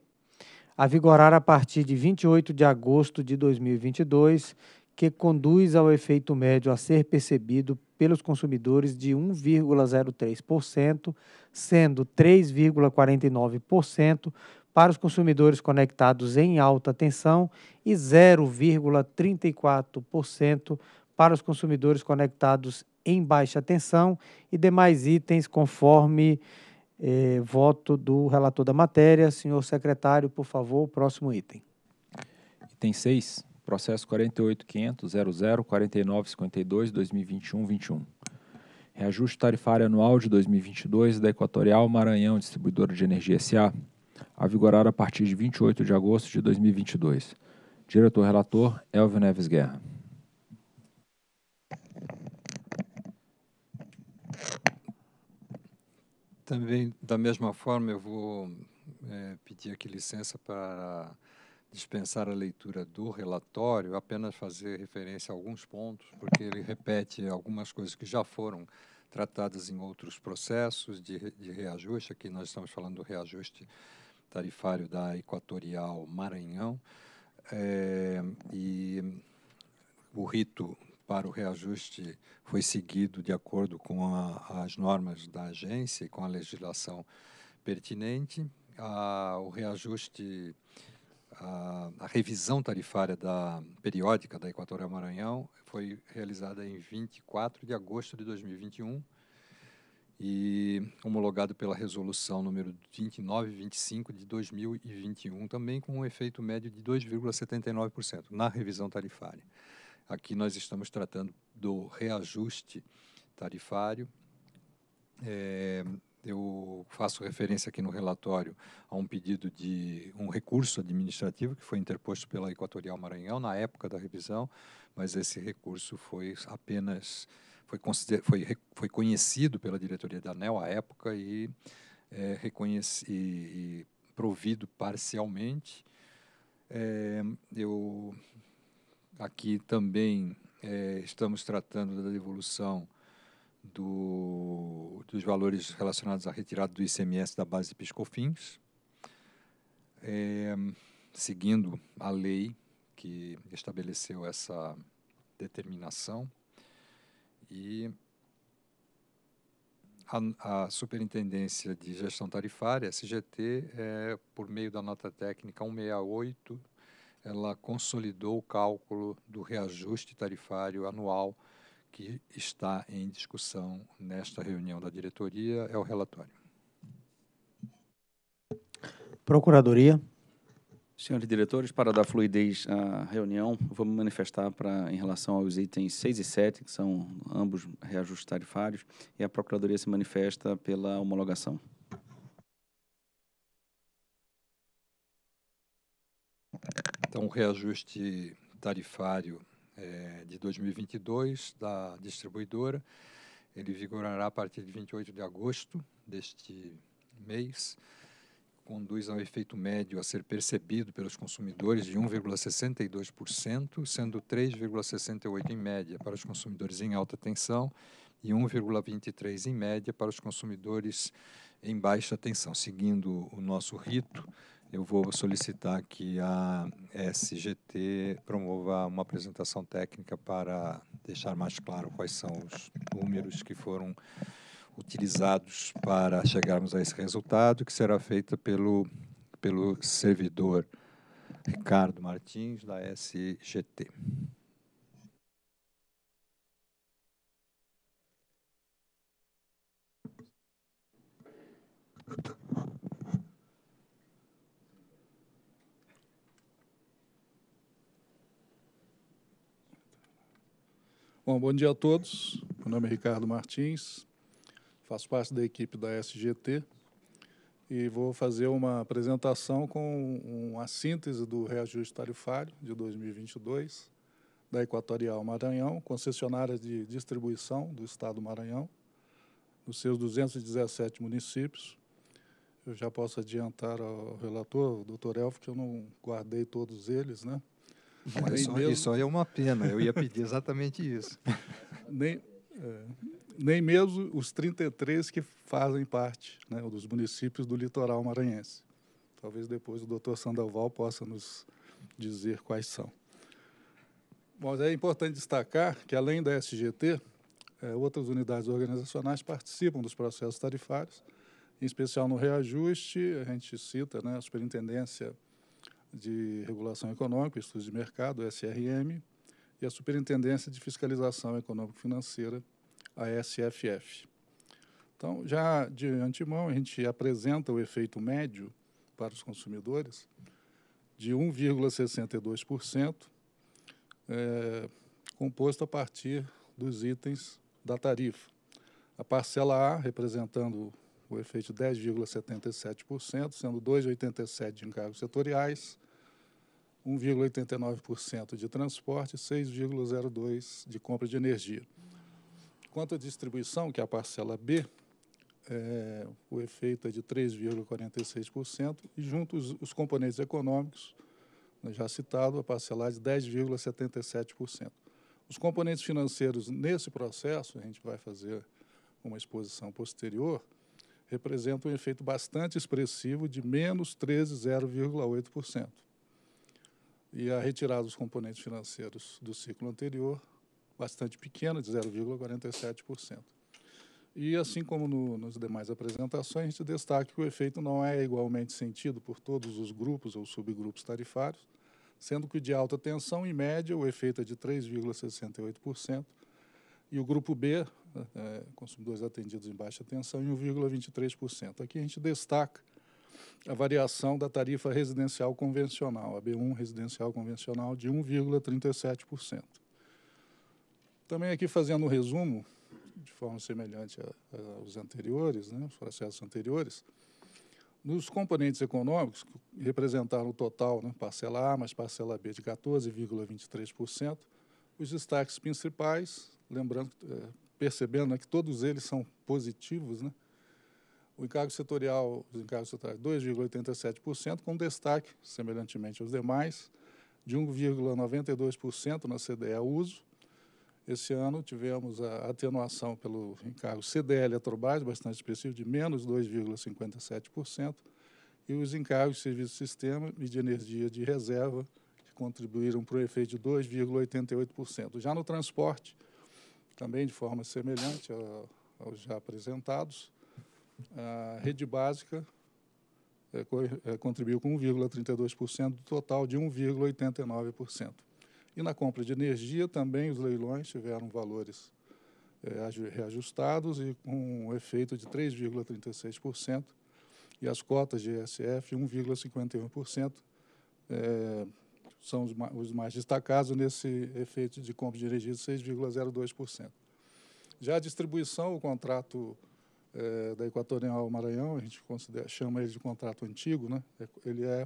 a vigorar a partir de 28 de agosto de 2022 que conduz ao efeito médio a ser percebido pelos consumidores de 1,03%, sendo 3,49% para os consumidores conectados em alta tensão e 0,34% para os consumidores conectados em baixa tensão e demais itens conforme eh, voto do relator da matéria. Senhor secretário, por favor, o próximo item. Item 6 processo 48.500.00.49.52.2021.21. Reajuste tarifário anual de 2022 da Equatorial Maranhão Distribuidora de Energia SA, a vigorar a partir de 28 de agosto de 2022. Diretor-relator Elvio Neves Guerra. Também, da mesma forma, eu vou é, pedir aqui licença para dispensar a leitura do relatório, apenas fazer referência a alguns pontos, porque ele repete algumas coisas que já foram tratadas em outros processos de, de reajuste. Aqui nós estamos falando do reajuste tarifário da Equatorial Maranhão. É, e o rito para o reajuste foi seguido de acordo com a, as normas da agência e com a legislação pertinente. A, ah, o reajuste a, a, revisão tarifária da periódica da Equatorial Maranhão foi realizada em 24 de agosto de 2021 e homologado pela resolução número 2925 de 2021, também com um efeito médio de 2,79% na revisão tarifária. Aqui nós estamos tratando do reajuste tarifário é, eu faço referência aqui no relatório a um pedido de um recurso administrativo que foi interposto pela Equatorial Maranhão na época da revisão, mas esse recurso foi apenas foi, foi, foi conhecido pela diretoria da ANEL à época e, é, e provido parcialmente. É, eu aqui também é, estamos tratando da devolução do, dos valores relacionados à retirada do ICMS da base PiscoFins, é, seguindo a lei que estabeleceu essa determinação e a, a, Superintendência de Gestão Tarifária, SGT, é, por meio da nota técnica 168, ela consolidou o cálculo do reajuste tarifário anual que está em discussão nesta reunião da diretoria é o relatório. Procuradoria. Senhores diretores, para dar fluidez à reunião, vou me manifestar para, em relação aos itens 6 e 7, que são ambos reajustes tarifários, e a Procuradoria se manifesta pela homologação. Então, o reajuste tarifário é, de 2022 da distribuidora. Ele vigorará a partir de 28 de agosto deste mês. Conduz ao efeito médio a ser percebido pelos consumidores de 1,62%, sendo 3,68% em média para os consumidores em alta tensão e 1,23% em média para os consumidores em baixa tensão, seguindo o nosso rito eu vou solicitar que a SGT promova uma apresentação técnica para deixar mais claro quais são os números que foram utilizados para chegarmos a esse resultado, que será feita pelo, pelo servidor Ricardo Martins, da SGT. Bom, bom dia a todos. Meu nome é Ricardo Martins, faço parte da equipe da SGT e vou fazer uma apresentação com uma síntese do reajuste tarifário de 2022 da Equatorial Maranhão, concessionária de distribuição do Estado do Maranhão, nos seus 217 municípios. Eu já posso adiantar ao relator, o doutor Elfo, que eu não guardei todos eles, né? isso, mesmo... isso é uma pena, eu ia pedir exatamente isso. nem, é, nem mesmo os 33 que fazem parte né, dos municípios do litoral maranhense. Talvez depois o doutor Sandoval possa nos dizer quais são. Mas é importante destacar que, além da SGT, é, outras unidades organizacionais participam dos processos tarifários, em especial no reajuste, a gente cita né, a Superintendência de Regulação Econômica, Estudos de Mercado, SRM, e a Superintendência de Fiscalização Econômico-Financeira, a SFF. Então, já de antemão, a gente apresenta o efeito médio para os consumidores de 1,62%, é, composto a partir dos itens da tarifa. A parcela A, representando o efeito 10,77%, sendo 2,87% de encargos setoriais, 1,89% de transporte e 6,02% de compra de energia. Quanto à distribuição, que é a parcela B, é, o efeito é de 3,46%, e juntos os componentes econômicos, né, já citado, a parcela de 10,77%. Os componentes financeiros nesse processo, a gente vai fazer uma exposição posterior, representa um efeito bastante expressivo de menos 13,0,8%. E a retirada dos componentes financeiros do ciclo anterior, bastante pequena, de 0,47%. E assim como no, nas demais apresentações, a gente destaca que o efeito não é igualmente sentido por todos os grupos ou subgrupos tarifários, sendo que o de alta tensão, em média, o efeito é de 3,68%, e o grupo B é, consumidores atendidos em baixa tensão, em 1,23%. Aqui a gente destaca a variação da tarifa residencial convencional, a B1 residencial convencional, de 1,37%. Também aqui fazendo um resumo, de forma semelhante a, a, aos anteriores, né, os processos anteriores, nos componentes econômicos, que representaram o total, né, parcela A mais parcela B de 14,23%, os destaques principais, lembrando que é, percebendo né, que todos eles são positivos, né? O encargo setorial, os encargos setoriais, 2,87%, com destaque, semelhantemente aos demais, de 1,92% na CDE uso. Esse ano tivemos a atenuação pelo encargo CDL Eletrobras, bastante expressivo, de menos 2,57%, e os encargos de serviço sistema e de energia de reserva, que contribuíram para o efeito de 2,88%. Já no transporte, também de forma semelhante aos já apresentados. A rede básica é, é, contribuiu com 1,32% do total de 1,89%. E na compra de energia também os leilões tiveram valores é, reajustados e com um efeito de 3,36% e as cotas de ISF 1,51%. É, são os, os mais destacados nesse efeito de compra dirigido 6,02%. Já a distribuição, o contrato é, da Equatorial Maranhão, a gente chama ele de contrato antigo, né? É, ele é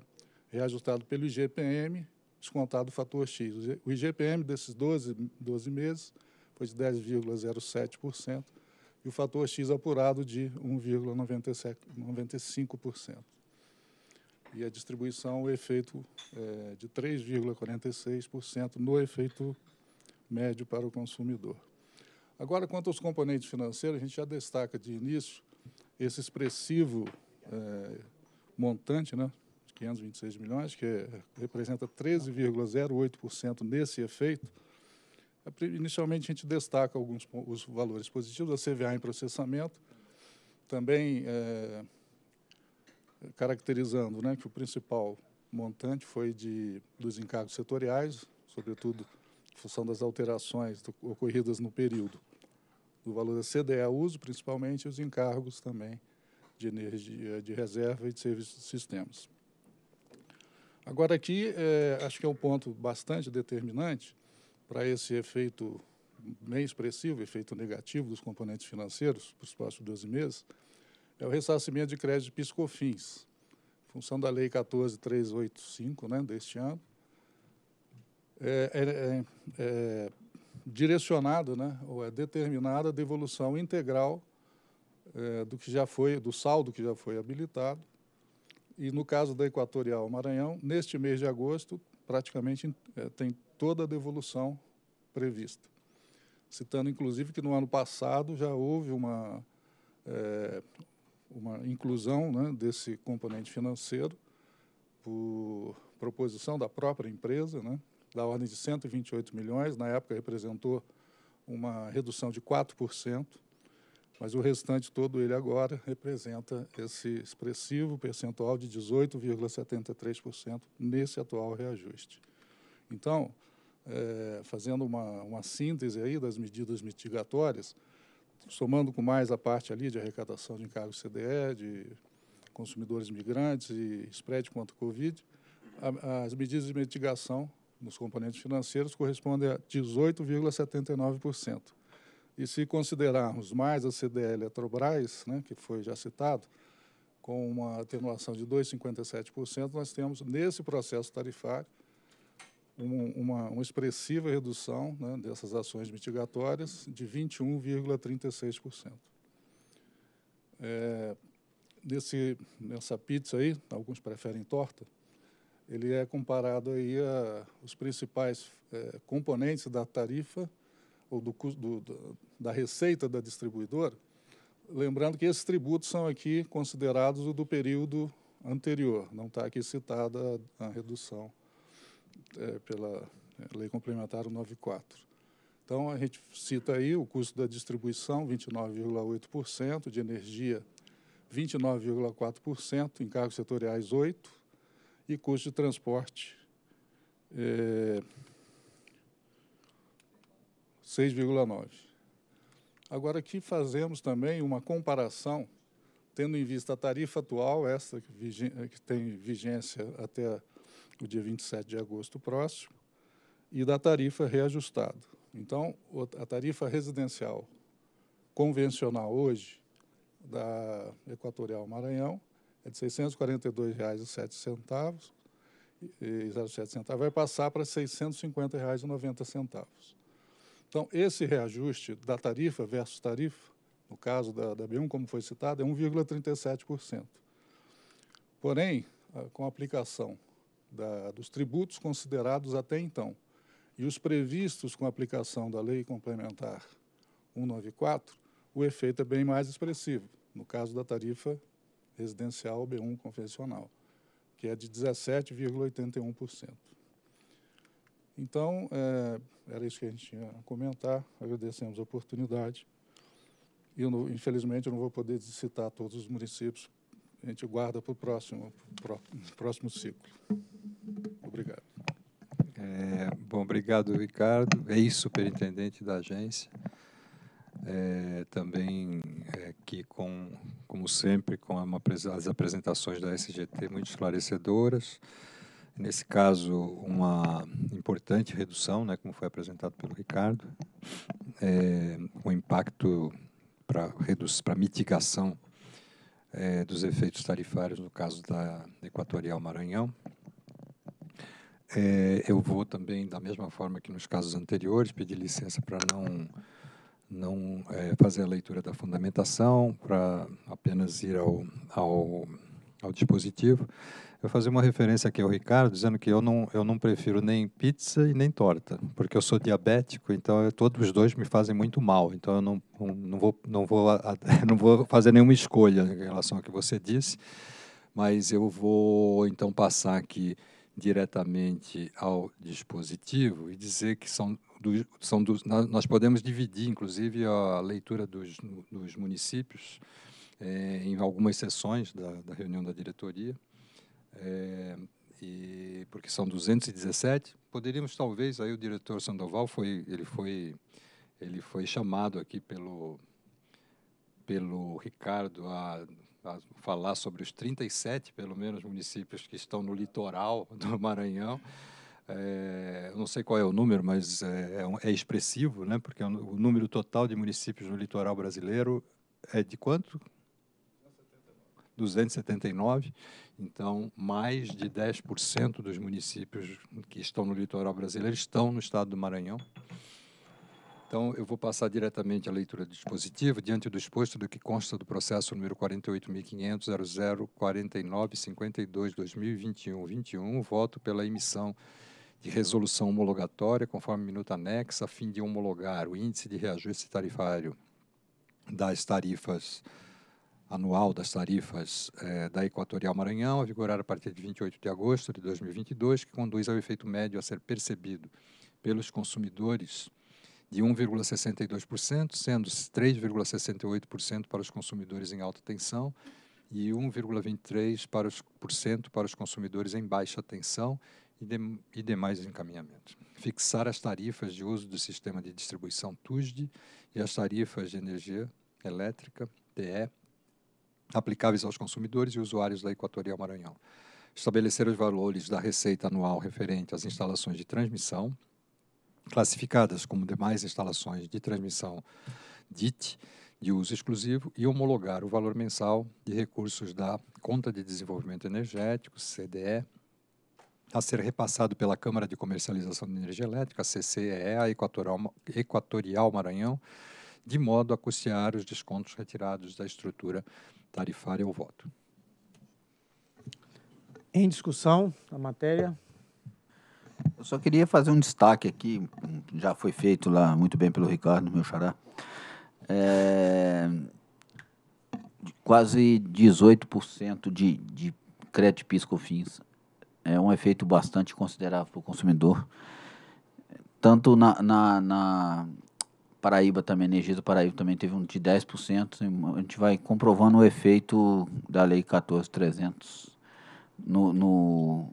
reajustado pelo IGPM, descontado o fator X. O IGPM desses 12, 12 meses foi de 10,07% e o fator X apurado de 1,95% e a distribuição, o efeito é, de 3,46% no efeito médio para o consumidor. Agora, quanto aos componentes financeiros, a gente já destaca de início esse expressivo é, montante, né, de 526 milhões, que é, representa 13,08% nesse efeito. Inicialmente, a gente destaca alguns os valores positivos, a CVA em processamento, também é, caracterizando né, que o principal montante foi de, dos encargos setoriais, sobretudo em função das alterações do, ocorridas no período, do valor da CDE a uso, principalmente, os encargos também de energia de reserva e de serviços de sistemas. Agora, aqui, é, acho que é um ponto bastante determinante para esse efeito bem expressivo, efeito negativo dos componentes financeiros para os próximos 12 meses, é o ressarcimento de crédito de piscofins, função da Lei 14385 né, deste ano, é, é, é, é direcionado né, ou é determinada a devolução integral é, do que já foi, do saldo que já foi habilitado. E no caso da Equatorial Maranhão, neste mês de agosto, praticamente é, tem toda a devolução prevista. Citando, inclusive, que no ano passado já houve uma, é, uma inclusão né, desse componente financeiro por proposição da própria empresa, né, da ordem de 128 milhões, na época representou uma redução de 4%, mas o restante todo ele agora representa esse expressivo percentual de 18,73% nesse atual reajuste. Então, é, fazendo uma, uma síntese aí das medidas mitigatórias, somando com mais a parte ali de arrecadação de encargos CDE, de consumidores migrantes e spread contra o Covid, a, as medidas de mitigação nos componentes financeiros correspondem a 18,79%. E se considerarmos mais a CDE Eletrobras, né, que foi já citado, com uma atenuação de 2,57%, nós temos nesse processo tarifário um, uma, uma, expressiva redução né, dessas ações mitigatórias de 21,36%. É, nesse, nessa pizza aí, alguns preferem torta, ele é comparado aí a, os principais é, componentes da tarifa ou do, do, do, da receita da distribuidora, lembrando que esses tributos são aqui considerados do período anterior, não está aqui citada a redução é, pela é, Lei Complementar 94. Então, a gente cita aí o custo da distribuição, 29,8%, de energia, 29,4%, encargos setoriais, 8%, e custo de transporte, é, 6,9%. Agora, aqui fazemos também uma comparação, tendo em vista a tarifa atual, essa que, que tem vigência até o dia 27 de agosto próximo, e da tarifa reajustada. Então, a tarifa residencial convencional hoje da Equatorial Maranhão é de R$ 642,07 e 07 centavos vai passar para R$ 650,90. Então, esse reajuste da tarifa versus tarifa, no caso da, da B1, como foi citado, é 1,37%. Porém, com a aplicação da, dos tributos considerados até então e os previstos com a aplicação da Lei Complementar 194, o efeito é bem mais expressivo, no caso da tarifa residencial B1 convencional, que é de 17,81%. Então, é, era isso que a gente tinha a comentar, agradecemos a oportunidade. Eu, infelizmente, eu não vou poder citar todos os municípios a gente guarda para o próximo, pro, próximo ciclo. Obrigado. É, bom, obrigado, Ricardo, ex-superintendente é da agência. É, também é, aqui, com, como sempre, com uma, as apresentações da SGT muito esclarecedoras. Nesse caso, uma importante redução, né, como foi apresentado pelo Ricardo, é, um impacto para mitigação é, dos efeitos tarifários no caso da Equatorial Maranhão. É, eu vou também, da mesma forma que nos casos anteriores, pedir licença para não, não é, fazer a leitura da fundamentação, para apenas ir ao, ao, ao dispositivo. Eu fazer uma referência aqui ao Ricardo, dizendo que eu não, eu não prefiro nem pizza e nem torta, porque eu sou diabético, então eu, todos os dois me fazem muito mal. Então eu não, não, vou, não, vou, não vou fazer nenhuma escolha em relação ao que você disse, mas eu vou então passar aqui diretamente ao dispositivo e dizer que são, são dos nós podemos dividir, inclusive, a leitura dos, dos municípios é, em algumas sessões da, da reunião da diretoria é, e, porque são 217. Poderíamos talvez aí o diretor Sandoval foi ele foi ele foi chamado aqui pelo pelo Ricardo a, a falar sobre os 37 pelo menos municípios que estão no litoral do Maranhão. É, não sei qual é o número, mas é, é, é expressivo, né? Porque é o número total de municípios no litoral brasileiro é de quanto? 279. 279. Então, mais de 10% dos municípios que estão no litoral brasileiro estão no estado do Maranhão. Então, eu vou passar diretamente à leitura do dispositivo, diante do exposto do que consta do processo número 48.500.0049.52.2021-21, voto pela emissão de resolução homologatória, conforme minuta anexa, a fim de homologar o índice de reajuste tarifário das tarifas anual das tarifas é, da Equatorial Maranhão, a vigorar a partir de 28 de agosto de 2022, que conduz ao efeito médio a ser percebido pelos consumidores de 1,62%, sendo 3,68% para os consumidores em alta tensão e 1,23% para, os, para os consumidores em baixa tensão e, de, e demais encaminhamentos. Fixar as tarifas de uso do sistema de distribuição TUSD e as tarifas de energia elétrica, TE, aplicáveis aos consumidores e usuários da Equatorial Maranhão. Estabelecer os valores da receita anual referente às instalações de transmissão, classificadas como demais instalações de transmissão DIT, de uso exclusivo, e homologar o valor mensal de recursos da Conta de Desenvolvimento Energético, CDE, a ser repassado pela Câmara de Comercialização de Energia Elétrica, CCEE, a Equatorial, Equatorial Maranhão, de modo a custear os descontos retirados da estrutura tarifária ao voto. Em discussão, a matéria. Eu só queria fazer um destaque aqui, já foi feito lá muito bem pelo Ricardo, meu xará. É, quase 18% de, de crédito PIS/COFINS é um efeito bastante considerável para o consumidor, tanto na, na, na Paraíba também, a energia do Paraíba também teve um de 10%. A gente vai comprovando o efeito da Lei 14300 no, no,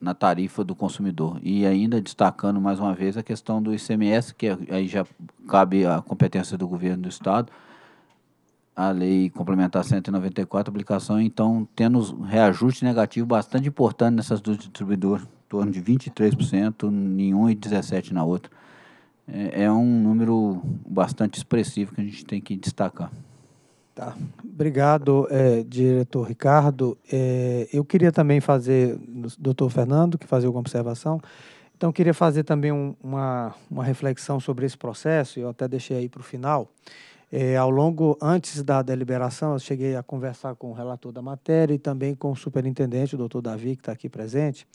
na tarifa do consumidor. E ainda destacando mais uma vez a questão do ICMS, que aí já cabe a competência do governo do Estado, a lei complementar 194, aplicação, então temos um reajuste negativo bastante importante nessas duas distribuidoras, em torno de 23% em um e 17% na outra. É, é, um número bastante expressivo que a gente tem que destacar. Tá. Obrigado, é, diretor Ricardo. É, eu queria também fazer, doutor Fernando, que fazia alguma observação, então queria fazer também um, uma, uma reflexão sobre esse processo, eu até deixei aí para o final. É, ao longo, antes da deliberação, eu cheguei a conversar com o relator da matéria e também com o superintendente, o doutor Davi, que está aqui presente,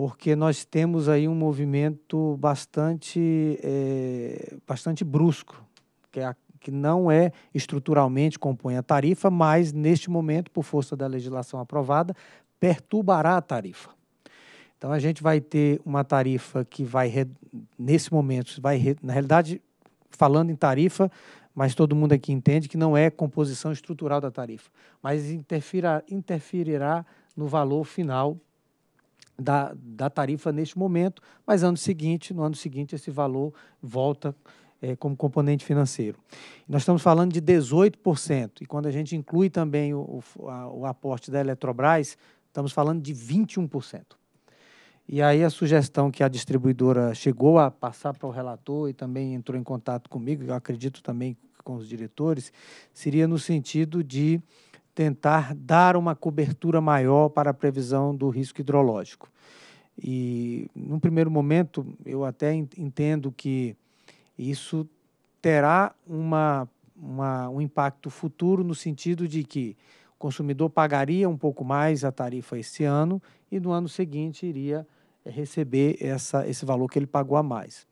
porque nós temos aí um movimento bastante, é, bastante brusco, que, é, que não é estruturalmente compõe a tarifa, mas neste momento, por força da legislação aprovada, perturbará a tarifa. Então a gente vai ter uma tarifa que vai, nesse momento, vai, na realidade, falando em tarifa, mas todo mundo aqui entende que não é composição estrutural da tarifa, mas interferirá no valor final da, da tarifa neste momento, mas ano seguinte, no ano seguinte, esse valor volta é, como componente financeiro. Nós estamos falando de 18%, e quando a gente inclui também o, o, a, o aporte da Eletrobras, estamos falando de 21%. E aí a sugestão que a distribuidora chegou a passar para o relator e também entrou em contato comigo, eu acredito também com os diretores, seria no sentido de tentar dar uma cobertura maior para a previsão do risco hidrológico. E, num primeiro momento, eu até entendo que isso terá uma, uma, um impacto futuro no sentido de que o consumidor pagaria um pouco mais a tarifa esse ano e no ano seguinte iria receber essa, esse valor que ele pagou a mais.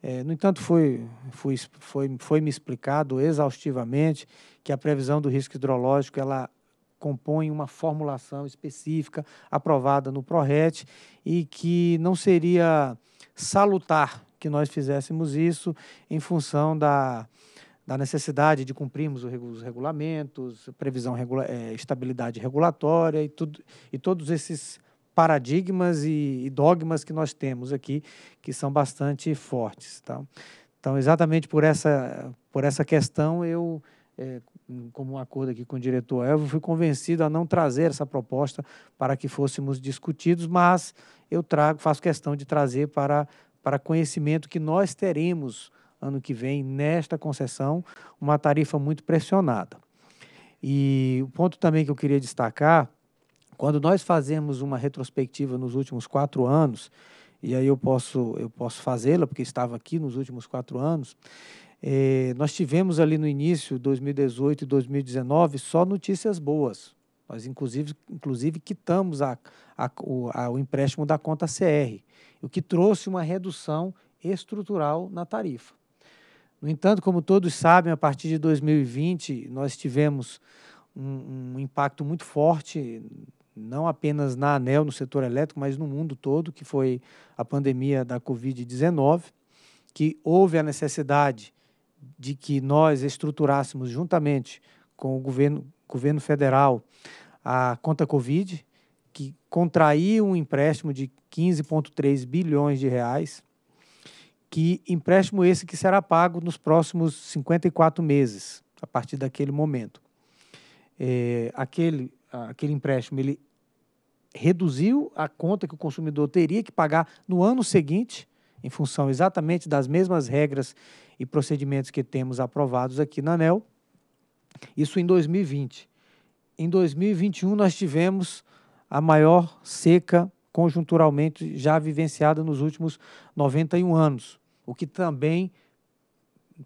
É, no entanto, foi, foi, foi, foi me explicado exaustivamente que a previsão do risco hidrológico ela compõe uma formulação específica aprovada no PRORET e que não seria salutar que nós fizéssemos isso em função da, da necessidade de cumprirmos os regulamentos, previsão, regula é, estabilidade regulatória e, tudo, e todos esses paradigmas e, e, dogmas que nós temos aqui, que são bastante fortes. Tá? Então, exatamente por essa, por essa questão, eu é, como um acordo aqui com o diretor Elvio, fui convencido a não trazer essa proposta para que fôssemos discutidos, mas eu trago, faço questão de trazer para, para conhecimento que nós teremos ano que vem nesta concessão uma tarifa muito pressionada. E o ponto também que eu queria destacar, quando nós fazemos uma retrospectiva nos últimos quatro anos, e aí eu posso, eu posso fazê-la, porque estava aqui nos últimos quatro anos, é, nós tivemos ali no início, 2018 e 2019, só notícias boas. Nós, inclusive, inclusive quitamos a, a, o, a, o empréstimo da conta CR, o que trouxe uma redução estrutural na tarifa. No entanto, como todos sabem, a partir de 2020 nós tivemos um, um, impacto muito forte, não apenas na ANEL, no setor elétrico, mas no mundo todo, que foi a pandemia da Covid-19, que houve a necessidade de que nós estruturássemos juntamente com o governo, governo federal a conta Covid, que contraiu um empréstimo de 15,3 bilhões de reais, que empréstimo esse que será pago nos próximos 54 meses, a partir daquele momento. É, aquele, aquele empréstimo ele reduziu a conta que o consumidor teria que pagar no ano seguinte, em função exatamente das mesmas regras e procedimentos que temos aprovados aqui na ANEL, isso em 2020. Em 2021, nós tivemos a maior seca conjunturalmente já vivenciada nos últimos 91 anos, o que também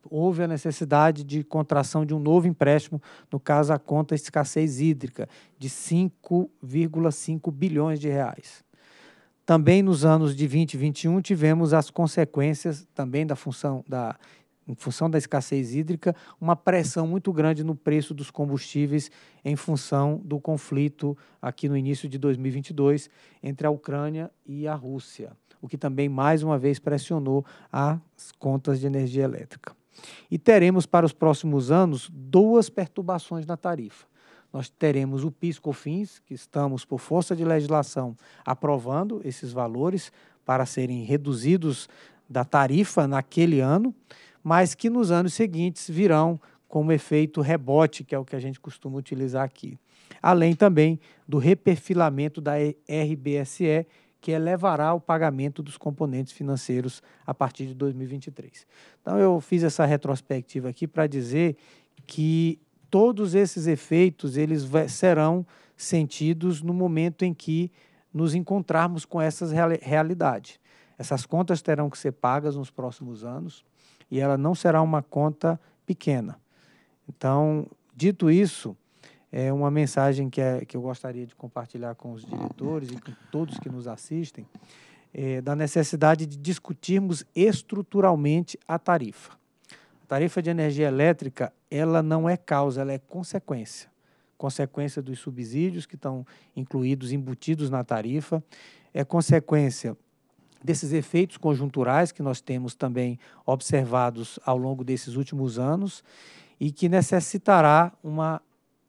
houve a necessidade de contração de um novo empréstimo, no caso a conta escassez hídrica, de 5,5 bilhões de reais. Também nos anos de 20 e 21 tivemos as consequências também da função da em função da escassez hídrica, uma pressão muito grande no preço dos combustíveis em função do conflito aqui no início de 2022 entre a Ucrânia e a Rússia, o que também mais uma vez pressionou as contas de energia elétrica. E teremos para os próximos anos duas perturbações na tarifa nós teremos o PIS/COFINS, que estamos por força de legislação aprovando esses valores para serem reduzidos da tarifa naquele ano, mas que nos anos seguintes virão como efeito rebote, que é o que a gente costuma utilizar aqui. Além também do reperfilamento da RBSE, que elevará o pagamento dos componentes financeiros a partir de 2023. Então, eu fiz essa retrospectiva aqui para dizer que todos esses efeitos eles serão sentidos no momento em que nos encontrarmos com essas realidade. Essas contas terão que ser pagas nos próximos anos e ela não será uma conta pequena. Então, dito isso, é uma mensagem que, é, que eu gostaria de compartilhar com os diretores e com todos que nos assistem, é, da necessidade de discutirmos estruturalmente a tarifa. Tarifa de energia elétrica, ela não é causa, ela é consequência. Consequência dos subsídios que estão incluídos, embutidos na tarifa, é consequência desses efeitos conjunturais que nós temos também observados ao longo desses últimos anos e que necessitará uma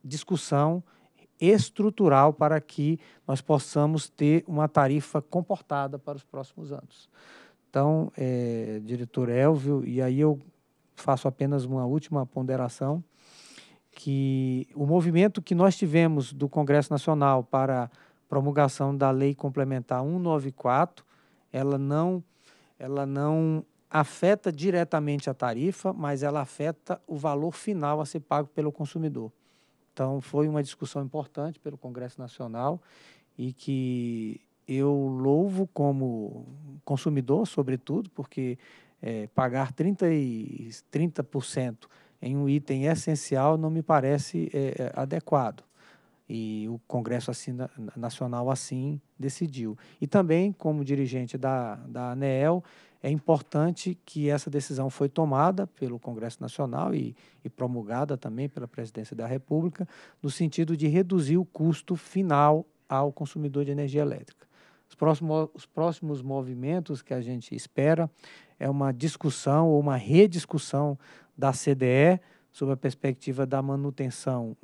discussão estrutural para que nós possamos ter uma tarifa comportada para os próximos anos. Então, é, diretor Elvio, e aí eu faço apenas uma última ponderação, que o movimento que nós tivemos do Congresso Nacional para promulgação da Lei Complementar 194, ela não, ela não afeta diretamente a tarifa, mas ela afeta o valor final a ser pago pelo consumidor. Então, foi uma discussão importante pelo Congresso Nacional e que eu louvo como consumidor, sobretudo, porque é, pagar 30%, e, 30 em um item essencial não me parece é, é adequado. E o Congresso assim, Nacional assim decidiu. E também, como dirigente da, da ANEEL, é importante que essa decisão foi tomada pelo Congresso Nacional e, e, promulgada também pela Presidência da República, no sentido de reduzir o custo final ao consumidor de energia elétrica. Os próximos, os próximos movimentos que a gente espera é uma discussão ou uma rediscussão da CDE sobre a perspectiva da manutenção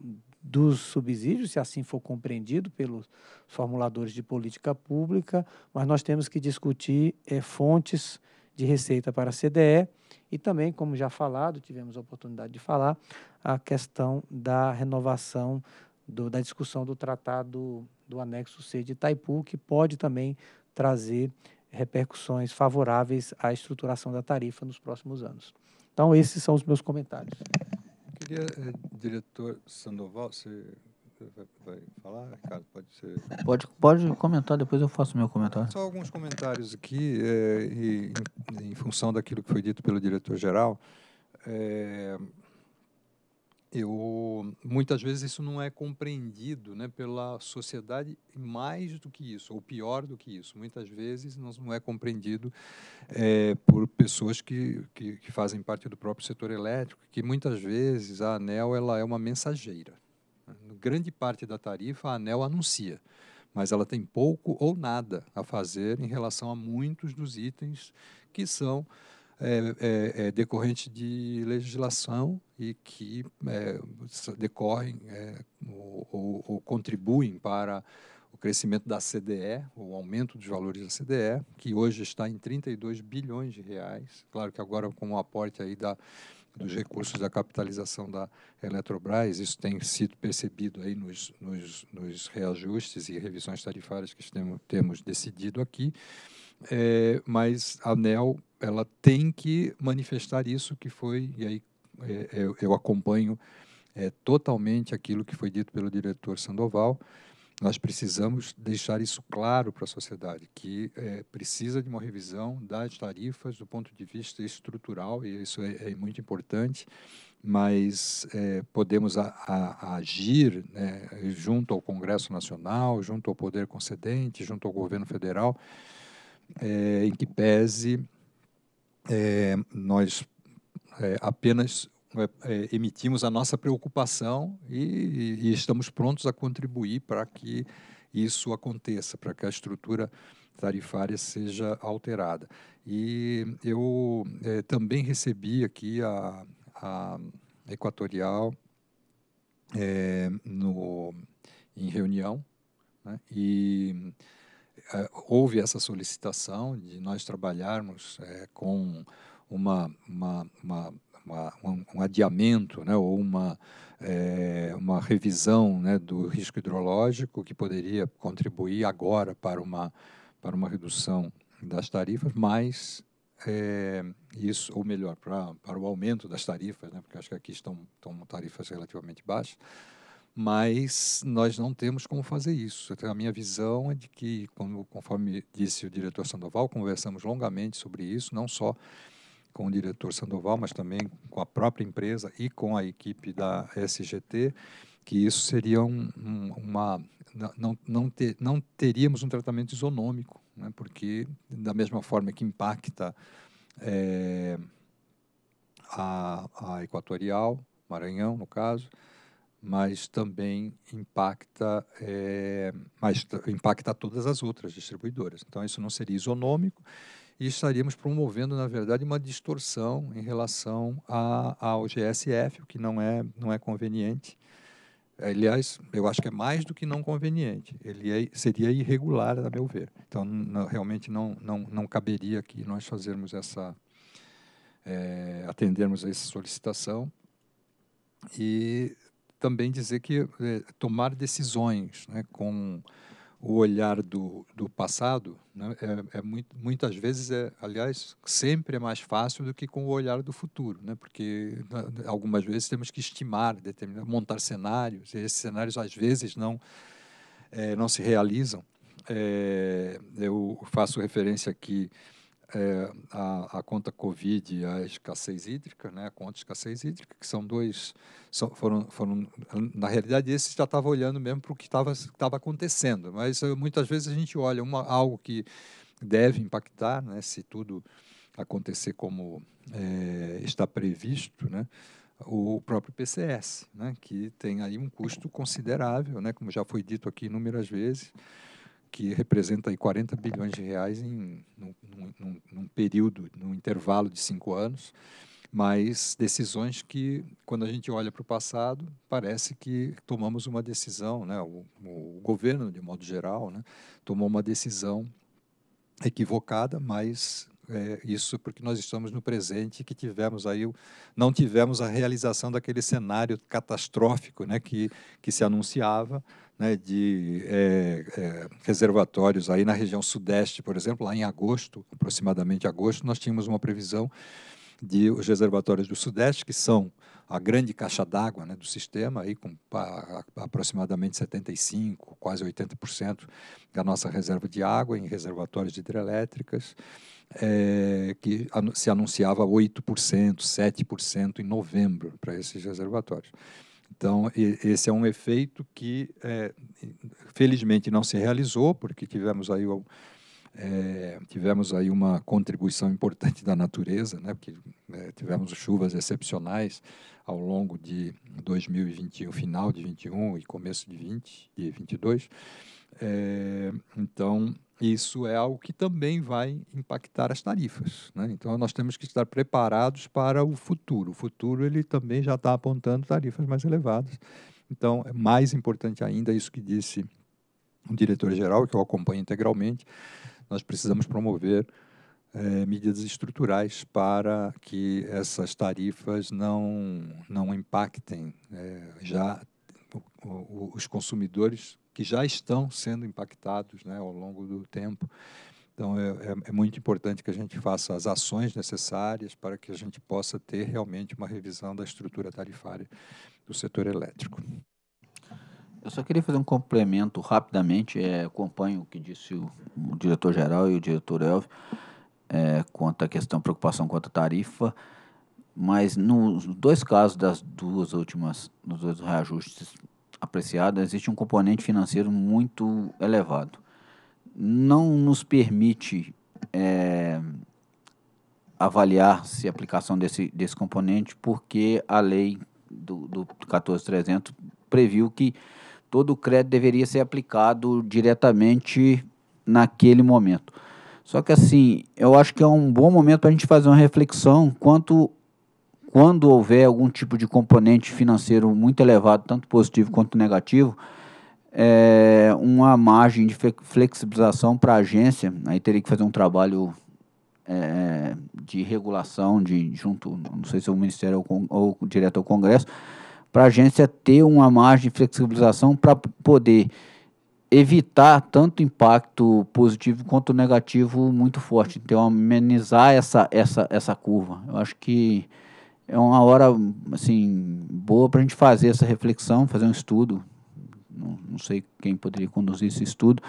dos subsídios, se assim for compreendido pelos formuladores de política pública, mas nós temos que discutir é, fontes de receita para a CDE e também, como já falado, tivemos a oportunidade de falar, a questão da renovação do, da discussão do tratado do anexo C de Itaipu, que pode também trazer repercussões favoráveis à estruturação da tarifa nos próximos anos. Então, esses são os meus comentários. Eu queria, eh, diretor Sandoval, você vai falar, Ricardo? Pode, ser... pode, pode comentar, depois eu faço meu comentário. Só alguns comentários aqui, eh, e, em, em, função daquilo que foi dito pelo diretor-geral. Eh, eu muitas vezes isso não é compreendido né, pela sociedade mais do que isso ou pior do que isso muitas vezes não é compreendido é, por pessoas que, que, que, fazem parte do próprio setor elétrico que muitas vezes a Anel ela é uma mensageira né. grande parte da tarifa a Anel anuncia mas ela tem pouco ou nada a fazer em relação a muitos dos itens que são é, eh, é, eh, decorrente de legislação e que é, decorrem é, ou, ou, contribuem para o crescimento da CDE, o aumento dos valores da CDE, que hoje está em 32 bilhões de reais. Claro que agora com o aporte aí da, dos recursos da capitalização da Eletrobras, isso tem sido percebido aí nos, nos, nos reajustes e revisões tarifárias que temos, temos decidido aqui. É, mas a ANEL ela tem que manifestar isso que foi, e aí eu, é, é, eu acompanho é, totalmente aquilo que foi dito pelo diretor Sandoval. Nós precisamos deixar isso claro para a sociedade, que é, precisa de uma revisão das tarifas do ponto de vista estrutural, e isso é, é muito importante, mas é, podemos a, a, agir né, junto ao Congresso Nacional, junto ao Poder Concedente, junto ao Governo Federal, é, em que pese nós é, apenas é, é, emitimos a nossa preocupação e, e estamos prontos a contribuir para que isso aconteça, para que a estrutura tarifária seja alterada. E eu é, também recebi aqui a, a Equatorial é, no, em reunião, né, e houve essa solicitação de nós trabalharmos com uma, uma, uma, uma um, um, adiamento né, ou uma, é, uma revisão né, do risco hidrológico que poderia contribuir agora para uma, para uma redução das tarifas, mas é, isso, ou melhor, para, para o aumento das tarifas, né, porque acho que aqui estão, estão tarifas relativamente baixas, mas nós não temos como fazer isso. Então, a minha visão é de que, como, conforme disse o diretor Sandoval, conversamos longamente sobre isso, não só com o diretor Sandoval, mas também com a própria empresa e com a equipe da SGT, que isso seria um, uma. Não, não, ter, não teríamos um tratamento isonômico, né? porque, da mesma forma que impacta é, a, a Equatorial, Maranhão, no caso, mas também impacta, é, mas impacta todas as outras distribuidoras. Então, isso não seria isonômico, e estaríamos promovendo, na verdade, uma distorção em relação a, ao GSF, o que não é, não é conveniente. Aliás, eu acho que é mais do que não conveniente. Ele é, seria irregular, a meu ver. Então, não, realmente não, não, não caberia aqui nós fazermos essa. É, atendermos a essa solicitação. E também dizer que é, tomar decisões né, com o olhar do, do passado, né, é, é muito, muitas vezes, é, aliás, sempre é mais fácil do que com o olhar do futuro, né, porque algumas vezes temos que estimar, determinar, montar cenários, e esses cenários às vezes não, é, não se realizam. É, eu faço referência aqui é, a, a, conta Covid e a escassez hídrica, né, a conta escassez hídrica, que são dois, são, foram, foram, na realidade, esse já estava olhando mesmo para o que estava acontecendo, mas eh, muitas vezes a gente olha uma, algo que deve impactar, né, se tudo acontecer como é, está previsto, né, o próprio PCS, né, que tem aí um custo considerável, né, como já foi dito aqui inúmeras vezes, que representa aí 40 bilhões de reais em num, num, num período, num intervalo de cinco anos, mas decisões que, quando a gente olha para o passado, parece que tomamos uma decisão, né? O, o, governo, de modo geral, né? tomou uma decisão equivocada, mas é, isso porque nós estamos no presente que tivemos aí não tivemos a realização daquele cenário catastrófico né, que, que se anunciava né, de é, é, reservatórios aí na região sudeste, por exemplo, lá em agosto, aproximadamente agosto, nós tínhamos uma previsão de os reservatórios do sudeste, que são a grande caixa d'água né, do sistema, aí com a, a, aproximadamente 75%, quase 80% da nossa reserva de água em reservatórios de hidrelétricas, é, que se anunciava 8%, 7% em novembro para esses reservatórios. Então, esse é um efeito que, é, felizmente, não se realizou, porque tivemos aí, é, tivemos aí uma contribuição importante da natureza, né? porque é, tivemos chuvas excepcionais ao longo de 2021, final de 21 e começo de 20 e 22. É, então, isso é algo que também vai impactar as tarifas. Né? Então, nós temos que estar preparados para o futuro. O futuro ele também já está apontando tarifas mais elevadas. Então, é mais importante ainda isso que disse o diretor-geral, que eu acompanho integralmente, nós precisamos promover eh, medidas estruturais para que essas tarifas não, não impactem eh, já os consumidores que já estão sendo impactados né, ao longo do tempo. Então, é, é, é, muito importante que a gente faça as ações necessárias para que a gente possa ter realmente uma revisão da estrutura tarifária do setor elétrico. Eu só queria fazer um complemento rapidamente. É, acompanho o que disse o, o diretor-geral e o diretor Elvio é, quanto à questão preocupação quanto à tarifa, mas nos dois casos das duas últimas, nos dois reajustes apreciada, existe um componente financeiro muito elevado. Não nos permite é, avaliar se a aplicação desse, desse componente, porque a lei do, do 14300 previu que todo o crédito deveria ser aplicado diretamente naquele momento. Só que assim, eu acho que é um bom momento para a gente fazer uma reflexão quanto quando houver algum tipo de componente financeiro muito elevado, tanto positivo quanto negativo, é, uma margem de flexibilização para a agência, aí teria que fazer um trabalho é, de regulação de junto, não sei se é o Ministério ou, ou direto ao Congresso, para a agência ter uma margem de flexibilização para poder evitar tanto impacto positivo quanto negativo muito forte, então amenizar essa, essa, essa curva. Eu acho que é uma hora assim boa para a gente fazer essa reflexão, fazer um estudo. Não, não sei quem poderia conduzir esse estudo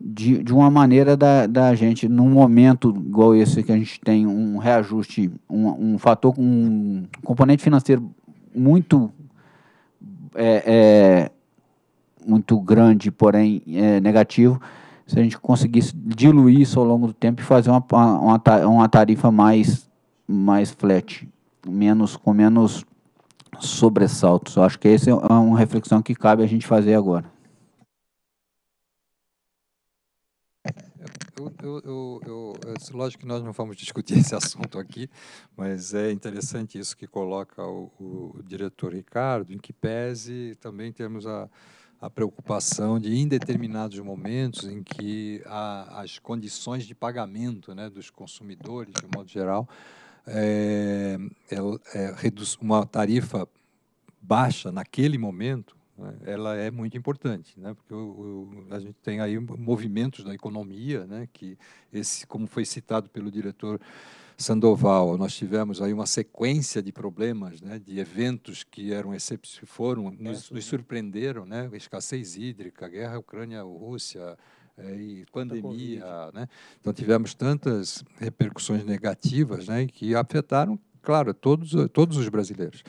de, de uma maneira da, da gente num momento igual esse que a gente tem um reajuste, um, um fator, um componente financeiro muito é, é muito grande, porém é, negativo. Se a gente conseguisse diluir isso ao longo do tempo e fazer uma, uma, uma tarifa mais mais flat menos com menos sobressaltos. Eu acho que essa é, é uma reflexão que cabe a gente fazer agora. Eu, eu, eu, eu, lógico que nós não vamos discutir esse assunto aqui, mas é interessante isso que coloca o, o diretor Ricardo, em que pese também temos a, a preocupação de, em determinados momentos em que a, as condições de pagamento né, dos consumidores, de um modo geral, é, é, uma tarifa baixa naquele momento, né, ela é muito importante, né, porque o, o, a gente tem aí movimentos na economia, né, que esse, como foi citado pelo diretor Sandoval, nós tivemos aí uma sequência de problemas, né, de eventos que eram excepcionais, foram nos, nos né. surpreenderam, né, escassez hídrica, guerra Ucrânia-Rússia, é, e pandemia, né? Então tivemos tantas repercussões negativas, né, que afetaram, claro, todos todos os brasileiros.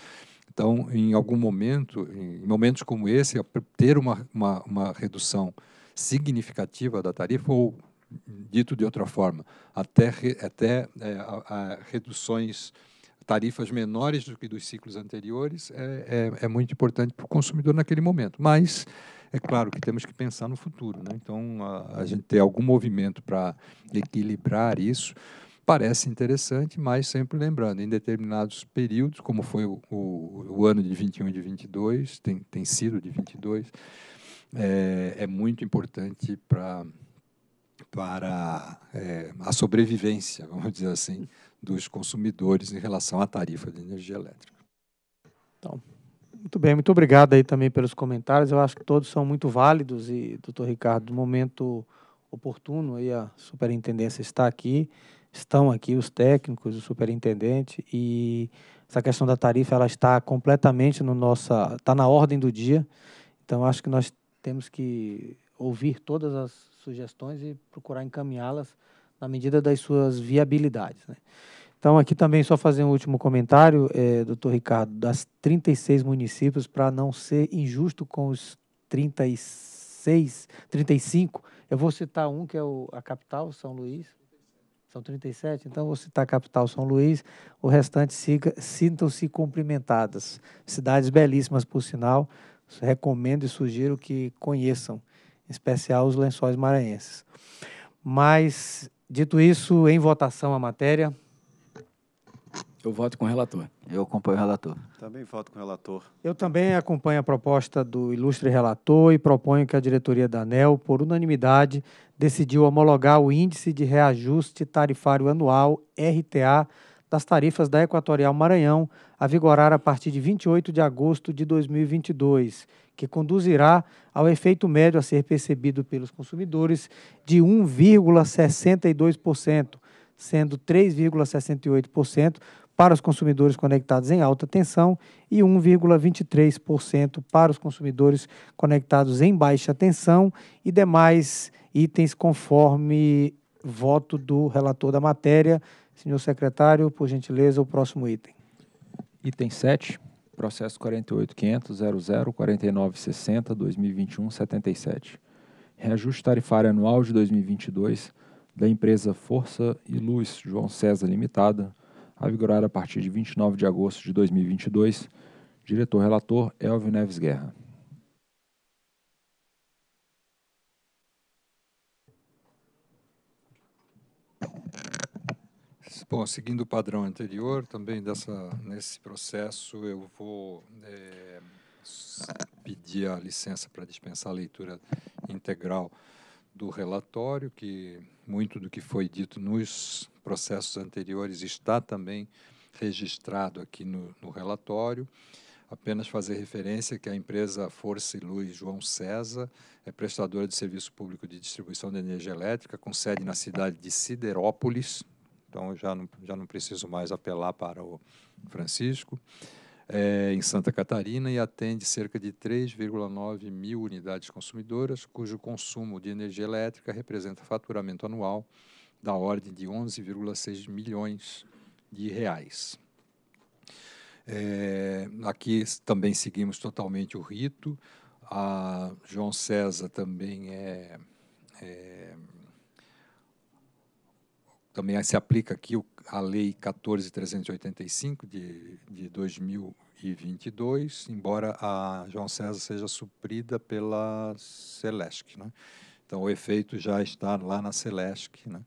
Então, em algum momento, em momentos como esse, ter uma, uma, uma redução significativa da tarifa ou dito de outra forma, até até é, a, a reduções tarifas menores do que dos ciclos anteriores é, é, é muito importante para o consumidor naquele momento. Mas é claro que temos que pensar no futuro, né? Então, a, a gente ter algum movimento para equilibrar isso parece interessante, mas sempre lembrando, em determinados períodos, como foi o, o, o ano de 21 e de 22, tem, tem sido de 22, é, é muito importante pra, para é, a sobrevivência, vamos dizer assim, dos consumidores em relação à tarifa de energia elétrica. Então, muito bem, muito obrigado aí também pelos comentários. Eu acho que todos são muito válidos e, doutor Ricardo, no momento oportuno, aí a superintendência está aqui, estão aqui os técnicos, o superintendente, e essa questão da tarifa ela está completamente no nossa, está na ordem do dia. Então acho que nós temos que ouvir todas as sugestões e procurar encaminhá-las na medida das suas viabilidades. Né? Então, aqui também, só fazer um último comentário, é, doutor Ricardo, das 36 municípios, para não ser injusto com os 36, 35, eu vou citar um que é o, a capital, São Luís. São 37, então vou citar a capital São Luís, o restante sintam-se cumprimentadas. Cidades belíssimas, por sinal, recomendo e sugiro que conheçam, em especial os lençóis maranhenses. Mas, dito isso, em votação a matéria, eu voto com o relator. Eu acompanho o relator. Também voto com o relator. Eu também acompanho a proposta do ilustre relator e proponho que a diretoria da ANEL, por unanimidade, decidiu homologar o Índice de Reajuste Tarifário Anual, RTA, das tarifas da Equatorial Maranhão, a vigorar a partir de 28 de agosto de 2022, que conduzirá ao efeito médio a ser percebido pelos consumidores de 1,62%, sendo 3,68% para os consumidores conectados em alta tensão e 1,23% para os consumidores conectados em baixa tensão e demais itens conforme voto do relator da matéria. Senhor secretário, por gentileza, o próximo item. Item 7, processo 48.500.00.49.60.2021.77. Reajuste tarifário anual de 2022 da empresa Força e Luz João César Limitada, a vigorar a partir de 29 de agosto de 2022. Diretor-relator Elvio Neves Guerra. Bom, seguindo o padrão anterior, também dessa, nesse processo eu vou é, pedir a licença para dispensar a leitura integral do relatório, que muito do que foi dito nos processos anteriores está também registrado aqui no, no relatório. Apenas fazer referência que a empresa Força e Luz João César é prestadora de serviço público de distribuição de energia elétrica, com sede na cidade de Siderópolis, então já não, já não preciso mais apelar para o Francisco é, em Santa Catarina e atende cerca de 3,9 mil unidades consumidoras, cujo consumo de energia elétrica representa faturamento anual da ordem de 11,6 milhões de reais. É, aqui também seguimos totalmente o rito. A João César também é, é também se aplica aqui o a Lei 14.385 de, de 2022, embora a João César seja suprida pela Celesc. Né? Então, o efeito já está lá na Celesc. Né?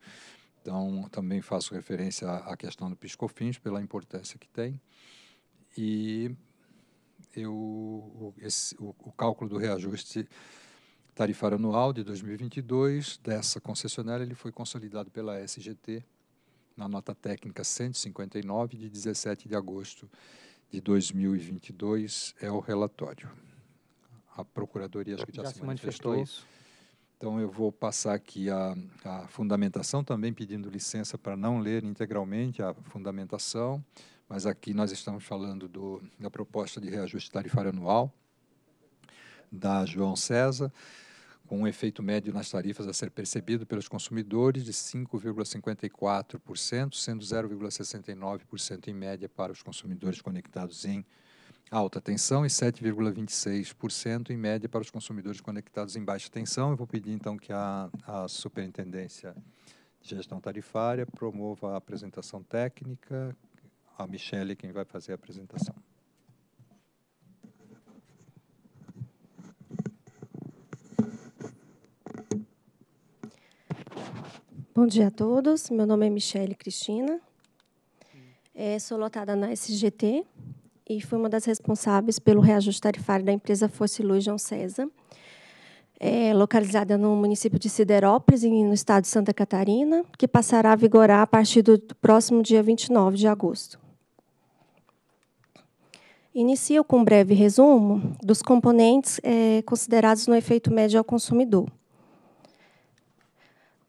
Então, também faço referência à questão do Piscofins, pela importância que tem. E eu, esse, o, o cálculo do reajuste tarifário anual de 2022 dessa concessionária ele foi consolidado pela SGT na nota técnica 159 de 17 de agosto de 2022 é o relatório. A Procuradoria acho que já, já se manifestou. manifestou então eu vou passar aqui a, a fundamentação, também pedindo licença para não ler integralmente a fundamentação, mas aqui nós estamos falando do, da proposta de reajuste tarifário anual da João César com um efeito médio nas tarifas a ser percebido pelos consumidores de 5,54%, sendo 0,69% em média para os consumidores conectados em alta tensão e 7,26% em média para os consumidores conectados em baixa tensão. Eu vou pedir então que a, a Superintendência de Gestão Tarifária promova a apresentação técnica. A Michele, quem vai fazer a apresentação. Bom dia a todos. Meu nome é Michele Cristina. É, sou lotada na SGT e fui uma das responsáveis pelo reajuste tarifário da empresa Fosse Luz João César, é, localizada no município de Siderópolis, no estado de Santa Catarina, que passará a vigorar a partir do próximo dia 29 de agosto. Inicio com um breve resumo dos componentes é, considerados no efeito médio ao consumidor.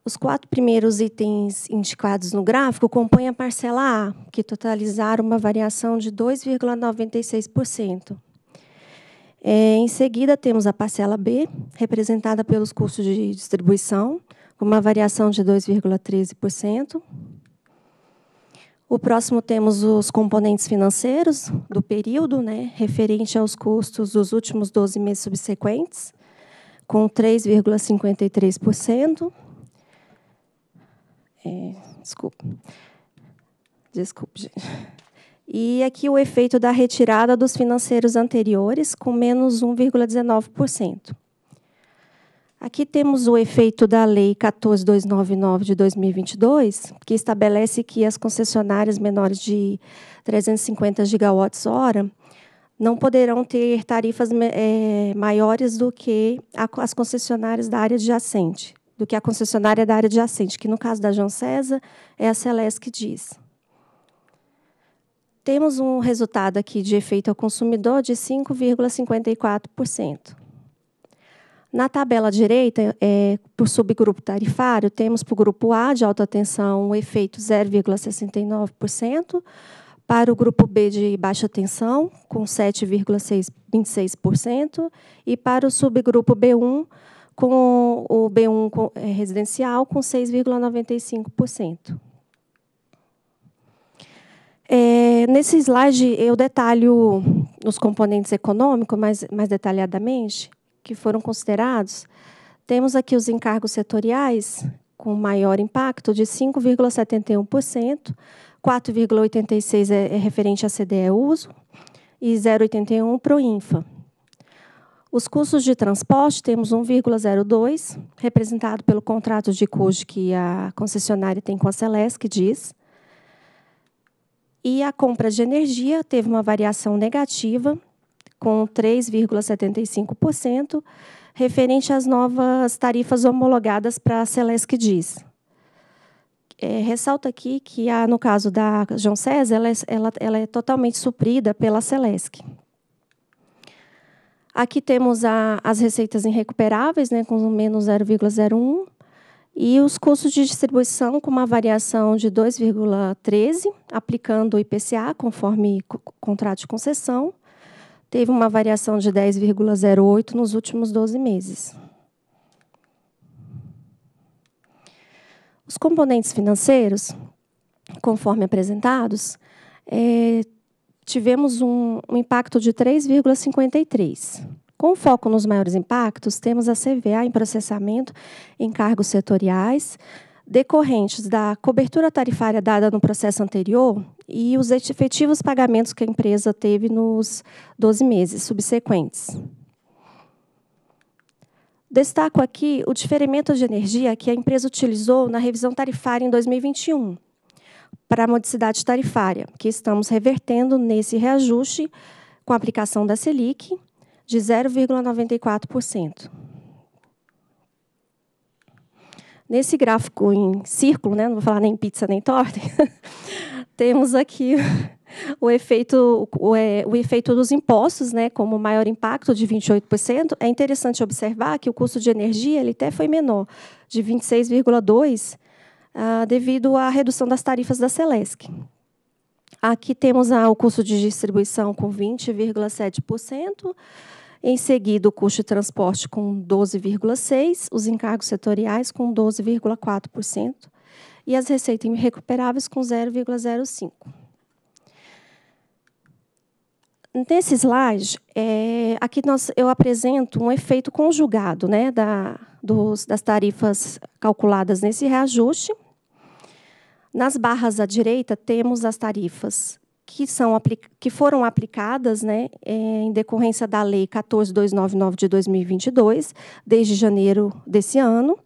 Os quatro primeiros itens indicados no gráfico compõem a parcela A, que totalizaram uma variação de 2,96%. É, em seguida, temos a parcela B, representada pelos custos de distribuição, com uma variação de 2,13%. O próximo temos os componentes financeiros do período, né, referente aos custos dos últimos 12 meses subsequentes, com 3,53%. É, desculpa. Desculpe, gente. E aqui o efeito da retirada dos financeiros anteriores, com menos 1,19%. Aqui temos o efeito da Lei 14299 de 2022, que estabelece que as concessionárias menores de 350 gigawatts-hora não poderão ter tarifas é, maiores do que as concessionárias da área adjacente do que a concessionária da área adjacente, que no caso da João César é a Celesc que diz. Temos um resultado aqui de efeito ao consumidor de 5,54%. Na tabela direita, é, por subgrupo tarifário, temos para o grupo A de alta tensão um efeito 0,69%, para o grupo B de baixa tensão, com 7,26% e para o subgrupo B1, com o B1 é, residencial com 6,95%. É, nesse slide, eu detalho os componentes econômicos mais, mais detalhadamente, que foram considerados. Temos aqui os encargos setoriais, com maior impacto, de 5,71%, 4,86% é, é, referente à CDE Uso e 0,81% INFA. Os custos de transporte temos 1,02, representado pelo contrato de custo que a concessionária tem com a Celesc, diz. E a compra de energia teve uma variação negativa, com 3,75%, referente às novas tarifas homologadas para a Celesc Diz. É, ressalta aqui que, a, no caso da João César, ela, é, ela, ela é totalmente suprida pela Celesc. Aqui temos a, as receitas irrecuperáveis, né, com menos 0,01, e os custos de distribuição com uma variação de 2,13, aplicando o IPCA conforme contrato de concessão. Teve uma variação de 10,08 nos últimos 12 meses. Os componentes financeiros, conforme apresentados, é, tivemos um, um impacto de 3,53. Com foco nos maiores impactos, temos a CVA em processamento em cargos setoriais, decorrentes da cobertura tarifária dada no processo anterior e os efetivos pagamentos que a empresa teve nos 12 meses subsequentes. Destaco aqui o diferimento de energia que a empresa utilizou na revisão tarifária em 2021, para a modicidade tarifária, que estamos revertendo nesse reajuste com a aplicação da Selic de 0,94%. Nesse gráfico em círculo, né, não vou falar nem pizza nem torta, temos aqui o efeito, o, é, o, efeito dos impostos, né, como maior impacto de 28%, é interessante observar que o custo de energia ele até foi menor, de 26,2% ah, devido à redução das tarifas da Celesc. Aqui temos ah, o custo de distribuição com 20,7%, em seguida o custo de transporte com 12,6%, os encargos setoriais com 12,4% e as receitas irrecuperáveis com 0,05%. Nesse slide, é, aqui nós, eu apresento um efeito conjugado né, da, dos, das tarifas calculadas nesse reajuste nas barras à direita, temos as tarifas que, são que foram aplicadas né, eh, em decorrência da Lei 14299 de 2022, desde janeiro desse ano,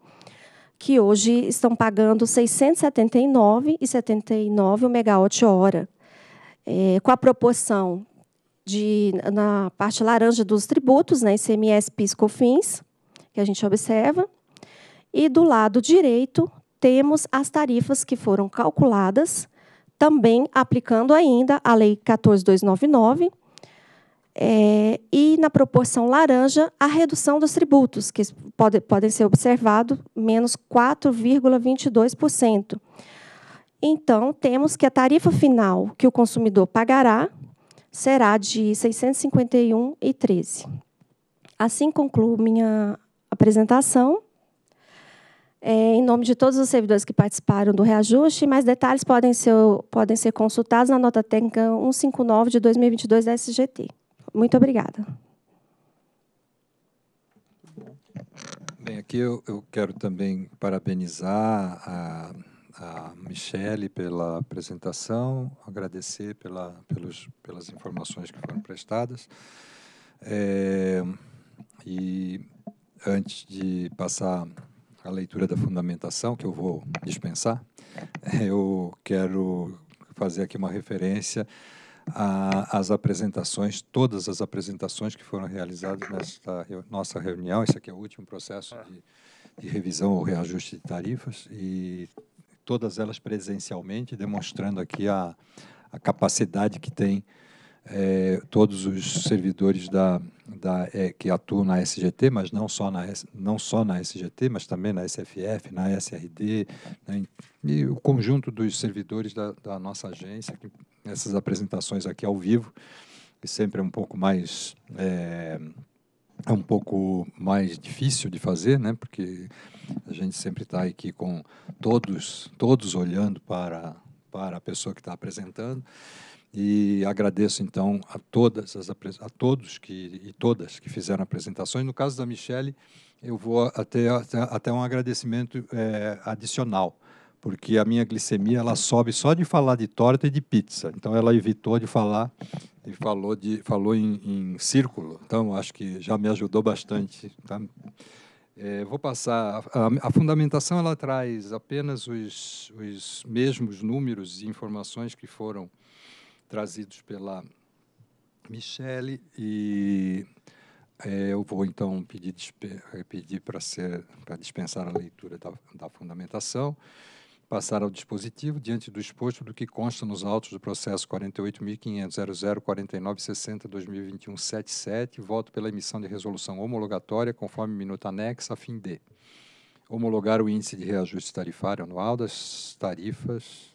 que hoje estão pagando R$ 679,79 o megawatt-hora, é, com a proporção de, na parte laranja dos tributos, né, ICMS, PIS, COFINS, que a gente observa, e do lado direito temos as tarifas que foram calculadas, também aplicando ainda a Lei 14299, é, eh, e na proporção laranja, a redução dos tributos, que pode, podem ser observados, menos 4,22%. Então, temos que a tarifa final que o consumidor pagará será de R$ 651,13. Assim concluo minha apresentação. É, em nome de todos os servidores que participaram do reajuste, mais detalhes podem ser, podem ser consultados na nota técnica 159 de 2022 da SGT. Muito obrigada. Bem, aqui eu, eu quero também parabenizar a, a Michele pela apresentação, agradecer pela, pelos, pelas informações que foram prestadas. É, e antes de passar a leitura da fundamentação, que eu vou dispensar, eu quero fazer aqui uma referência às apresentações, todas as apresentações que foram realizadas nesta nossa reunião. Esse aqui é o último processo de, de revisão ou reajuste de tarifas, e todas elas presencialmente, demonstrando aqui a, a capacidade que tem é, todos os servidores da, da, é, que atuam na SGT, mas não só na, não só na SGT, mas também na SFF, na SRD, né, e o conjunto dos servidores da, da nossa agência, que, essas apresentações aqui ao vivo, que sempre é um pouco mais. É, é um pouco mais difícil de fazer, né? Porque a gente sempre está aqui com todos, todos olhando para para a pessoa que está apresentando e agradeço então a todas as a todos que e todas que fizeram apresentações. No caso da Michelle, eu vou até até um agradecimento é, adicional, porque a minha glicemia ela sobe só de falar de torta e de pizza. Então ela evitou de falar e falou de falou em, em círculo. Então acho que já me ajudou bastante. Tá? É, vou passar. A, a, fundamentação ela traz apenas os, os mesmos números e informações que foram trazidos pela Michele e é, eu vou então pedir, eh, pedir para ser para dispensar a leitura da, da fundamentação, passar ao dispositivo diante do exposto do que consta nos autos do processo 48.500.0049.60.2021.77 voto pela emissão de resolução homologatória conforme minuta anexa a fim de homologar o índice de reajuste tarifário anual das tarifas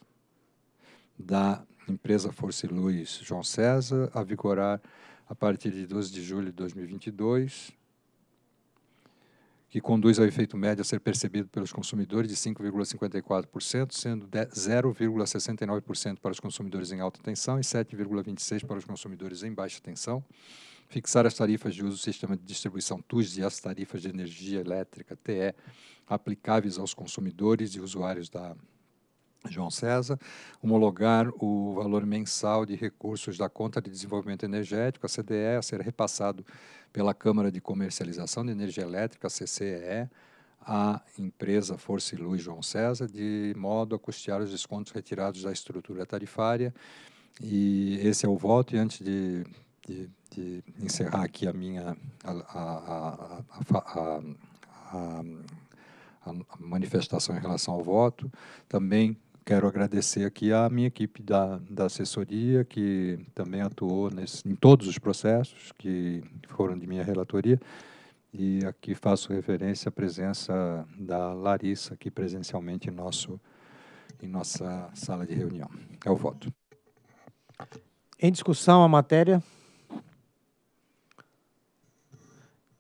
da empresa Força e Luz João César, a vigorar a partir de 12 de julho de 2022, que conduz ao efeito médio a ser percebido pelos consumidores de 5,54%, sendo 0,69% para os consumidores em alta tensão e 7,26% para os consumidores em baixa tensão. Fixar as tarifas de uso do sistema de distribuição TUS e as tarifas de energia elétrica TE aplicáveis aos consumidores e usuários da João César, homologar o valor mensal de recursos da Conta de Desenvolvimento Energético, a CDE, a ser repassado pela Câmara de Comercialização de Energia Elétrica, a CCEE, à empresa Força e Luz João César, de modo a custear os descontos retirados da estrutura tarifária. E esse é o voto, e antes de, de, de encerrar aqui a minha... a, a, a, a manifestação em relação ao voto, também quero agradecer aqui à minha equipe da, da assessoria, que também atuou nesse, em todos os processos que foram de minha relatoria. E aqui faço referência à presença da Larissa, aqui presencialmente em, nosso, em nossa sala de reunião. É o voto. Em discussão a matéria.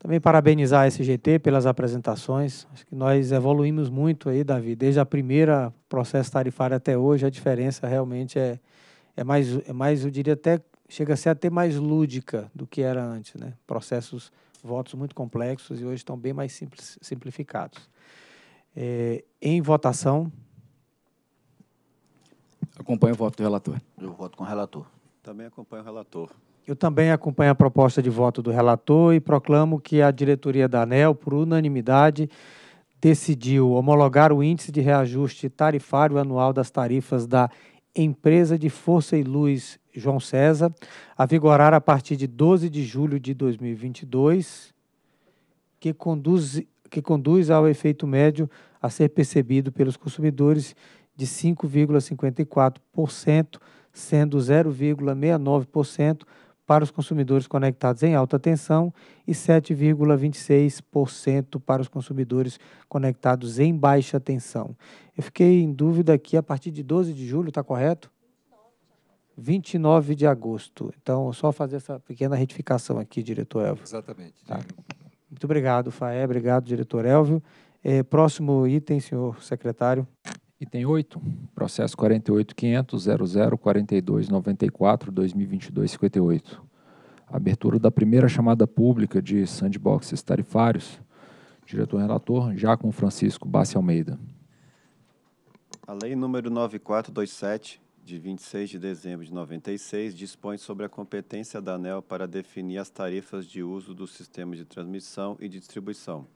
Também parabenizar a SGT pelas apresentações. Acho que nós evoluímos muito aí, Davi, desde a primeira processo tarifário até hoje. A diferença realmente é, é, mais, é mais, eu diria até, chega a ser até mais lúdica do que era antes. Né? Processos, votos muito complexos e hoje estão bem mais simples, simplificados. É, em votação. Acompanho o voto do relator. Eu voto com o relator. Também acompanho o relator. Eu também acompanho a proposta de voto do relator e proclamo que a diretoria da ANEL, por unanimidade, decidiu homologar o índice de reajuste tarifário anual das tarifas da empresa de Força e Luz João César, a vigorar a partir de 12 de julho de 2022, que conduz, que conduz ao efeito médio a ser percebido pelos consumidores de 5,54%, sendo 0,69% para os consumidores conectados em alta tensão e 7,26% para os consumidores conectados em baixa tensão. Eu fiquei em dúvida aqui a partir de 12 de julho, está correto? 29 de agosto. Então, só fazer essa pequena retificação aqui, diretor Elvio. Exatamente. Tá. Muito obrigado, Faé. Obrigado, diretor Elvio. É, próximo item, senhor secretário. Item 8, processo 48.500.0042.94.2022.58. Abertura da primeira chamada pública de sandboxes tarifários. Diretor relator, com Francisco Bassi Almeida. A Lei número 9427, de 26 de dezembro de 96, dispõe sobre a competência da ANEL para definir as tarifas de uso do sistema de transmissão e distribuição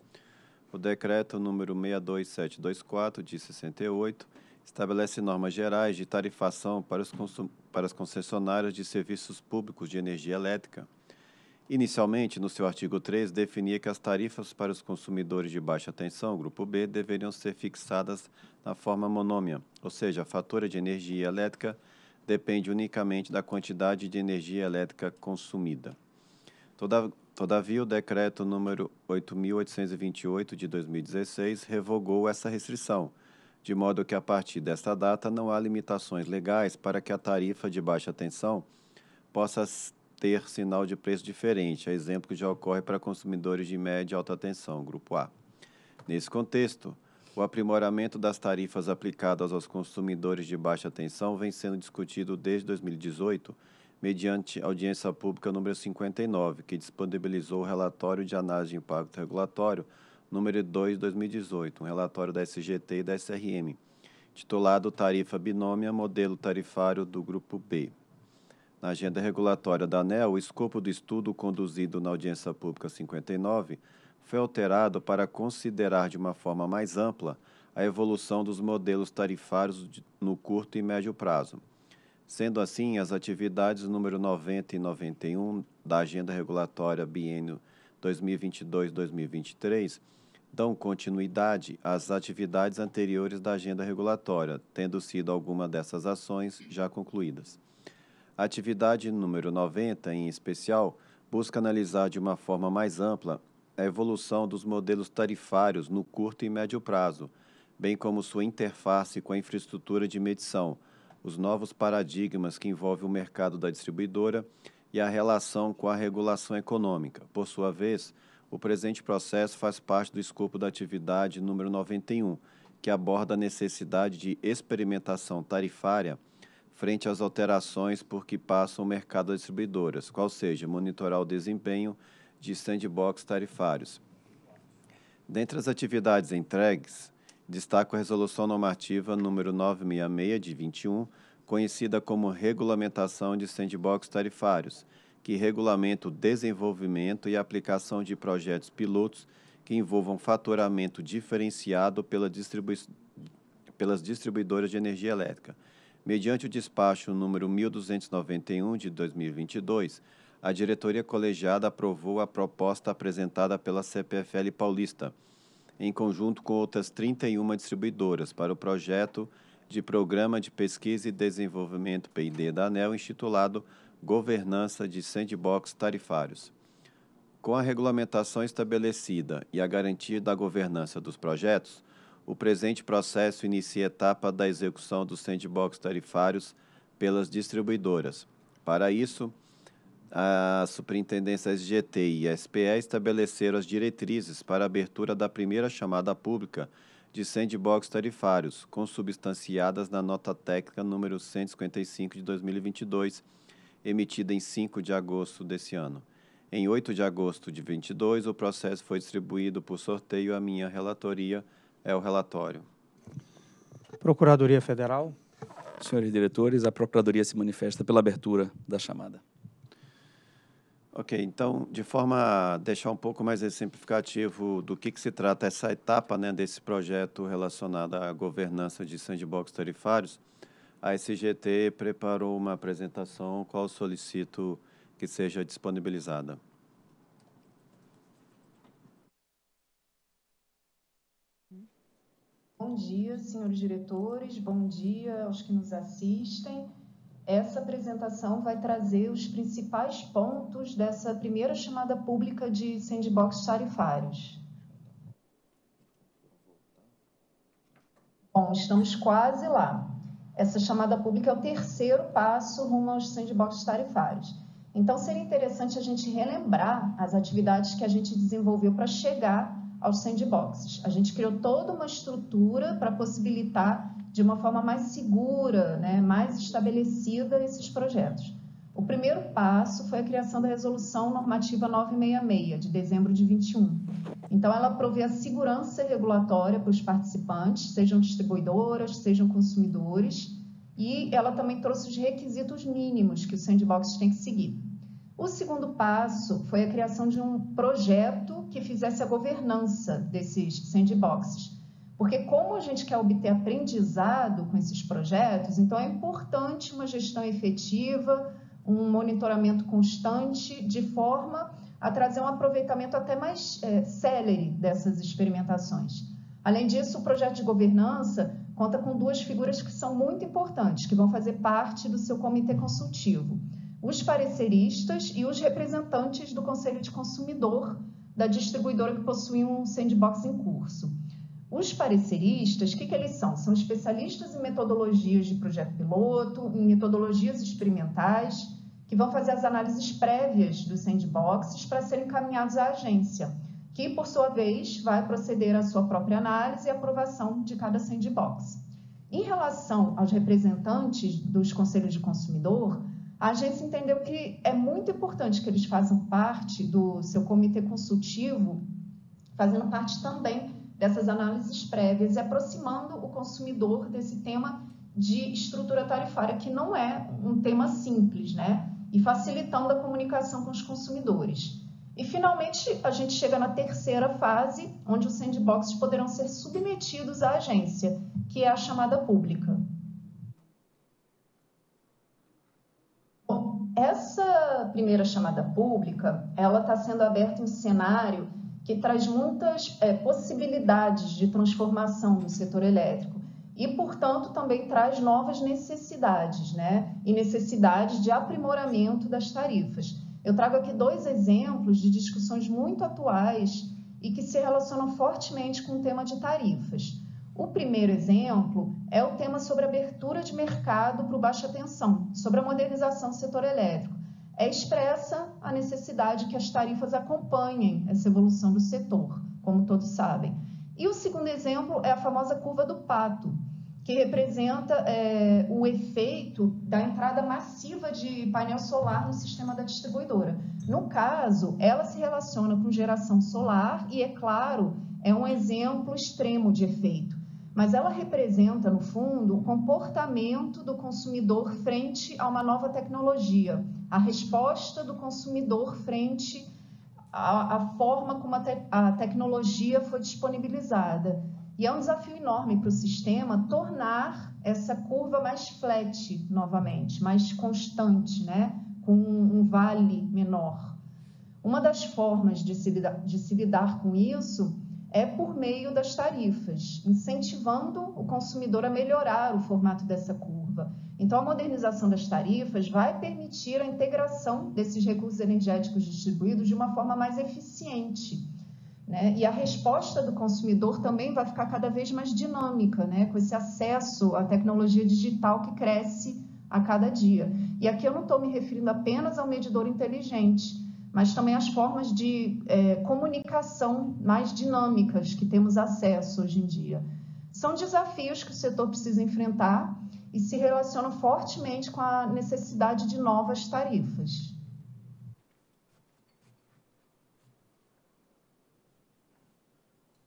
o decreto número 62724 de 68 estabelece normas gerais de tarifação para, para as concessionárias de serviços públicos de energia elétrica. Inicialmente, no seu artigo 3, definia que as tarifas para os consumidores de baixa tensão, grupo B, deveriam ser fixadas na forma monômia, ou seja, a fatura de energia elétrica depende unicamente da quantidade de energia elétrica consumida. Toda, todavia, o decreto número 8828 de 2016 revogou essa restrição, de modo que a partir desta data não há limitações legais para que a tarifa de baixa tensão possa ter sinal de preço diferente, a exemplo que já ocorre para consumidores de média e alta tensão, grupo A. Nesse contexto, o aprimoramento das tarifas aplicadas aos consumidores de baixa tensão vem sendo discutido desde 2018 mediante audiência pública número 59, que disponibilizou o relatório de análise de impacto regulatório número 2 2018, um relatório da SGT e da SRM, titulado Tarifa Binômia Modelo Tarifário do Grupo B. Na agenda regulatória da ANEL, o escopo do estudo conduzido na audiência pública 59 foi alterado para considerar de uma forma mais ampla a evolução dos modelos tarifários no curto e médio prazo Sendo assim, as atividades número 90 e 91 da Agenda Regulatória Bienio 2022-2023 dão continuidade às atividades anteriores da agenda regulatória, tendo sido alguma dessas ações já concluídas. A atividade número 90, em especial, busca analisar de uma forma mais ampla a evolução dos modelos tarifários no curto e médio prazo, bem como sua interface com a infraestrutura de medição os novos paradigmas que envolve o mercado da distribuidora e a relação com a regulação econômica. Por sua vez, o presente processo faz parte do escopo da atividade número 91, que aborda a necessidade de experimentação tarifária frente às alterações por que passa o mercado das distribuidoras, qual seja, monitorar o desempenho de sandbox tarifários. Dentre as atividades entregues, Destaco a Resolução Normativa número 966, de 21, conhecida como Regulamentação de Sandbox Tarifários, que regulamenta o desenvolvimento e aplicação de projetos pilotos que envolvam faturamento diferenciado pela pelas distribuidoras de energia elétrica. Mediante o despacho número 1291 de 2022, a diretoria colegiada aprovou a proposta apresentada pela CPFL Paulista em conjunto com outras 31 distribuidoras, para o projeto de Programa de Pesquisa e Desenvolvimento PD da ANEL, intitulado Governança de Sandbox Tarifários. Com a regulamentação estabelecida e a garantia da governança dos projetos, o presente processo inicia a etapa da execução dos sandbox tarifários pelas distribuidoras. Para isso, a Superintendência SGT e SPE estabeleceram as diretrizes para a abertura da primeira chamada pública de sandbox tarifários, consubstanciadas na nota técnica número 155 de 2022, emitida em 5 de agosto desse ano. Em 8 de agosto de 22, o processo foi distribuído por sorteio à minha relatoria, é o relatório. Procuradoria Federal. Senhores diretores, a Procuradoria se manifesta pela abertura da chamada. Ok, então, de forma a deixar um pouco mais exemplificativo do que, que se trata essa etapa né, desse projeto relacionado à governança de sandbox tarifários, a SGT preparou uma apresentação, qual solicito que seja disponibilizada. Bom dia, senhores diretores, bom dia aos que nos assistem essa apresentação vai trazer os principais pontos dessa primeira chamada pública de sandbox tarifários. Bom, estamos quase lá. Essa chamada pública é o terceiro passo rumo aos sandbox tarifários. Então, seria interessante a gente relembrar as atividades que a gente desenvolveu para chegar aos sandboxes. A gente criou toda uma estrutura para possibilitar de uma forma mais segura, né, mais estabelecida esses projetos. O primeiro passo foi a criação da Resolução Normativa 966, de dezembro de 21. Então, ela provê a segurança regulatória para os participantes, sejam distribuidoras, sejam consumidores, e ela também trouxe os requisitos mínimos que o sandbox tem que seguir. O segundo passo foi a criação de um projeto que fizesse a governança desses sandboxes porque como a gente quer obter aprendizado com esses projetos, então é importante uma gestão efetiva, um monitoramento constante, de forma a trazer um aproveitamento até mais é, célere dessas experimentações. Além disso, o projeto de governança conta com duas figuras que são muito importantes, que vão fazer parte do seu comitê consultivo: os pareceristas e os representantes do Conselho de Consumidor da distribuidora que possui um sandbox em curso. Os pareceristas, o que, que eles são? São especialistas em metodologias de projeto piloto, em metodologias experimentais, que vão fazer as análises prévias dos sandboxes para serem encaminhados à agência, que, por sua vez, vai proceder à sua própria análise e aprovação de cada sandbox. Em relação aos representantes dos conselhos de consumidor, a agência entendeu que é muito importante que eles façam parte do seu comitê consultivo, fazendo parte também dessas análises prévias e aproximando o consumidor desse tema de estrutura tarifária, que não é um tema simples, né? E facilitando a comunicação com os consumidores. E, finalmente, a gente chega na terceira fase, onde os sandboxes poderão ser submetidos à agência, que é a chamada pública. Bom, essa primeira chamada pública, ela está sendo aberta em um cenário que traz muitas é, possibilidades de transformação do setor elétrico e, portanto, também traz novas necessidades, né? E necessidades de aprimoramento das tarifas. Eu trago aqui dois exemplos de discussões muito atuais e que se relacionam fortemente com o tema de tarifas. O primeiro exemplo é o tema sobre abertura de mercado para o baixa tensão, sobre a modernização do setor elétrico é expressa a necessidade que as tarifas acompanhem essa evolução do setor, como todos sabem. E o segundo exemplo é a famosa curva do pato, que representa é, o efeito da entrada massiva de painel solar no sistema da distribuidora. No caso, ela se relaciona com geração solar e, é claro, é um exemplo extremo de efeito mas ela representa, no fundo, o comportamento do consumidor frente a uma nova tecnologia, a resposta do consumidor frente à, forma como a, te, a tecnologia foi disponibilizada. E é um desafio enorme para o sistema tornar essa curva mais flat novamente, mais constante, né? com um vale menor. Uma das formas de se de se lidar com isso é por meio das tarifas, incentivando o consumidor a melhorar o formato dessa curva. Então, a modernização das tarifas vai permitir a integração desses recursos energéticos distribuídos de uma forma mais eficiente. Né? E a resposta do consumidor também vai ficar cada vez mais dinâmica, né? com esse acesso à tecnologia digital que cresce a cada dia. E aqui eu não estou me referindo apenas ao medidor inteligente mas também as formas de é, comunicação mais dinâmicas que temos acesso hoje em dia. São desafios que o setor precisa enfrentar e se relacionam fortemente com a necessidade de novas tarifas.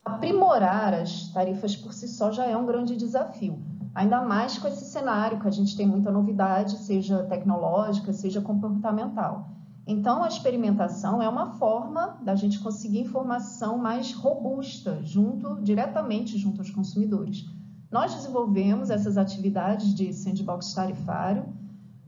Aprimorar as tarifas por si só já é um grande desafio, ainda mais com esse cenário que a gente tem muita novidade, seja tecnológica, seja comportamental. Então, a experimentação é uma forma da gente conseguir informação mais robusta, junto diretamente junto aos consumidores. Nós desenvolvemos essas atividades de sandbox tarifário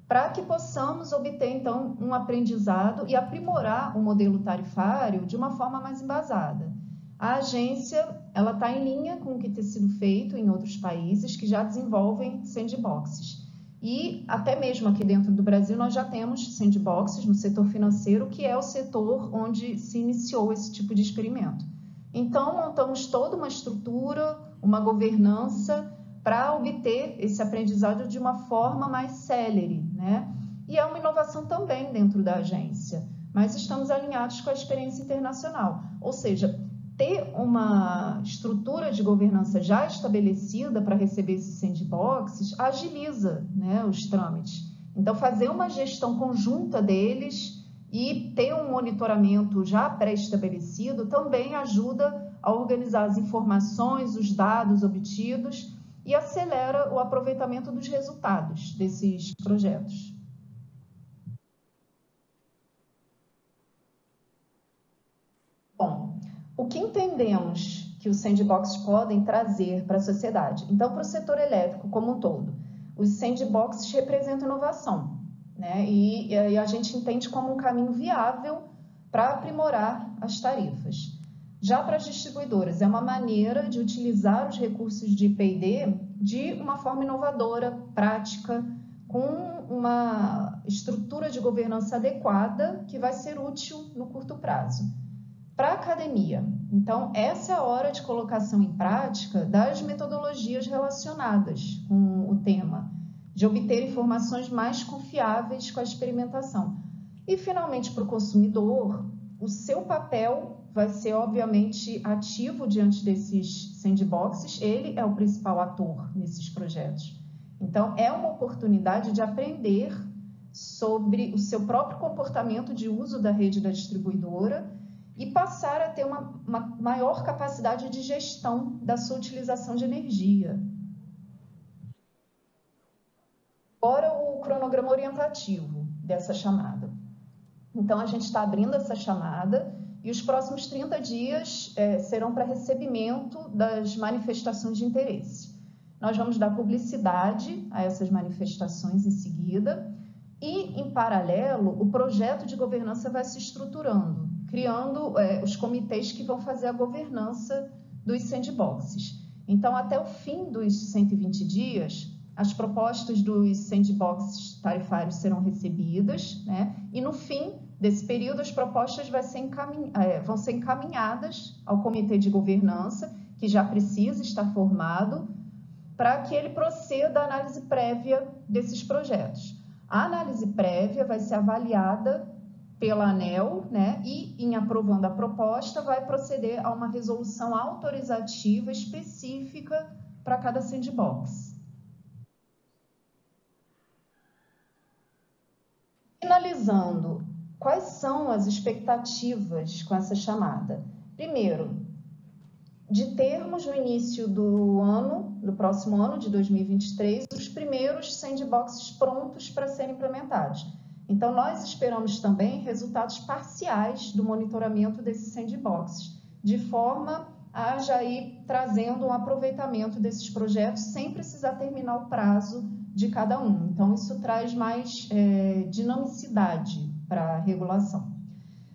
para que possamos obter então um aprendizado e aprimorar o modelo tarifário de uma forma mais embasada. A agência ela está em linha com o que tem sido feito em outros países que já desenvolvem sandboxes. E até mesmo aqui dentro do Brasil nós já temos sandboxes no setor financeiro, que é o setor onde se iniciou esse tipo de experimento. Então montamos toda uma estrutura, uma governança para obter esse aprendizado de uma forma mais célere, né? E é uma inovação também dentro da agência, mas estamos alinhados com a experiência internacional, ou seja, ter uma estrutura de governança já estabelecida para receber esses sandboxes agiliza né, os trâmites. Então, fazer uma gestão conjunta deles e ter um monitoramento já pré-estabelecido também ajuda a organizar as informações, os dados obtidos e acelera o aproveitamento dos resultados desses projetos. o que entendemos que os sandboxes podem trazer para a sociedade? Então, para o setor elétrico como um todo, os sandboxes representam inovação, né? E, e a gente entende como um caminho viável para aprimorar as tarifas. Já para as distribuidoras, é uma maneira de utilizar os recursos de PD de uma forma inovadora, prática, com uma estrutura de governança adequada que vai ser útil no curto prazo para a academia. Então, essa é a hora de colocação em prática das metodologias relacionadas com o tema, de obter informações mais confiáveis com a experimentação. E, finalmente, para o consumidor, o seu papel vai ser, obviamente, ativo diante desses sandboxes, ele é o principal ator nesses projetos. Então, é uma oportunidade de aprender sobre o seu próprio comportamento de uso da rede da distribuidora e passar a ter uma, uma maior capacidade de gestão da sua utilização de energia. Fora o cronograma orientativo dessa chamada. Então, a gente está abrindo essa chamada e os próximos 30 dias é, serão para recebimento das manifestações de interesse. Nós vamos dar publicidade a essas manifestações em seguida e, em paralelo, o projeto de governança vai se estruturando criando é, os comitês que vão fazer a governança dos sandboxes. Então, até o fim dos 120 dias, as propostas dos sandboxes tarifários serão recebidas, né? e no fim desse período, as propostas ser é, vão ser encaminhadas ao comitê de governança, que já precisa estar formado, para que ele proceda à análise prévia desses projetos. A análise prévia vai ser avaliada pela ANEL, né, e, em aprovando a proposta, vai proceder a uma resolução autorizativa específica para cada sandbox. Finalizando, quais são as expectativas com essa chamada? Primeiro, de termos no início do ano, do próximo ano de 2023, os primeiros sandboxes prontos para serem implementados. Então, nós esperamos também resultados parciais do monitoramento desses sandboxes, de forma a já ir trazendo um aproveitamento desses projetos sem precisar terminar o prazo de cada um. Então, isso traz mais é, dinamicidade para a regulação.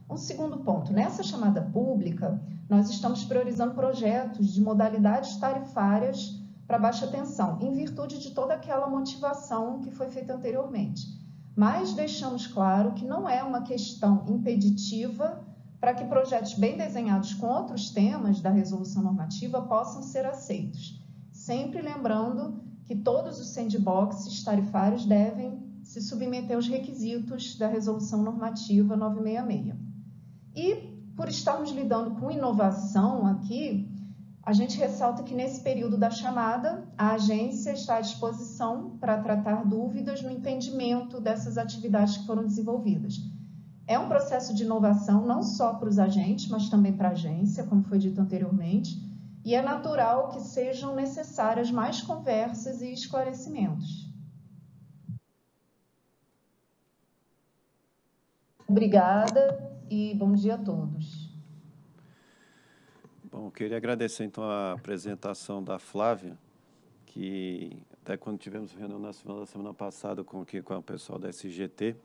Um segundo ponto, nessa chamada pública, nós estamos priorizando projetos de modalidades tarifárias para baixa tensão, em virtude de toda aquela motivação que foi feita anteriormente mas deixamos claro que não é uma questão impeditiva para que projetos bem desenhados com outros temas da resolução normativa possam ser aceitos, sempre lembrando que todos os sandboxes tarifários devem se submeter aos requisitos da resolução normativa 966. E por estarmos lidando com inovação aqui, a gente ressalta que nesse período da chamada, a agência está à disposição para tratar dúvidas no entendimento dessas atividades que foram desenvolvidas. É um processo de inovação não só para os agentes, mas também para a agência, como foi dito anteriormente, e é natural que sejam necessárias mais conversas e esclarecimentos. Obrigada e bom dia a todos. Bom, então, eu queria agradecer então a apresentação da Flávia, que até quando tivemos reunião na semana, semana passada com, aqui, com o pessoal da SGT,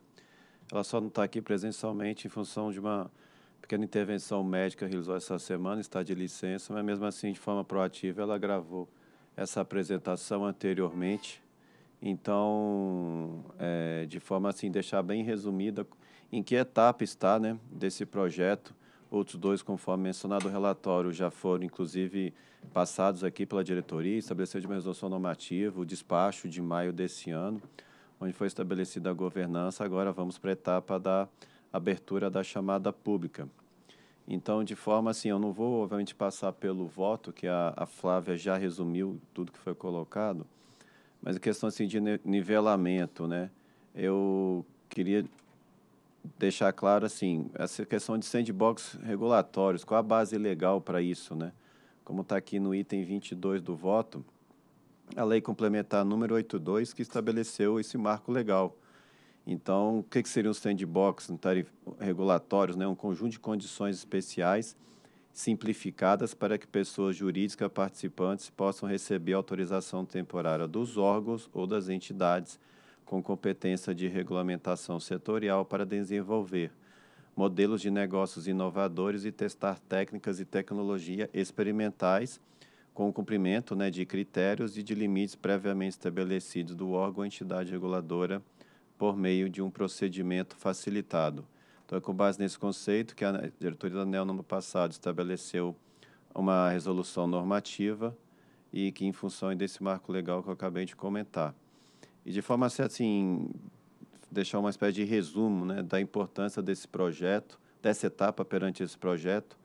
ela só não está aqui presencialmente em função de uma pequena intervenção médica realizou essa semana, está de licença, mas mesmo assim, de forma proativa, ela gravou essa apresentação anteriormente. Então, é, de forma assim, deixar bem resumida em que etapa está né, desse projeto, Outros dois, conforme mencionado o relatório, já foram, inclusive, passados aqui pela diretoria, estabeleceu de uma resolução normativa, o despacho de maio desse ano, onde foi estabelecida a governança. Agora vamos para a etapa da abertura da chamada pública. Então, de forma assim, eu não vou, obviamente, passar pelo voto, que a, a Flávia já resumiu tudo que foi colocado, mas a questão assim, de nivelamento, né? Eu queria deixar claro assim, essa questão de sandbox regulatórios, qual a base legal para isso, né? Como está aqui no item 22 do voto, a lei complementar número 82 que estabeleceu esse marco legal. Então, o que, que seriam os sandbox regulatórios? Né? Um conjunto de condições especiais simplificadas para que pessoas jurídicas participantes possam receber autorização temporária dos órgãos ou das entidades com competência de regulamentação setorial para desenvolver modelos de negócios inovadores e testar técnicas e tecnologia experimentais com o cumprimento né, de critérios e de limites previamente estabelecidos do órgão ou entidade reguladora por meio de um procedimento facilitado. Então, é com base nesse conceito que a diretoria da ANEL, no ano passado, estabeleceu uma resolução normativa e que, em função desse marco legal que eu acabei de comentar, e de forma assim deixar uma espécie de resumo né, da importância desse projeto, dessa etapa perante esse projeto.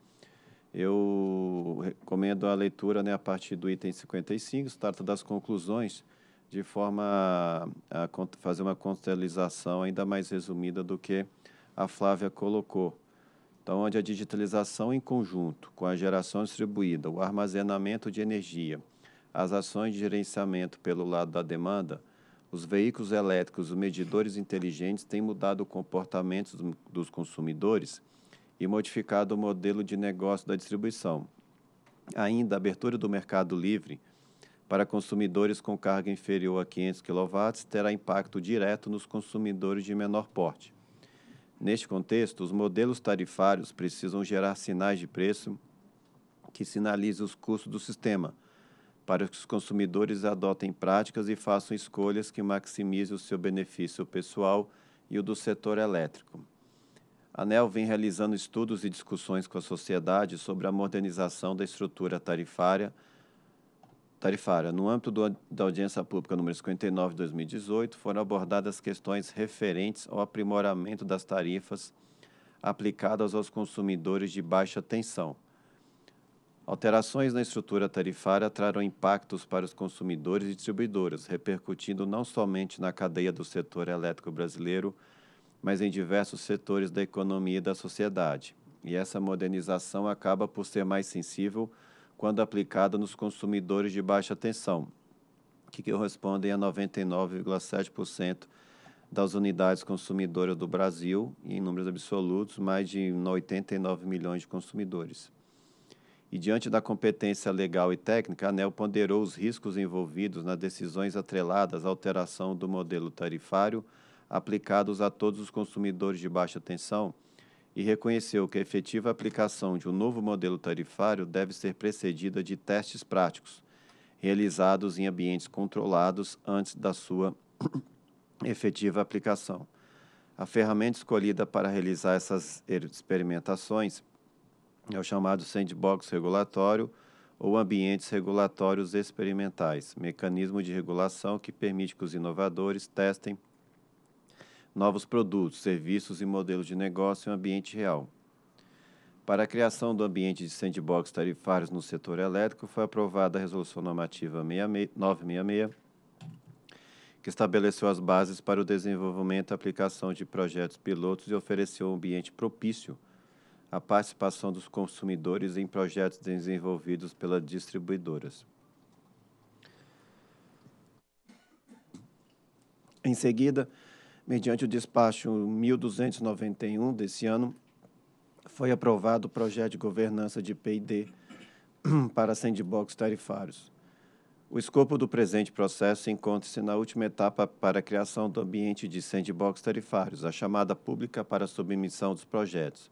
Eu recomendo a leitura né, a partir do item 55, se trata das conclusões, de forma a fazer uma contextualização ainda mais resumida do que a Flávia colocou. Então, onde a digitalização em conjunto com a geração distribuída, o armazenamento de energia, as ações de gerenciamento pelo lado da demanda, os veículos elétricos, os medidores inteligentes têm mudado o comportamento dos consumidores e modificado o modelo de negócio da distribuição. Ainda, a abertura do mercado livre para consumidores com carga inferior a 500 kW terá impacto direto nos consumidores de menor porte. Neste contexto, os modelos tarifários precisam gerar sinais de preço que sinalizem os custos do sistema, para que os consumidores adotem práticas e façam escolhas que maximizem o seu benefício pessoal e o do setor elétrico. A ANEL vem realizando estudos e discussões com a sociedade sobre a modernização da estrutura tarifária. Tarifária. No âmbito do, da audiência pública número 59 de 2018, foram abordadas questões referentes ao aprimoramento das tarifas aplicadas aos consumidores de baixa tensão Alterações na estrutura tarifária trarão impactos para os consumidores e distribuidoras, repercutindo não somente na cadeia do setor elétrico brasileiro, mas em diversos setores da economia e da sociedade. E essa modernização acaba por ser mais sensível quando aplicada nos consumidores de baixa tensão, que correspondem a 99,7% das unidades consumidoras do Brasil, e em números absolutos, mais de 89 milhões de consumidores. E diante da competência legal e técnica, a ANEL ponderou os riscos envolvidos nas decisões atreladas à alteração do modelo tarifário aplicados a todos os consumidores de baixa tensão e reconheceu que a efetiva aplicação de um novo modelo tarifário deve ser precedida de testes práticos, realizados em ambientes controlados antes da sua efetiva aplicação. A ferramenta escolhida para realizar essas experimentações é o chamado sandbox regulatório ou ambientes regulatórios experimentais, mecanismo de regulação que permite que os inovadores testem novos produtos, serviços e modelos de negócio em um ambiente real. Para a criação do ambiente de sandbox tarifários no setor elétrico, foi aprovada a Resolução Normativa 966, que estabeleceu as bases para o desenvolvimento e aplicação de projetos pilotos e ofereceu um ambiente propício a participação dos consumidores em projetos desenvolvidos pelas distribuidoras. Em seguida, mediante o despacho 1291 desse ano, foi aprovado o projeto de governança de P&D para sandbox tarifários. O escopo do presente processo encontra-se na última etapa para a criação do ambiente de sandbox tarifários, a chamada pública para submissão dos projetos.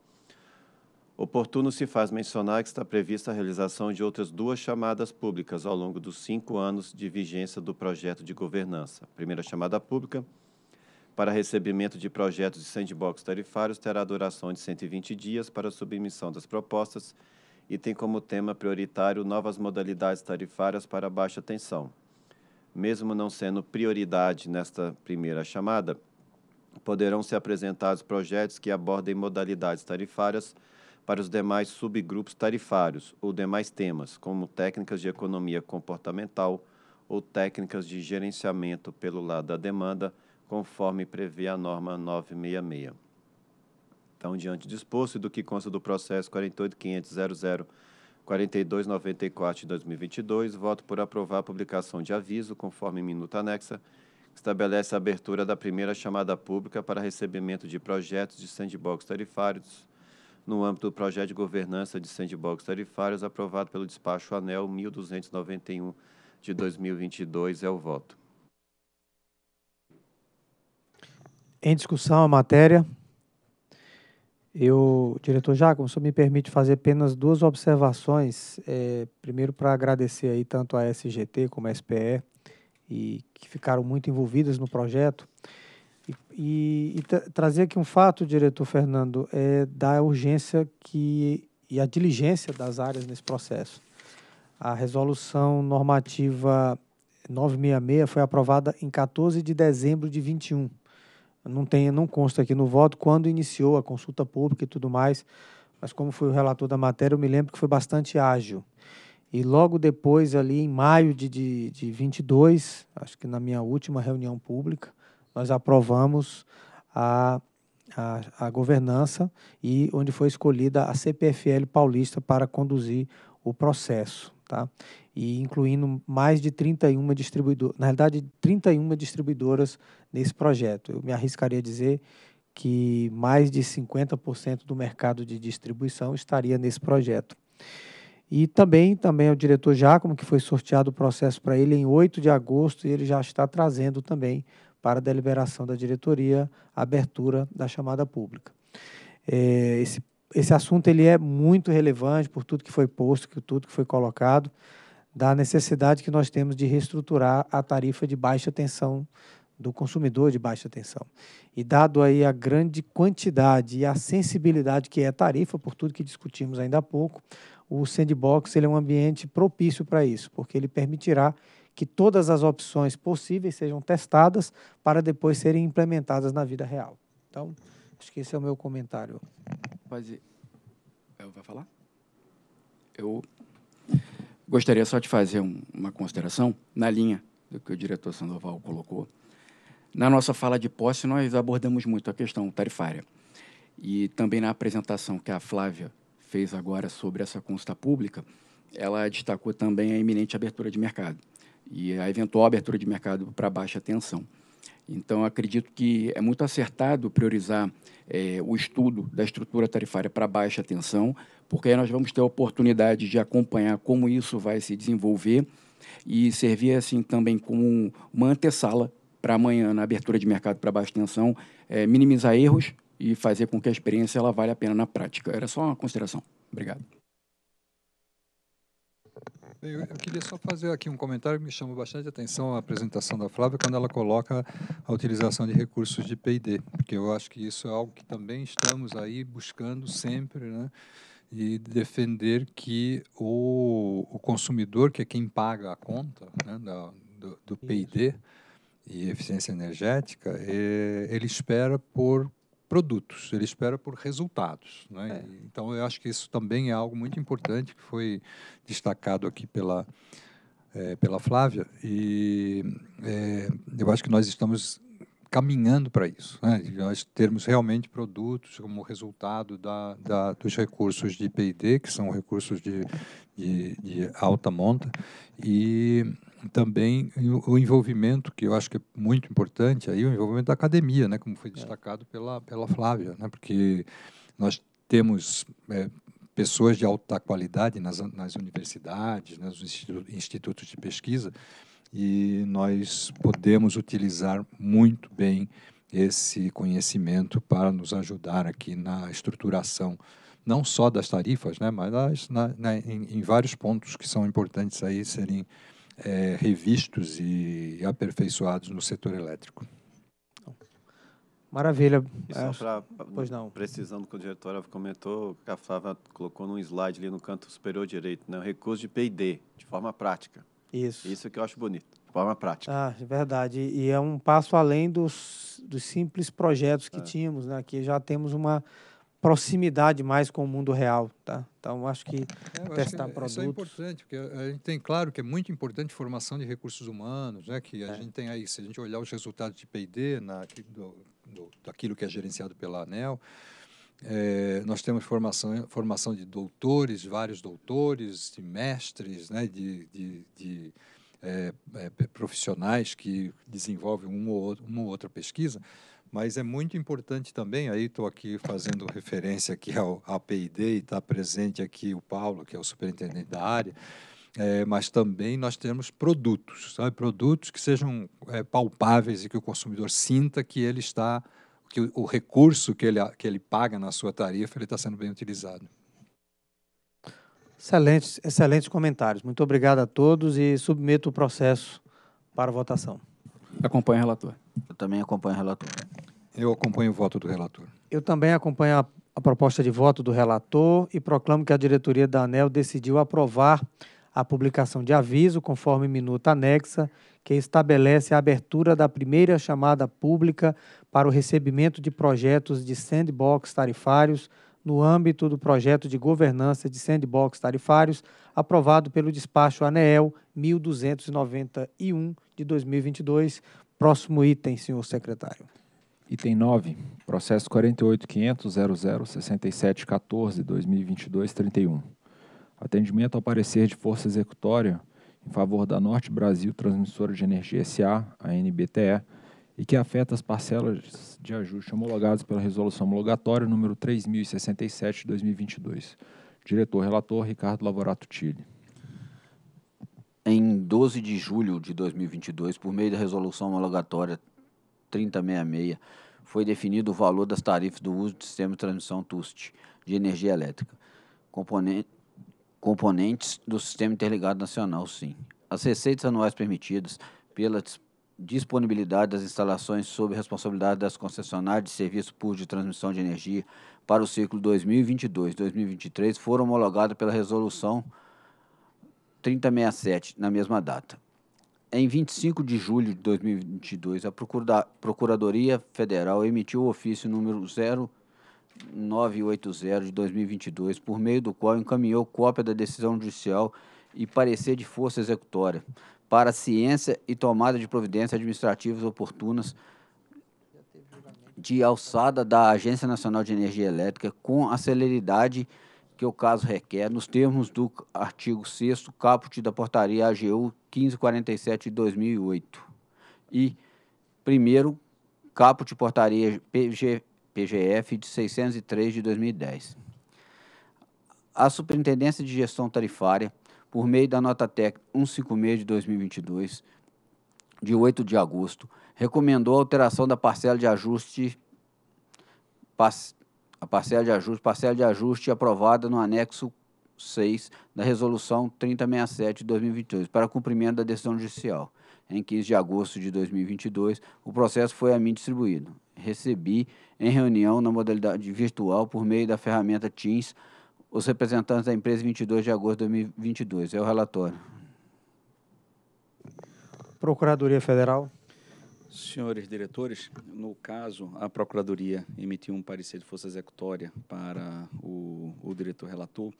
Oportuno se faz mencionar que está prevista a realização de outras duas chamadas públicas ao longo dos cinco anos de vigência do projeto de governança. A primeira chamada pública para recebimento de projetos de sandbox tarifários terá duração de 120 dias para submissão das propostas e tem como tema prioritário novas modalidades tarifárias para baixa tensão. Mesmo não sendo prioridade nesta primeira chamada, poderão ser apresentados projetos que abordem modalidades tarifárias para os demais subgrupos tarifários ou demais temas, como técnicas de economia comportamental ou técnicas de gerenciamento pelo lado da demanda, conforme prevê a norma 966. Então, diante disposto e do que consta do processo 4850000 2022, voto por aprovar a publicação de aviso, conforme minuta anexa, que estabelece a abertura da primeira chamada pública para recebimento de projetos de sandbox tarifários no âmbito do projeto de governança de sandbox tarifários aprovado pelo despacho ANEL 1291 de 2022. É o voto. Em discussão a matéria. Eu, diretor Jacob, se me permite fazer apenas duas observações. É, primeiro, para agradecer aí tanto a SGT como a SPE, e que ficaram muito envolvidas no projeto. E, e, e tra trazer aqui um fato, diretor Fernando, é da urgência que, e a diligência das áreas nesse processo. A resolução normativa 966 foi aprovada em 14 de dezembro de 21. Não, tem, não consta aqui no voto quando iniciou a consulta pública e tudo mais, mas como fui o relator da matéria, eu me lembro que foi bastante ágil. E logo depois, ali em maio de, de, de 22, acho que na minha última reunião pública, nós aprovamos a, a, a governança e onde foi escolhida a CPFL paulista para conduzir o processo. Tá? E incluindo mais de 31 distribuidoras, na realidade, 31 distribuidoras nesse projeto. Eu me arriscaria a dizer que mais de 50% do mercado de distribuição estaria nesse projeto. E também, também o diretor Jacomo, que foi sorteado o processo para ele em 8 de agosto, e ele já está trazendo também para deliberação da diretoria a abertura da chamada pública. É, esse, esse assunto ele é muito relevante por tudo que foi posto, por tudo que foi colocado, da necessidade que nós temos de reestruturar a tarifa de baixa tensão do consumidor de baixa tensão. E dado aí a grande quantidade e a sensibilidade que é a tarifa, por tudo que discutimos ainda há pouco, o sandbox ele é um ambiente propício para isso, porque ele permitirá que todas as opções possíveis sejam testadas para depois serem implementadas na vida real. Então, acho que esse é o meu comentário. Pode. É, vai falar? Eu gostaria só de fazer um, uma consideração na linha do que o diretor Sandoval colocou. Na nossa fala de posse, nós abordamos muito a questão tarifária. E também na apresentação que a Flávia fez agora sobre essa consulta pública, ela destacou também a iminente abertura de mercado e a eventual abertura de mercado para baixa tensão. Então, acredito que é muito acertado priorizar é, o estudo da estrutura tarifária para baixa tensão, porque aí nós vamos ter a oportunidade de acompanhar como isso vai se desenvolver e servir assim também como uma antessala para amanhã na abertura de mercado para baixa tensão, é, minimizar erros e fazer com que a experiência ela valha a pena na prática. Era só uma consideração. Obrigado. Eu, eu, queria só fazer aqui um comentário que me chamou bastante atenção a apresentação da Flávia quando ela coloca a utilização de recursos de P&D, porque eu acho que isso é algo que também estamos aí buscando sempre, né? e defender que o, o consumidor, que é quem paga a conta né, do, do P&D e eficiência energética, é, ele espera por produtos, ele espera por resultados. Né? É. Então, eu acho que isso também é algo muito importante que foi destacado aqui pela, é, pela Flávia, e é, eu acho que nós estamos caminhando para isso, né? de nós termos realmente produtos como resultado da, da dos recursos de P&D, que são recursos de, de, de alta monta, e também o envolvimento, que eu acho que é muito importante, aí o envolvimento da academia, né, como foi é. destacado pela, pela Flávia, né, porque nós temos é, pessoas de alta qualidade nas, nas universidades, né, nos institutos de pesquisa, e nós podemos utilizar muito bem esse conhecimento para nos ajudar aqui na estruturação não só das tarifas, né, mas das, na, na, em, em vários pontos que são importantes aí serem é, revistos e aperfeiçoados no setor elétrico. Então, maravilha. E só é, pra, pois não. Precisando que o diretor comentou, a Flávia colocou num slide ali no canto superior direito, né? O recurso de P&D, de forma prática. Isso. Isso que eu acho bonito, de forma prática. Ah, é verdade. E é um passo além dos, dos simples projetos que é. tínhamos, né? Aqui já temos uma proximidade mais com o mundo real, tá? Então acho que é, testar acho que produtos. É, isso é importante, porque a gente tem claro que é muito importante formação de recursos humanos, né? Que a é. gente tem aí, se a gente olhar os resultados de P&D na do, do, daquilo que é gerenciado pela Anel, é, nós temos formação formação de doutores, vários doutores, de mestres, né? De, de, de é, é, profissionais que desenvolvem uma ou outra pesquisa, mas é muito importante também, aí estou aqui fazendo referência aqui ao APID e está presente aqui o Paulo, que é o superintendente da área, é, mas também nós temos produtos, sabe? produtos que sejam é, palpáveis e que o consumidor sinta que ele está, que o, o recurso que ele, que ele paga na sua tarifa ele está sendo bem utilizado. Excelentes, excelentes comentários. Muito obrigado a todos e submeto o processo para votação. Acompanhe o relator. Eu também acompanho o relator. Eu acompanho o voto do relator. Eu também acompanho a, a proposta de voto do relator e proclamo que a diretoria da ANEL decidiu aprovar a publicação de aviso, conforme minuta anexa, que estabelece a abertura da primeira chamada pública para o recebimento de projetos de sandbox tarifários no âmbito do projeto de governança de sandbox tarifários, aprovado pelo despacho ANEEL 1291 de 2022, Próximo item, senhor secretário. Item 9, processo 48.500.00.67.14.2022.31, Atendimento ao parecer de força executória em favor da Norte Brasil Transmissora de Energia S.A., a NBTE, e que afeta as parcelas de ajuste homologadas pela Resolução Homologatória número 3067 de 2022. Diretor-relator Ricardo Lavorato Tille em 12 de julho de 2022, por meio da resolução homologatória 3066, foi definido o valor das tarifas do uso do sistema de transmissão TUST de energia elétrica, componente, componentes do Sistema Interligado Nacional, sim. As receitas anuais permitidas pela disponibilidade das instalações sob responsabilidade das concessionárias de serviço público de transmissão de energia para o ciclo 2022-2023 foram homologadas pela resolução 3067, na mesma data. Em 25 de julho de 2022, a Procuradoria Federal emitiu o ofício número 0980 de 2022, por meio do qual encaminhou cópia da decisão judicial e parecer de força executória para ciência e tomada de providências administrativas oportunas de alçada da Agência Nacional de Energia Elétrica com a celeridade que o caso requer, nos termos do artigo 6 caput da portaria AGU 1547 de 2008 e primeiro caput portaria PG, PGF de 603 de 2010. A Superintendência de Gestão Tarifária, por meio da nota técnica 156 de 2022, de 8 de agosto, recomendou a alteração da parcela de ajuste a parcela de ajuste, parcela de ajuste aprovada no anexo 6 da Resolução 3067 de 2022, para cumprimento da decisão judicial. Em 15 de agosto de 2022, o processo foi a mim distribuído. Recebi, em reunião na modalidade virtual, por meio da ferramenta Teams, os representantes da empresa 22 de agosto de 2022. É o relatório. Procuradoria Federal. Senhores diretores, no caso, a Procuradoria emitiu um parecer de força executória para o, o diretor relator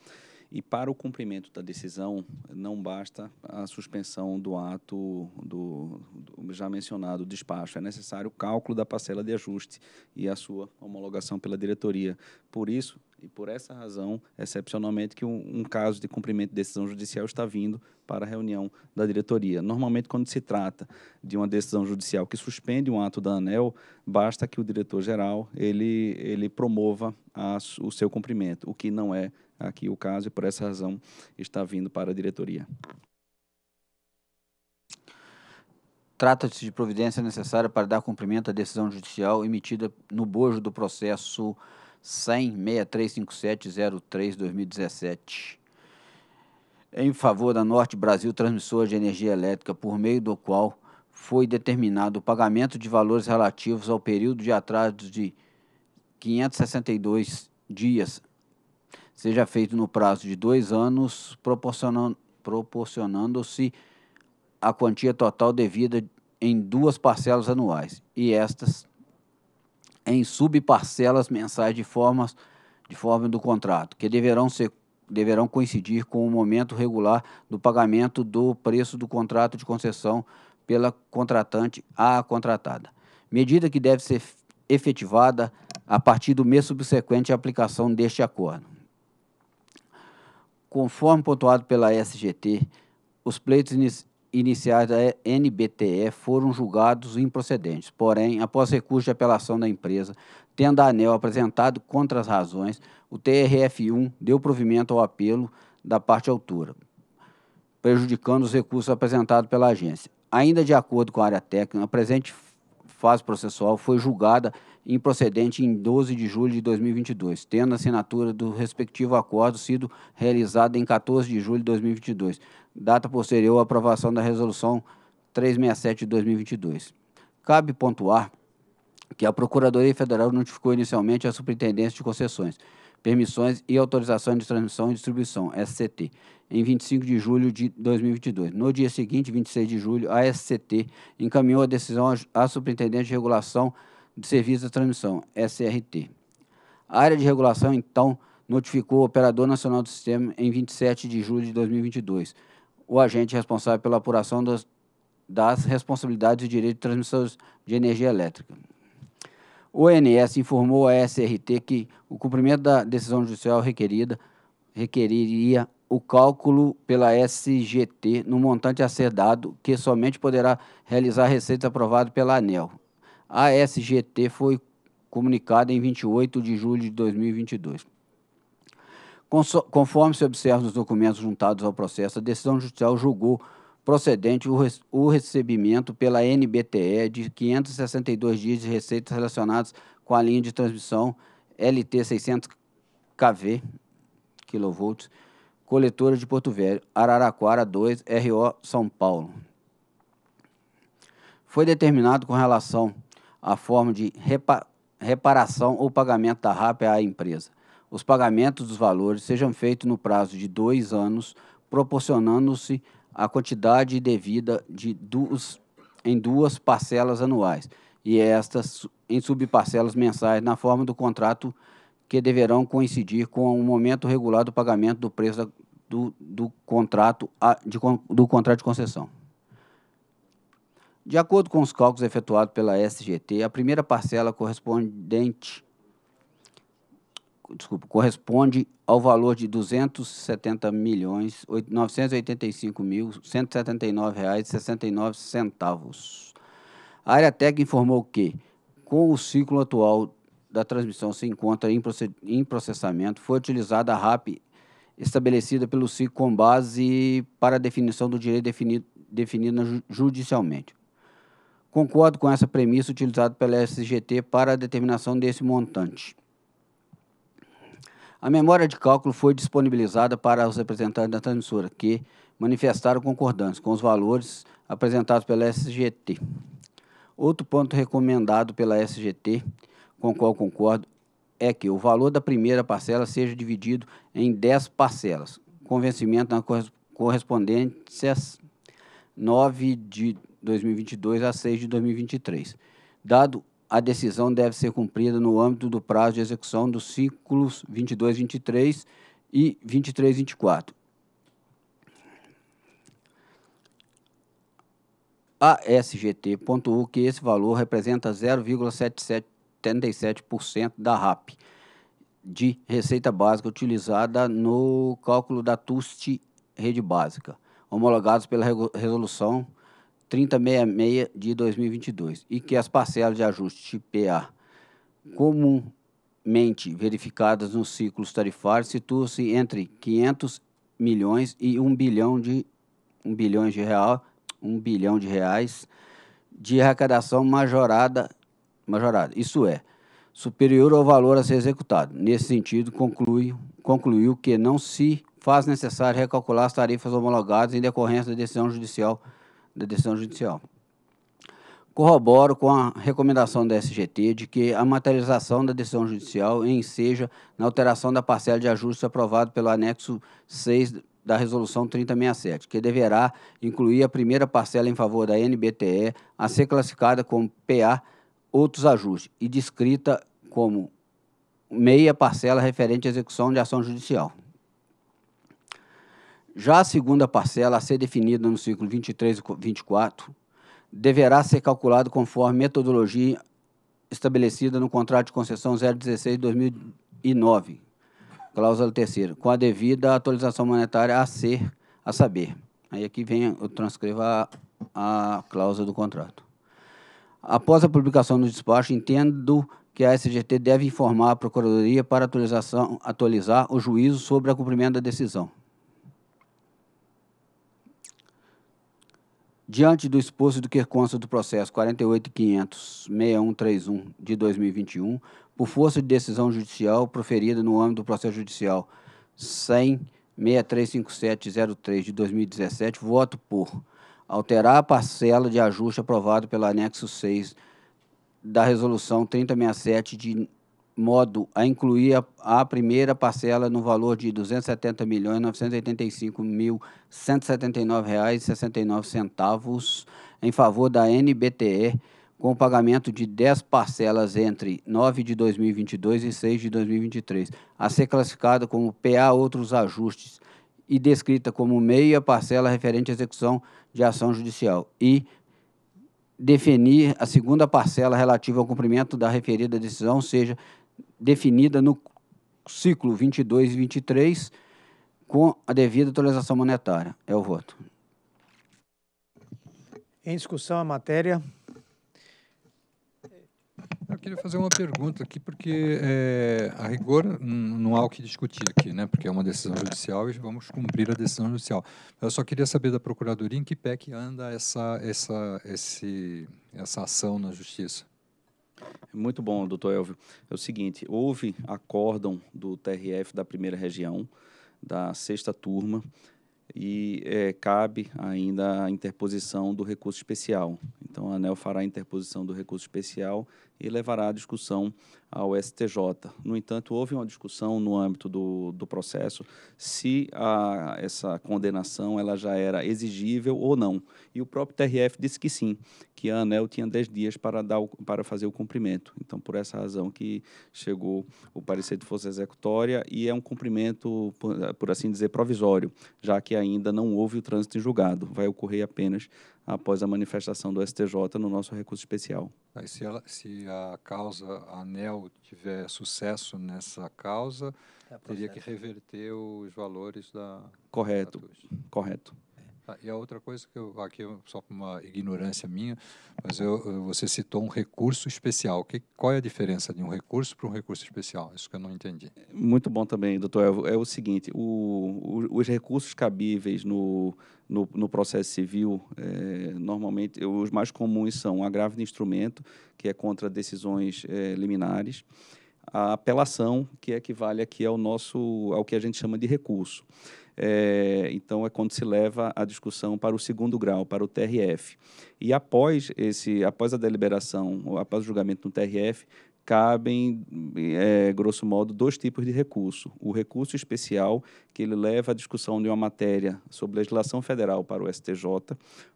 e para o cumprimento da decisão não basta a suspensão do ato do, do já mencionado despacho, é necessário o cálculo da parcela de ajuste e a sua homologação pela diretoria. Por isso, e por essa razão, excepcionalmente, que um, um, caso de cumprimento de decisão judicial está vindo para a reunião da diretoria. Normalmente, quando se trata de uma decisão judicial que suspende um ato da ANEL, basta que o diretor-geral ele, ele promova a, o seu cumprimento, o que não é aqui o caso e por essa razão está vindo para a diretoria. Trata-se de providência necessária para dar cumprimento à decisão judicial emitida no bojo do processo 100 03 2017 em favor da Norte Brasil Transmissora de Energia Elétrica, por meio do qual foi determinado o pagamento de valores relativos ao período de atraso de 562 dias, seja feito no prazo de dois anos, proporcionando-se proporcionando a quantia total devida em duas parcelas anuais, e estas em subparcelas mensais de formas de forma do contrato, que deverão ser deverão coincidir com o momento regular do pagamento do preço do contrato de concessão pela contratante à contratada. Medida que deve ser efetivada a partir do mês subsequente à aplicação deste acordo. Conforme pontuado pela SGT, os pleitos iniciais da NBTE foram julgados improcedentes, porém, após recurso de apelação da empresa, tendo a ANEL apresentado contra as razões, o TRF1 deu provimento ao apelo da parte autora, prejudicando os recursos apresentados pela agência. Ainda de acordo com a área técnica, a presente fase processual foi julgada improcedente em 12 de julho de 2022, tendo a assinatura do respectivo acordo sido realizada em 14 de julho de 2022, data posterior à aprovação da Resolução 367 de 2022. Cabe pontuar que a Procuradoria Federal notificou inicialmente a Superintendência de Concessões, Permissões e Autorizações de Transmissão e Distribuição, SCT, em 25 de julho de 2022. No dia seguinte, 26 de julho, a SCT encaminhou a decisão à Superintendência de Regulação de Serviços de Transmissão, SRT. A área de regulação, então, notificou o Operador Nacional do Sistema em 27 de julho de 2022, o agente responsável pela apuração das responsabilidades e direitos de transmissão de energia elétrica. O ONS informou à SRT que o cumprimento da decisão judicial requerida requeriria o cálculo pela SGT no montante a ser dado, que somente poderá realizar receitas aprovadas pela ANEL. A SGT foi comunicada em 28 de julho de 2022. Conforme se observa nos documentos juntados ao processo, a decisão judicial julgou procedente o, recebimento pela NBTE de 562 dias de receitas relacionados com a linha de transmissão LT 600 kV kV, coletora de Porto Velho, Araraquara 2, RO São Paulo. Foi determinado com relação à forma de reparação ou pagamento da RAP à empresa os pagamentos dos valores sejam feitos no prazo de dois anos, proporcionando-se a quantidade devida de duas, em duas parcelas anuais e estas em subparcelas mensais na forma do contrato que deverão coincidir com o momento regular do pagamento do preço do, do, contrato, de, do contrato de concessão. De acordo com os cálculos efetuados pela SGT, a primeira parcela correspondente desculpa, corresponde ao valor de R$ 270 milhões, 985 mil, reais centavos. A área técnica informou que, com o ciclo atual da transmissão se encontra em processamento, foi utilizada a RAP estabelecida pelo ciclo com base para a definição do direito definido, definido judicialmente. Concordo com essa premissa utilizada pela SGT para a determinação desse montante. A memória de cálculo foi disponibilizada para os representantes da transmissora, que manifestaram concordância com os valores apresentados pela SGT. Outro ponto recomendado pela SGT, com o qual concordo, é que o valor da primeira parcela seja dividido em 10 parcelas, com vencimento nas correspondências 9 de 2022 a 6 de 2023, dado a decisão deve ser cumprida no âmbito do prazo de execução dos ciclos 22, 23 e 23, 24. ASGT.U que esse valor representa 0,77% da RAP de receita básica utilizada no cálculo da TUST rede básica, homologados pela resolução 3066 de 2022 e que as parcelas de ajuste PA comumente verificadas nos ciclos tarifários situam-se entre 500 milhões e 1 bilhão de 1 bilhão de real, 1 bilhão de reais de arrecadação majorada, majorada. Isso é superior ao valor a ser executado. Nesse sentido, conclui, concluiu que não se faz necessário recalcular as tarifas homologadas em decorrência da decisão judicial da decisão judicial. Corroboro com a recomendação da SGT de que a materialização da decisão judicial enseja na alteração da parcela de ajuste aprovado pelo anexo 6 da Resolução 3067, que deverá incluir a primeira parcela em favor da NBTE a ser classificada como PA outros ajustes e descrita como meia parcela referente à execução de ação judicial. Já a segunda parcela, a ser definida no ciclo 23 e 24, deverá ser calculada conforme metodologia estabelecida no contrato de concessão 016 2009, cláusula terceira, com a devida atualização monetária a ser, a saber. Aí aqui vem, eu transcrevo a, a cláusula do contrato. Após a publicação do despacho, entendo que a SGT deve informar a Procuradoria para atualização, atualizar o juízo sobre o cumprimento da decisão. Diante do exposto do que consta do processo 48.500.6131 de 2021, por força de decisão judicial proferida no âmbito do processo judicial 100.6357.03 de 2017, voto por alterar a parcela de ajuste aprovado pelo anexo 6 da resolução 3067 de modo a incluir a, a, primeira parcela no valor de R$ 270.985.179,69 em favor da NBTE, com pagamento de 10 parcelas entre 9 de 2022 e 6 de 2023, a ser classificada como PA Outros Ajustes e descrita como meia parcela referente à execução de ação judicial e definir a segunda parcela relativa ao cumprimento da referida decisão, ou seja, definida no ciclo 22 e 23 com a devida atualização monetária. É o voto. Em discussão a matéria. Eu queria fazer uma pergunta aqui, porque é, a rigor não há o que discutir aqui, né? Porque é uma decisão judicial e vamos cumprir a decisão judicial. Eu só queria saber da Procuradoria em que pé que anda essa, essa, esse, essa ação na Justiça. É muito bom, doutor Elvio. É o seguinte, houve acórdão do TRF da primeira região, da sexta turma, e é, cabe ainda a interposição do recurso especial. Então, a ANEL fará a interposição do recurso especial e levará a discussão ao STJ. No entanto, houve uma discussão no âmbito do, do processo se a, essa condenação ela já era exigível ou não. E o próprio TRF disse que sim, que a ANEL tinha 10 dias para, dar o, para fazer o cumprimento. Então, por essa razão que chegou o parecer de força executória e é um cumprimento, por, por assim dizer, provisório, já que ainda não houve o trânsito em julgado. Vai ocorrer apenas após a manifestação do STJ no nosso recurso especial. Aí, se, ela, se a causa ANEL tiver sucesso nessa causa, é teria que reverter os valores da. Correto, da correto. Ah, e a outra coisa que eu aqui é só por uma ignorância minha, mas eu, você citou um recurso especial. Que, qual é a diferença de um recurso para um recurso especial? Isso que eu não entendi. Muito bom também, doutor Elvo. É, é o seguinte: o, o, os recursos cabíveis no, no, no processo civil, é, normalmente os mais comuns são o agravo de instrumento, que é contra decisões é, liminares, a apelação, que é equivale aqui ao nosso ao que a gente chama de recurso é, então é quando se leva a discussão para o segundo grau, para o TRF. E após, esse, após a deliberação, após o julgamento no TRF, cabem, é, grosso modo, dois tipos de recurso. O recurso especial, que ele leva a discussão de uma matéria sobre legislação federal para o STJ,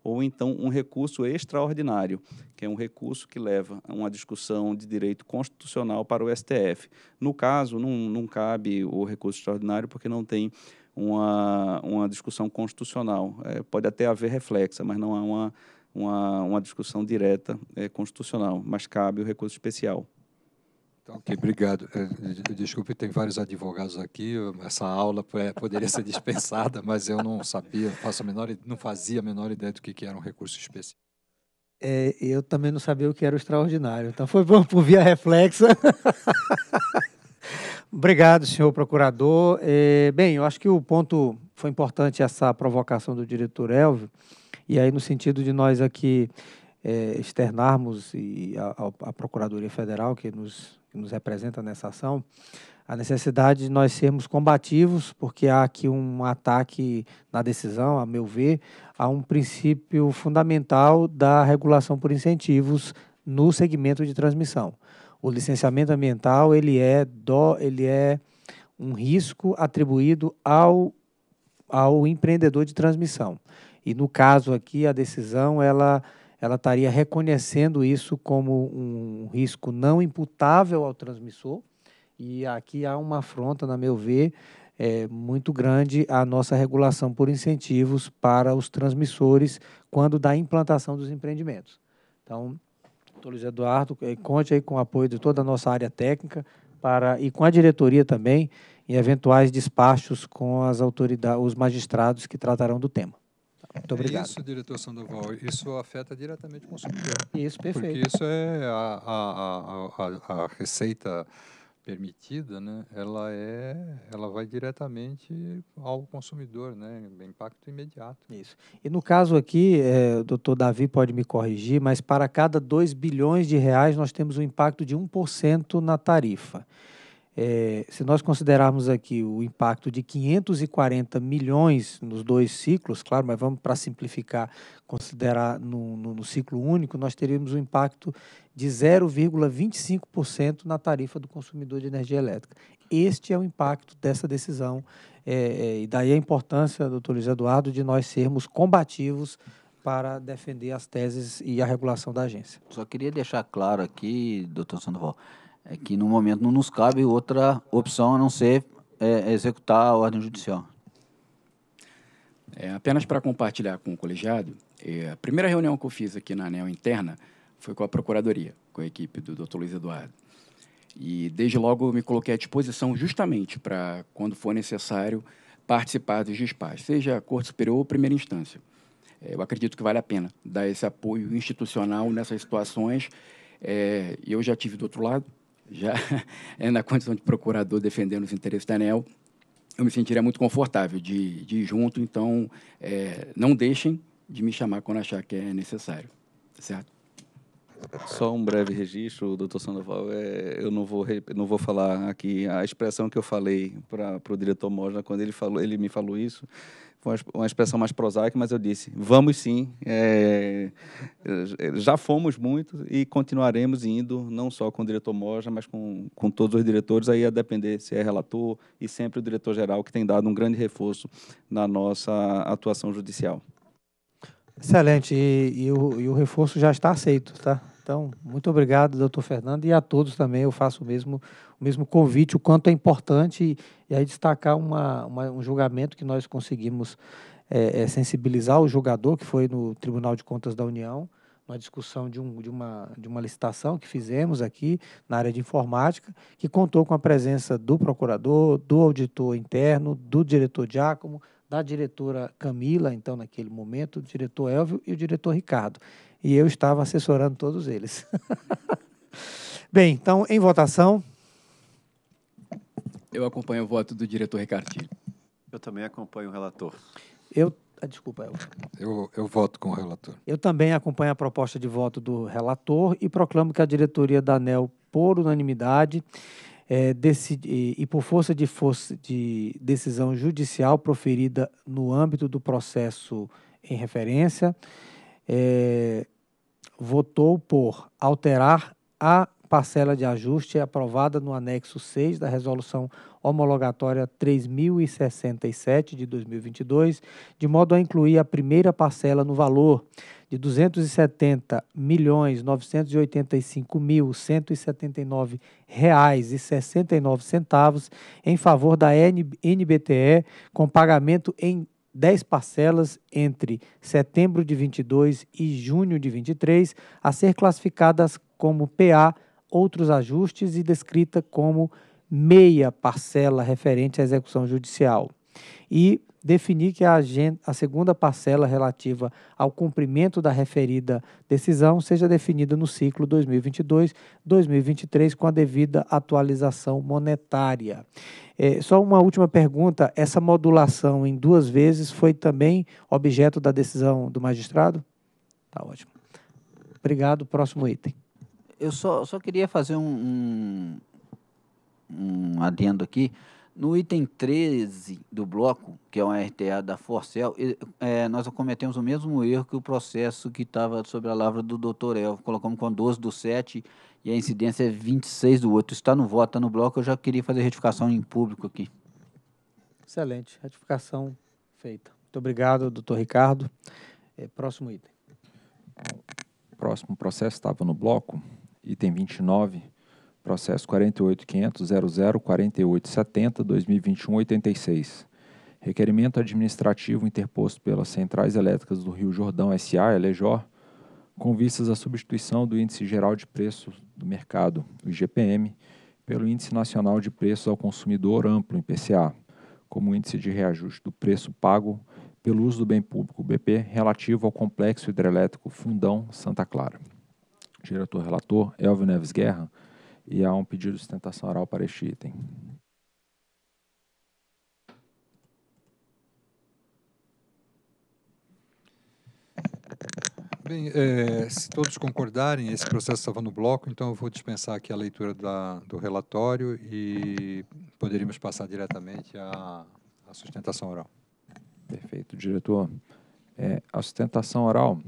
ou então um recurso extraordinário, que é um recurso que leva a uma discussão de direito constitucional para o STF. No caso, não, não cabe o recurso extraordinário, porque não tem uma, uma discussão constitucional. É, pode até haver reflexa, mas não há uma, uma, uma discussão direta é, constitucional, mas cabe o recurso especial. Então, ok, obrigado. É, desculpe, tem vários advogados aqui. Essa aula é, poderia ser dispensada, mas eu não sabia, faço a menor, não fazia a menor ideia do que, que era um recurso especial. É, eu também não sabia o que era o extraordinário. Então foi bom por via reflexa. Obrigado, senhor procurador. É, bem, eu acho que o ponto foi importante essa provocação do diretor Elvio, e aí no sentido de nós aqui é, externarmos e a, a, Procuradoria Federal, que nos, que nos representa nessa ação, a necessidade de nós sermos combativos, porque há aqui um ataque na decisão, a meu ver, a um princípio fundamental da regulação por incentivos no segmento de transmissão o licenciamento ambiental ele é, do, ele é um risco atribuído ao, ao empreendedor de transmissão. E no caso aqui, a decisão ela, ela estaria reconhecendo isso como um risco não imputável ao transmissor. E aqui há uma afronta, na meu ver, é, muito grande à nossa regulação por incentivos para os transmissores quando da implantação dos empreendimentos. Então, doutor Luiz Eduardo, eh, conte aí com o apoio de toda a nossa área técnica para, e com a diretoria também, em eventuais despachos com as autoridades, os magistrados que tratarão do tema. Tá, muito é obrigado. É isso, diretor Sandoval, isso afeta diretamente o consumidor. Isso, perfeito. Porque isso é a, a, a, a receita permitida, né, ela é, ela vai diretamente ao consumidor, né, impacto imediato. Isso. E no caso aqui, é, o doutor Davi pode me corrigir, mas para cada 2 bilhões de reais nós temos um impacto de 1% na tarifa. É, se nós considerarmos aqui o impacto de 540 milhões nos dois ciclos, claro, mas vamos para simplificar, considerar no, no, no, ciclo único, nós teríamos um impacto de 0,25% na tarifa do consumidor de energia elétrica. Este é o impacto dessa decisão, é, é, e daí a importância, doutor Luiz Eduardo, de nós sermos combativos para defender as teses e a regulação da agência. Só queria deixar claro aqui, doutor Sandoval, é que no momento não nos cabe outra opção a não ser é, executar a ordem judicial. É, apenas para compartilhar com o colegiado, é, a primeira reunião que eu fiz aqui na ANEL interna foi com a Procuradoria, com a equipe do Dr. Luiz Eduardo. E desde logo eu me coloquei à disposição justamente para, quando for necessário, participar dos despachos, seja a Corte Superior ou primeira instância. É, eu acredito que vale a pena dar esse apoio institucional nessas situações. É, eu já tive do outro lado, já é na condição de procurador defendendo os interesses da ANEL, eu me sentiria muito confortável de, de ir junto, então é, não deixem de me chamar quando achar que é necessário, tá certo? Só um breve registro, doutor Sandoval. É, eu não vou, não vou falar aqui a expressão que eu falei para o diretor Mosna quando ele, falou, ele me falou isso foi uma expressão mais prosaica, mas eu disse: vamos sim, é, é, já fomos muito e continuaremos indo, não só com o diretor Moja, mas com, com todos os diretores, aí a depender se é relator e sempre o diretor-geral, que tem dado um grande reforço na nossa atuação judicial. Excelente, e, e, o, e o reforço já está aceito, tá? Então, muito obrigado, doutor Fernando, e a todos também eu faço o mesmo mesmo convite, o quanto é importante e, e aí destacar uma, uma, um julgamento que nós conseguimos é, é, sensibilizar o julgador, que foi no Tribunal de Contas da União, uma discussão de, um, de, uma, de uma licitação que fizemos aqui na área de informática, que contou com a presença do procurador, do auditor interno, do diretor Giacomo, da diretora Camila, então naquele momento, o diretor Elvio e o diretor Ricardo. E eu estava assessorando todos eles. Bem, então, em votação. Eu acompanho o voto do diretor Ricardinho. Eu também acompanho o relator. Eu. Ah, desculpa, eu. eu. Eu voto com o relator. Eu também acompanho a proposta de voto do relator e proclamo que a diretoria da ANEL, por unanimidade, é, decidi, e por força de, força de decisão judicial proferida no âmbito do processo em referência, é, votou por alterar a parcela de ajuste é aprovada no anexo 6 da resolução homologatória 3067 de 2022, de modo a incluir a primeira parcela no valor de R$ 270.985.179,69 em favor da NBTE com pagamento em 10 parcelas entre setembro de 22 e junho de 23 a ser classificadas como PA outros ajustes e descrita como meia parcela referente à execução judicial. E definir que a, agenda, a, segunda parcela relativa ao cumprimento da referida decisão seja definida no ciclo 2022-2023 com a devida atualização monetária. É, só uma última pergunta: essa modulação em duas vezes foi também objeto da decisão do magistrado? Tá ótimo. Obrigado. Próximo item eu só, só queria fazer um, um, um adendo aqui. No item 13 do bloco, que é uma RTA da Forcel, é, nós cometemos o mesmo erro que o processo que estava sobre a lavra do doutor Elvo. Colocamos com 12 do 7 e a incidência é 26 do outro. Está no voto, está no bloco. Eu já queria fazer retificação em público aqui. Excelente. Retificação feita. Muito obrigado, doutor Ricardo. É, próximo item. Próximo processo estava no bloco item 29, processo 48.500.00.48.70.2021.86. Requerimento administrativo interposto pelas Centrais Elétricas do Rio Jordão S.A., Elejor, com vistas à substituição do Índice Geral de Preços do Mercado, o IGPM, pelo Índice Nacional de Preços ao Consumidor Amplo, IPCA, como índice de reajuste do preço pago pelo uso do bem público, BP, relativo ao complexo hidrelétrico Fundão Santa Clara diretor relator, Elvio Neves Guerra, e há um pedido de sustentação oral para este item. Bem, é, se todos concordarem, esse processo estava no bloco, então eu vou dispensar aqui a leitura da, do relatório e poderíamos passar diretamente à, sustentação oral. Perfeito, diretor. É, a sustentação oral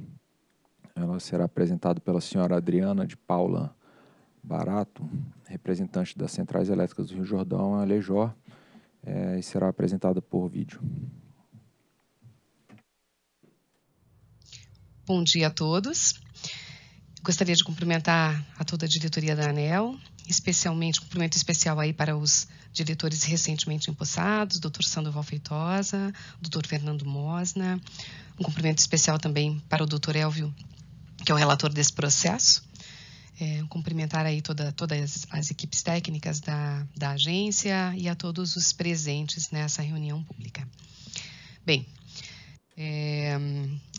ela será apresentada pela senhora Adriana de Paula Barato, representante das Centrais Elétricas do Rio Jordão, a Lejor, é, e será apresentada por vídeo. Bom dia a todos. Gostaria de cumprimentar a toda a diretoria da ANEL, especialmente um cumprimento especial aí para os diretores recentemente empossados, doutor Sandoval Feitosa, doutor Fernando Mosna, um cumprimento especial também para o doutor Elvio que é o relator desse processo. É, cumprimentar aí toda, todas as equipes técnicas da, da agência e a todos os presentes nessa reunião pública. Bem, é,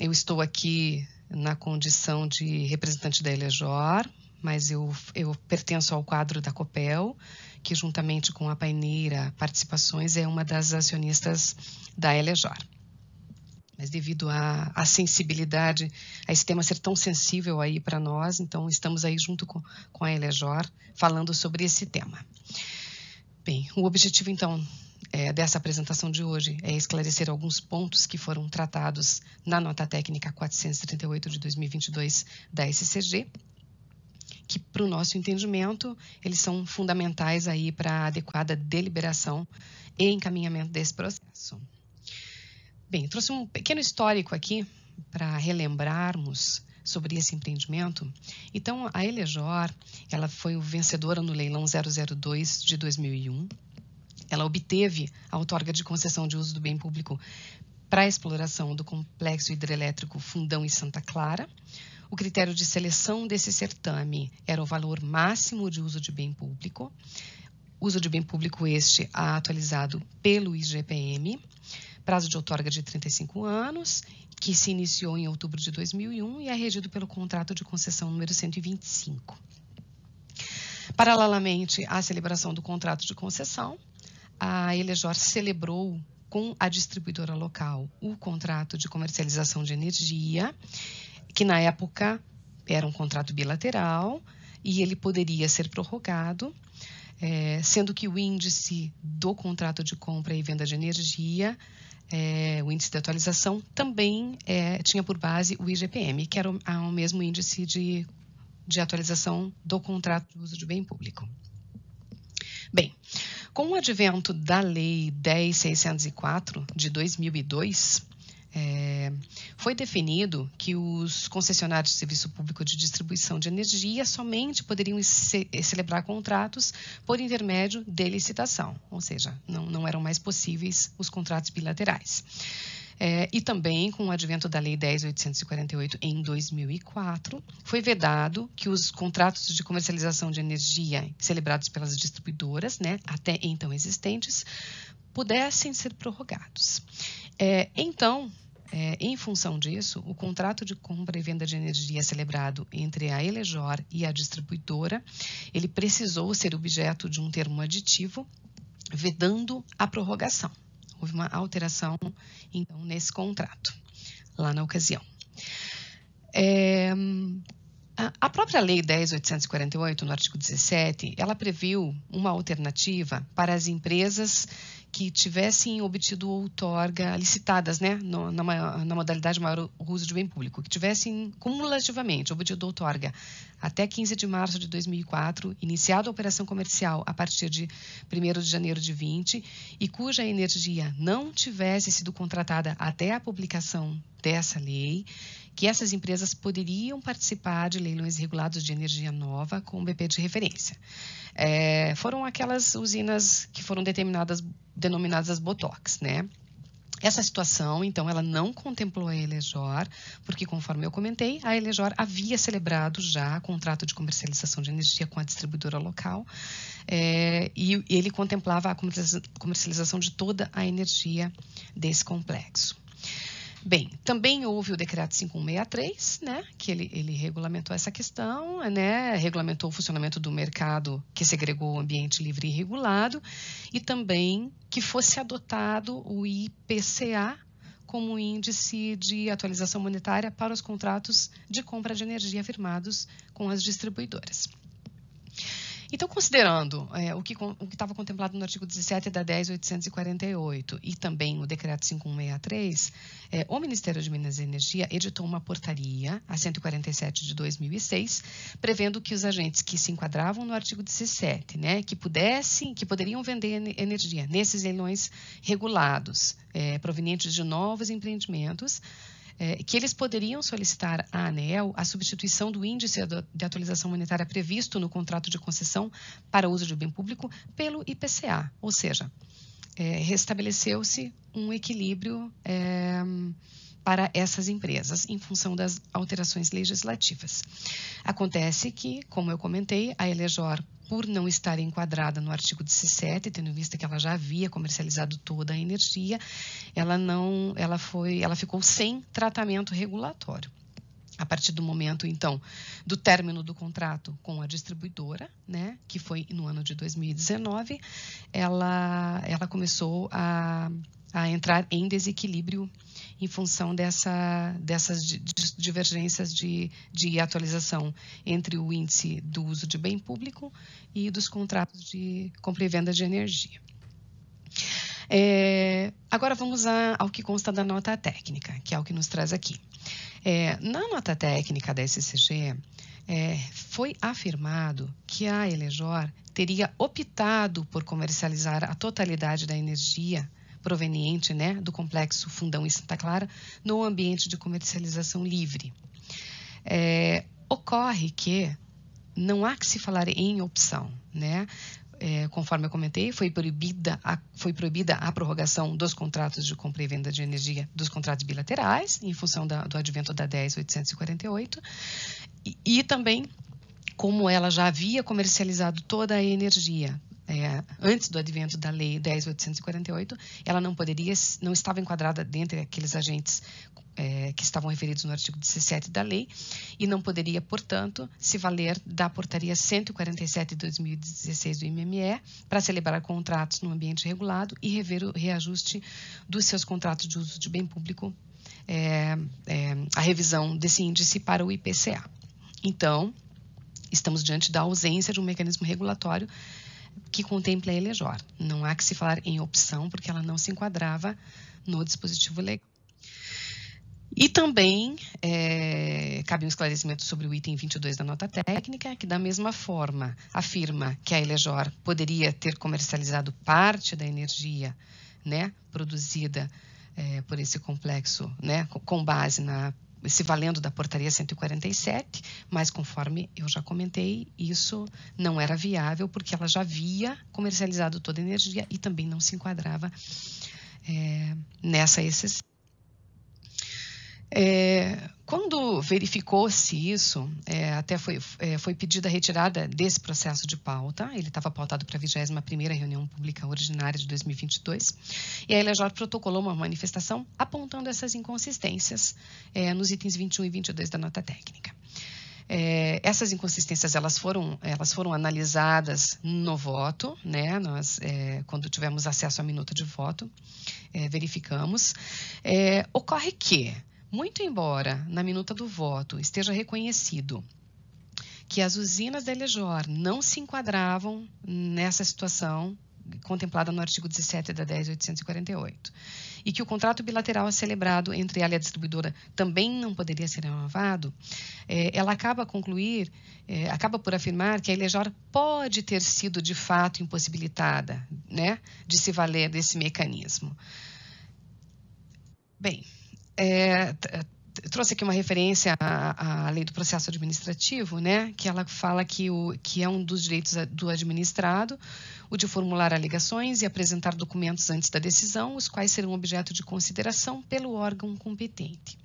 eu estou aqui na condição de representante da Elejor, mas eu, eu pertenço ao quadro da COPEL, que juntamente com a Paineira Participações é uma das acionistas da Elejor mas devido à, à, sensibilidade, a esse tema ser tão sensível aí para nós, então estamos aí junto com, com a Elejor falando sobre esse tema. Bem, o objetivo então é, dessa apresentação de hoje é esclarecer alguns pontos que foram tratados na nota técnica 438 de 2022 da SCG, que para o nosso entendimento eles são fundamentais aí para a adequada deliberação e encaminhamento desse processo. Bem, trouxe um pequeno histórico aqui para relembrarmos sobre esse empreendimento. Então, a Elejor, ela foi vencedora no leilão 002 de 2001. Ela obteve a outorga de concessão de uso do bem público para a exploração do complexo hidrelétrico Fundão e Santa Clara. O critério de seleção desse certame era o valor máximo de uso de bem público. Uso de bem público este atualizado pelo IGPM prazo de outorga de 35 anos, que se iniciou em outubro de 2001 e é regido pelo contrato de concessão número 125. Paralelamente à celebração do contrato de concessão, a Elejor celebrou com a distribuidora local o contrato de comercialização de energia, que na época era um contrato bilateral e ele poderia ser prorrogado, é, sendo que o índice do contrato de compra e venda de energia é, o índice de atualização, também é, tinha por base o IGPM, que era o, o mesmo índice de, de atualização do contrato de uso de bem público. Bem, com o advento da Lei 10.604 de 2002, é, foi definido que os concessionários de serviço público de distribuição de energia somente poderiam ce eh, celebrar contratos por intermédio de licitação, ou seja, não, não eram mais possíveis os contratos bilaterais. É, e também, com o advento da Lei 10.848 em 2004, foi vedado que os contratos de comercialização de energia celebrados pelas distribuidoras, né, até então existentes, pudessem ser prorrogados. É, então, é, em função disso, o contrato de compra e venda de energia celebrado entre a Elejor e a distribuidora, ele precisou ser objeto de um termo aditivo, vedando a prorrogação. Houve uma alteração, então, nesse contrato, lá na ocasião. É, a própria Lei 10.848, no artigo 17, ela previu uma alternativa para as empresas que tivessem obtido outorga licitadas, né, no, na, na, modalidade maior uso de bem público, que tivessem cumulativamente obtido outorga até 15 de março de 2004, iniciado a operação comercial a partir de 1 de janeiro de 20 e cuja energia não tivesse sido contratada até a publicação dessa lei que essas empresas poderiam participar de leilões regulados de energia nova com o BP de referência. É, foram aquelas usinas que foram determinadas, denominadas as Botox, né? Essa situação, então, ela não contemplou a Elejor, porque, conforme eu comentei, a Elejor havia celebrado já contrato de comercialização de energia com a distribuidora local é, e ele contemplava a comercialização de toda a energia desse complexo. Bem, também houve o decreto 5163, né, que ele, ele regulamentou essa questão, né, regulamentou o funcionamento do mercado que segregou o ambiente livre e regulado, e também que fosse adotado o IPCA como índice de atualização monetária para os contratos de compra de energia firmados com as distribuidoras. Então, considerando é, o que estava contemplado no artigo 17 da 10.848 e também o decreto 5163, é, o Ministério de Minas e Energia editou uma portaria, a 147 de 2006, prevendo que os agentes que se enquadravam no artigo 17, né, que pudessem, que poderiam vender energia nesses leilões regulados, é, provenientes de novos empreendimentos, é, que eles poderiam solicitar à ANEEL a substituição do índice de atualização monetária previsto no contrato de concessão para uso de bem público pelo IPCA, ou seja, é, restabeleceu-se um equilíbrio é, para essas empresas em função das alterações legislativas. Acontece que, como eu comentei, a Elejor por não estar enquadrada no artigo 17, tendo em vista que ela já havia comercializado toda a energia, ela não, ela foi, ela ficou sem tratamento regulatório. A partir do momento, então, do término do contrato com a distribuidora, né, que foi no ano de 2019, ela, ela começou a, a entrar em desequilíbrio em função dessa, dessas divergências de, de atualização entre o índice do uso de bem público e dos contratos de compra e venda de energia. É, agora vamos a, ao que consta da nota técnica, que é o que nos traz aqui. É, na nota técnica da SCG, é, foi afirmado que a Elejor teria optado por comercializar a totalidade da energia proveniente né, do complexo Fundão em Santa Clara, no ambiente de comercialização livre. É, ocorre que não há que se falar em opção, né? É, conforme eu comentei, foi proibida, a, foi proibida a prorrogação dos contratos de compra e venda de energia dos contratos bilaterais, em função da, do advento da 10.848, e, e também como ela já havia comercializado toda a energia é, antes do advento da lei 10.848, ela não poderia, não estava enquadrada dentre aqueles agentes é, que estavam referidos no artigo 17 da lei e não poderia, portanto, se valer da portaria 147 de 2016 do IMME para celebrar contratos no ambiente regulado e rever o reajuste dos seus contratos de uso de bem público, é, é a revisão desse índice para o IPCA. Então, estamos diante da ausência de um mecanismo regulatório que contempla a Elejor. Não há que se falar em opção, porque ela não se enquadrava no dispositivo legal. E também é, cabe um esclarecimento sobre o item 22 da nota técnica, que da mesma forma afirma que a Elejor poderia ter comercializado parte da energia né, produzida é, por esse complexo, né, com base na se valendo da portaria 147, mas conforme eu já comentei, isso não era viável porque ela já havia comercializado toda a energia e também não se enquadrava é, nessa exceção. É, quando verificou-se isso, é, até foi, é, foi pedida a retirada desse processo de pauta, ele estava pautado para a 21ª reunião pública ordinária de 2022, e a Elejor protocolou uma manifestação apontando essas inconsistências é, nos itens 21 e 22 da nota técnica. É, essas inconsistências elas foram, elas foram analisadas no voto, né? Nós, é, quando tivemos acesso à minuta de voto, é, verificamos. É, ocorre que muito embora na minuta do voto esteja reconhecido que as usinas da Elejor não se enquadravam nessa situação contemplada no artigo 17 da 10.848 e que o contrato bilateral celebrado entre ela e a distribuidora também não poderia ser renovado, é, ela acaba concluir, é, acaba por afirmar que a Elejor pode ter sido de fato impossibilitada né, de se valer desse mecanismo. Bem, é, é trouxe aqui uma referência à, à, lei do processo administrativo, né, que ela fala que, o, que é um dos direitos do administrado o de formular alegações e apresentar documentos antes da decisão, os quais serão objeto de consideração pelo órgão competente.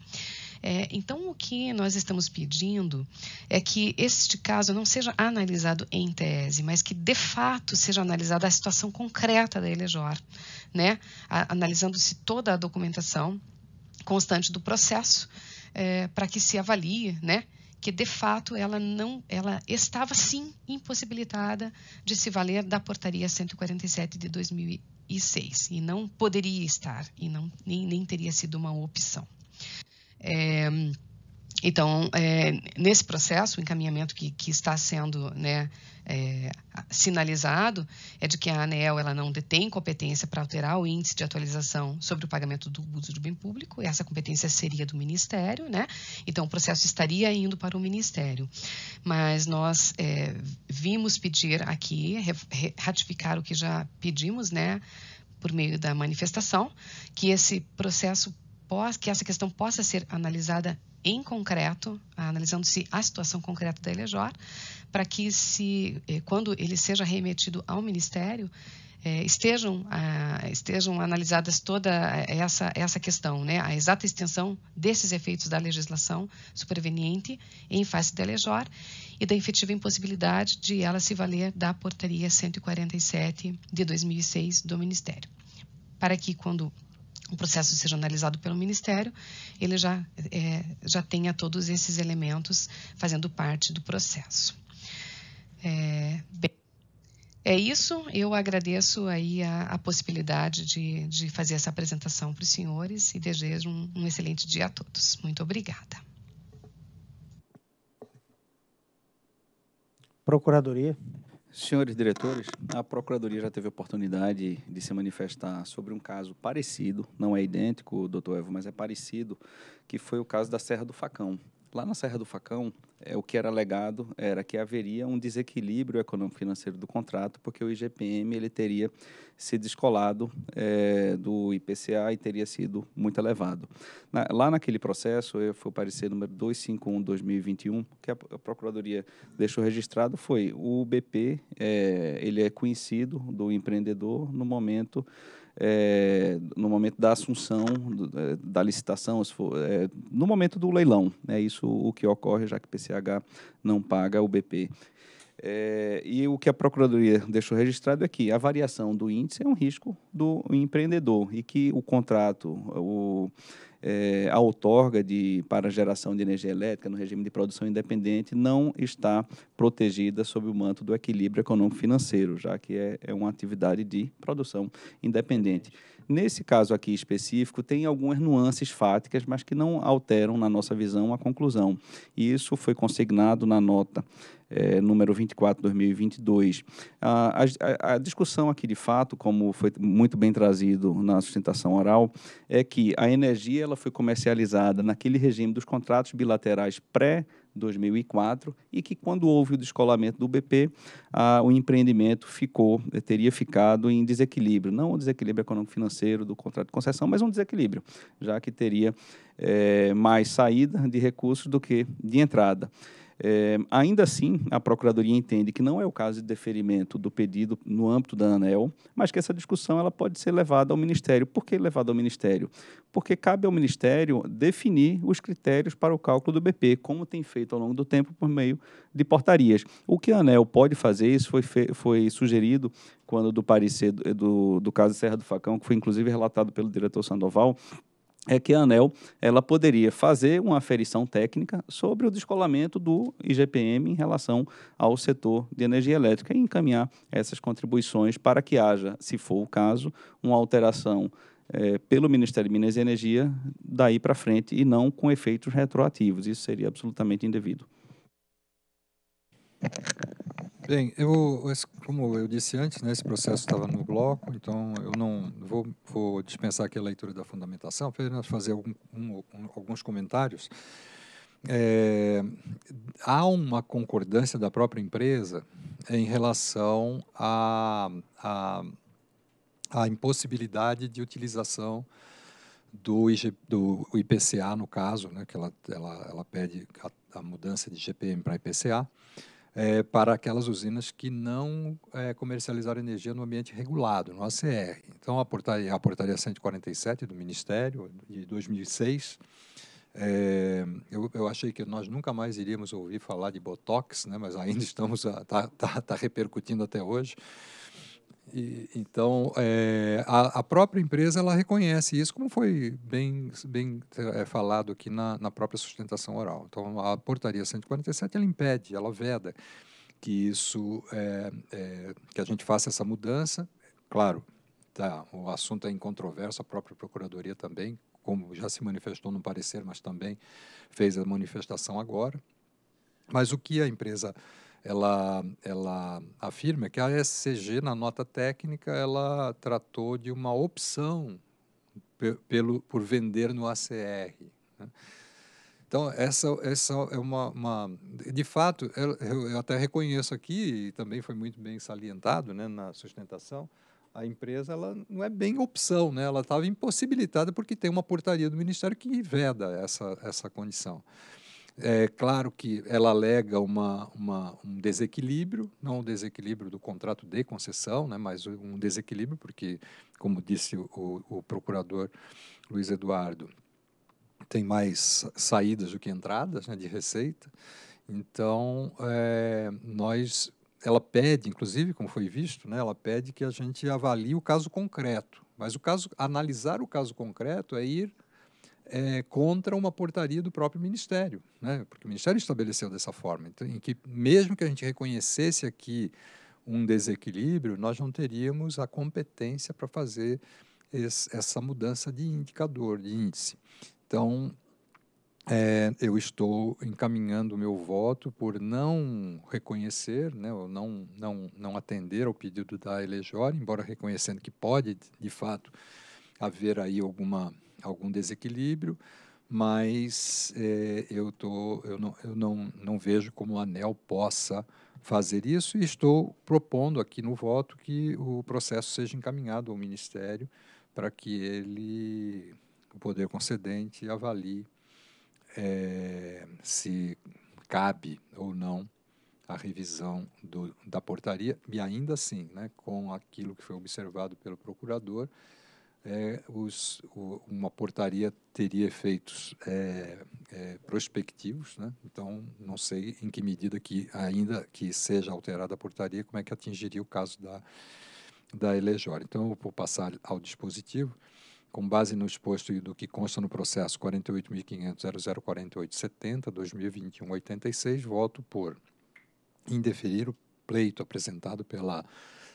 É, então, o que nós estamos pedindo é que este caso não seja analisado em tese, mas que de fato seja analisada a situação concreta da Elejor, né? A, analisando-se toda a documentação constante do processo é, para que se avalie, né? que de fato ela não ela estava sim impossibilitada de se valer da portaria 147 de 2006 e não poderia estar e não nem, nem teria sido uma opção é, então, é, nesse processo, o encaminhamento que, que está sendo né, é, sinalizado é de que a ANEL ela não detém competência para alterar o índice de atualização sobre o pagamento do uso do bem público, essa competência seria do Ministério, né? então o processo estaria indo para o Ministério. Mas nós é, vimos pedir aqui, ratificar o que já pedimos, né, por meio da manifestação, que esse processo que essa questão possa ser analisada em concreto, analisando-se a situação concreta da Elejor, é para que, se, eh, quando ele seja remetido ao Ministério, eh, estejam, ah, estejam analisadas toda essa, essa questão, né? a exata extensão desses efeitos da legislação superveniente em face da Elejor é e da efetiva impossibilidade de ela se valer da Portaria 147 de 2006 do Ministério. Para que, quando o processo seja analisado pelo Ministério, ele já, é, já tenha todos esses elementos fazendo parte do processo. É, bem, é isso, eu agradeço aí a, a possibilidade de, de fazer essa apresentação para os senhores e desejo um, um excelente dia a todos. Muito obrigada. Procuradoria. Senhores diretores, a Procuradoria já teve oportunidade de se manifestar sobre um caso parecido, não é idêntico, doutor Evo, mas é parecido, que foi o caso da Serra do Facão. Lá na Serra do Facão, é, o que era alegado era que haveria um desequilíbrio econômico-financeiro do contrato, porque o IGPM ele teria se descolado é, do IPCA e teria sido muito elevado. Na, lá naquele processo, foi o parecer número 251-2021, que a, a, Procuradoria deixou registrado, foi o BP, é, ele é conhecido do empreendedor no momento é, no momento da assunção, eh, da licitação, for, é, no momento do leilão. É isso o que ocorre, já que o PCH não paga o BP é, e o que a Procuradoria deixou registrado é que a variação do índice é um risco do empreendedor e que o contrato, o, é, a outorga de, para geração de energia elétrica no regime de produção independente não está protegida sob o manto do equilíbrio econômico-financeiro, já que é, é, uma atividade de produção independente. Nesse caso aqui específico, tem algumas nuances fáticas, mas que não alteram, na nossa visão, a conclusão. E isso foi consignado na nota é, número 24-2022. A, a, a, discussão aqui, de fato, como foi muito bem trazido na sustentação oral, é que a energia ela foi comercializada naquele regime dos contratos bilaterais pré 2004 e que quando houve o descolamento do BP, o empreendimento ficou teria ficado em desequilíbrio, não o desequilíbrio econômico-financeiro do contrato de concessão, mas um desequilíbrio, já que teria eh, mais saída de recursos do que de entrada. É, ainda assim, a Procuradoria entende que não é o caso de deferimento do pedido no âmbito da ANEL, mas que essa discussão ela pode ser levada ao Ministério. Por que levada ao Ministério? Porque cabe ao Ministério definir os critérios para o cálculo do BP, como tem feito ao longo do tempo por meio de portarias. O que a ANEL pode fazer, isso foi, foi sugerido quando do parecer do, do, do caso Serra do Facão, que foi inclusive relatado pelo diretor Sandoval, é que a ANEL ela poderia fazer uma aferição técnica sobre o descolamento do IGPM em relação ao setor de energia elétrica e encaminhar essas contribuições para que haja, se for o caso, uma alteração é, pelo Ministério de Minas e Energia daí para frente e não com efeitos retroativos. Isso seria absolutamente indevido. Bem, eu, como eu disse antes, né, esse processo estava no bloco, então eu não vou, vou dispensar aqui a leitura da fundamentação, apenas fazer algum, um, alguns comentários. É, há uma concordância da própria empresa em relação à a, a, a, impossibilidade de utilização do, IG, do IPCA, no caso, né, que ela, ela, ela pede a, a mudança de GPM para IPCA, é, para aquelas usinas que não é, comercializaram energia no ambiente regulado, no ACR. Então, a portaria, a portaria 147 do Ministério, de 2006, é, eu, eu, achei que nós nunca mais iríamos ouvir falar de Botox, né, mas ainda estamos, está tá, tá repercutindo até hoje. E, então, é, a, a, própria empresa ela reconhece isso, como foi bem, bem é, falado aqui na, na própria sustentação oral. Então, a portaria 147 ela impede, ela veda que isso é, é, que a gente faça essa mudança. Claro, tá, o assunto é incontroverso, a própria procuradoria também, como já se manifestou no parecer, mas também fez a manifestação agora. Mas o que a empresa ela, ela afirma que a SCG, na nota técnica, ela tratou de uma opção pelo, por vender no ACR. Né? Então, essa, essa é uma, uma De fato, eu, eu, até reconheço aqui, e também foi muito bem salientado né, na sustentação, a empresa ela não é bem opção, né? ela estava impossibilitada porque tem uma portaria do Ministério que veda essa, essa condição. É claro que ela alega uma, uma, um desequilíbrio, não um desequilíbrio do contrato de concessão, né, mas um desequilíbrio, porque, como disse o, o procurador Luiz Eduardo, tem mais saídas do que entradas né, de receita. Então, é, nós, ela pede, inclusive, como foi visto, né, ela pede que a gente avalie o caso concreto. Mas o caso, analisar o caso concreto é ir é, contra uma portaria do próprio Ministério, né? porque o Ministério estabeleceu dessa forma, então, em que mesmo que a gente reconhecesse aqui um desequilíbrio, nós não teríamos a competência para fazer esse, essa mudança de indicador, de índice. Então, é, eu estou encaminhando o meu voto por não reconhecer, né, ou não, não, não atender ao pedido da Elejor, embora reconhecendo que pode, de fato, haver aí alguma algum desequilíbrio, mas é, eu, tô, eu, não, eu não, não vejo como o ANEL possa fazer isso e estou propondo aqui no voto que o processo seja encaminhado ao Ministério para que ele, o poder concedente, avalie é, se cabe ou não a revisão do, da portaria, e ainda assim, né, com aquilo que foi observado pelo procurador, é, os, o, uma portaria teria efeitos é, é, prospectivos, né? então não sei em que medida que ainda que seja alterada a portaria, como é que atingiria o caso da, da elejora. Então eu vou passar ao dispositivo, com base no exposto e do que consta no processo 48.500.004870-2021-86, voto por indeferir o pleito apresentado pela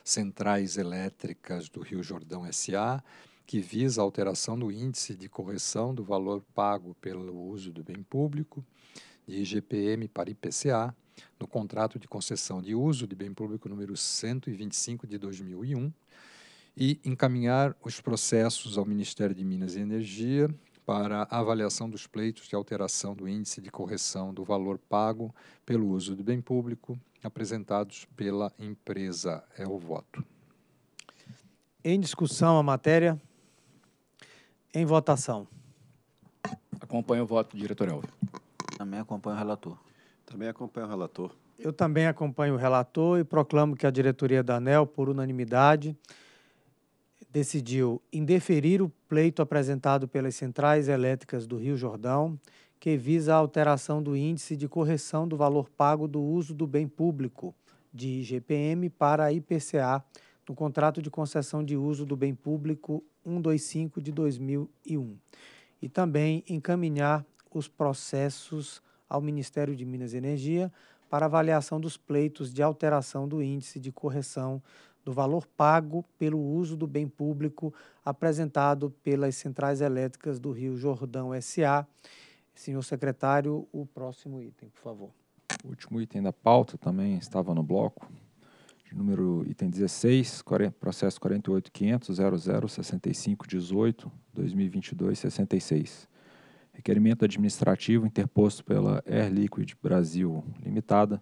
Centrais Elétricas do Rio Jordão S.A., que visa a alteração do índice de correção do valor pago pelo uso do bem público, de IGPM para IPCA, no contrato de concessão de uso de bem público número 125 de 2001, e encaminhar os processos ao Ministério de Minas e Energia para avaliação dos pleitos de alteração do índice de correção do valor pago pelo uso do bem público apresentados pela empresa. É o voto. Em discussão a matéria. Em votação. Acompanho o voto diretorial. Também acompanho o relator. Também acompanho o relator. Eu também acompanho o relator e proclamo que a diretoria da ANEL, por unanimidade, decidiu indeferir o pleito apresentado pelas centrais elétricas do Rio Jordão, que visa a alteração do índice de correção do valor pago do uso do bem público, de IGPM, para a IPCA, no contrato de concessão de uso do bem público 125 de 2001 e também encaminhar os processos ao Ministério de Minas e Energia para avaliação dos pleitos de alteração do índice de correção do valor pago pelo uso do bem público apresentado pelas centrais elétricas do Rio Jordão SA. Senhor secretário, o próximo item, por favor. O último item da pauta também estava no bloco, número item 16, processo 48.500.00.65.18.2022.66. 66 Requerimento administrativo interposto pela Air Liquid Brasil Limitada,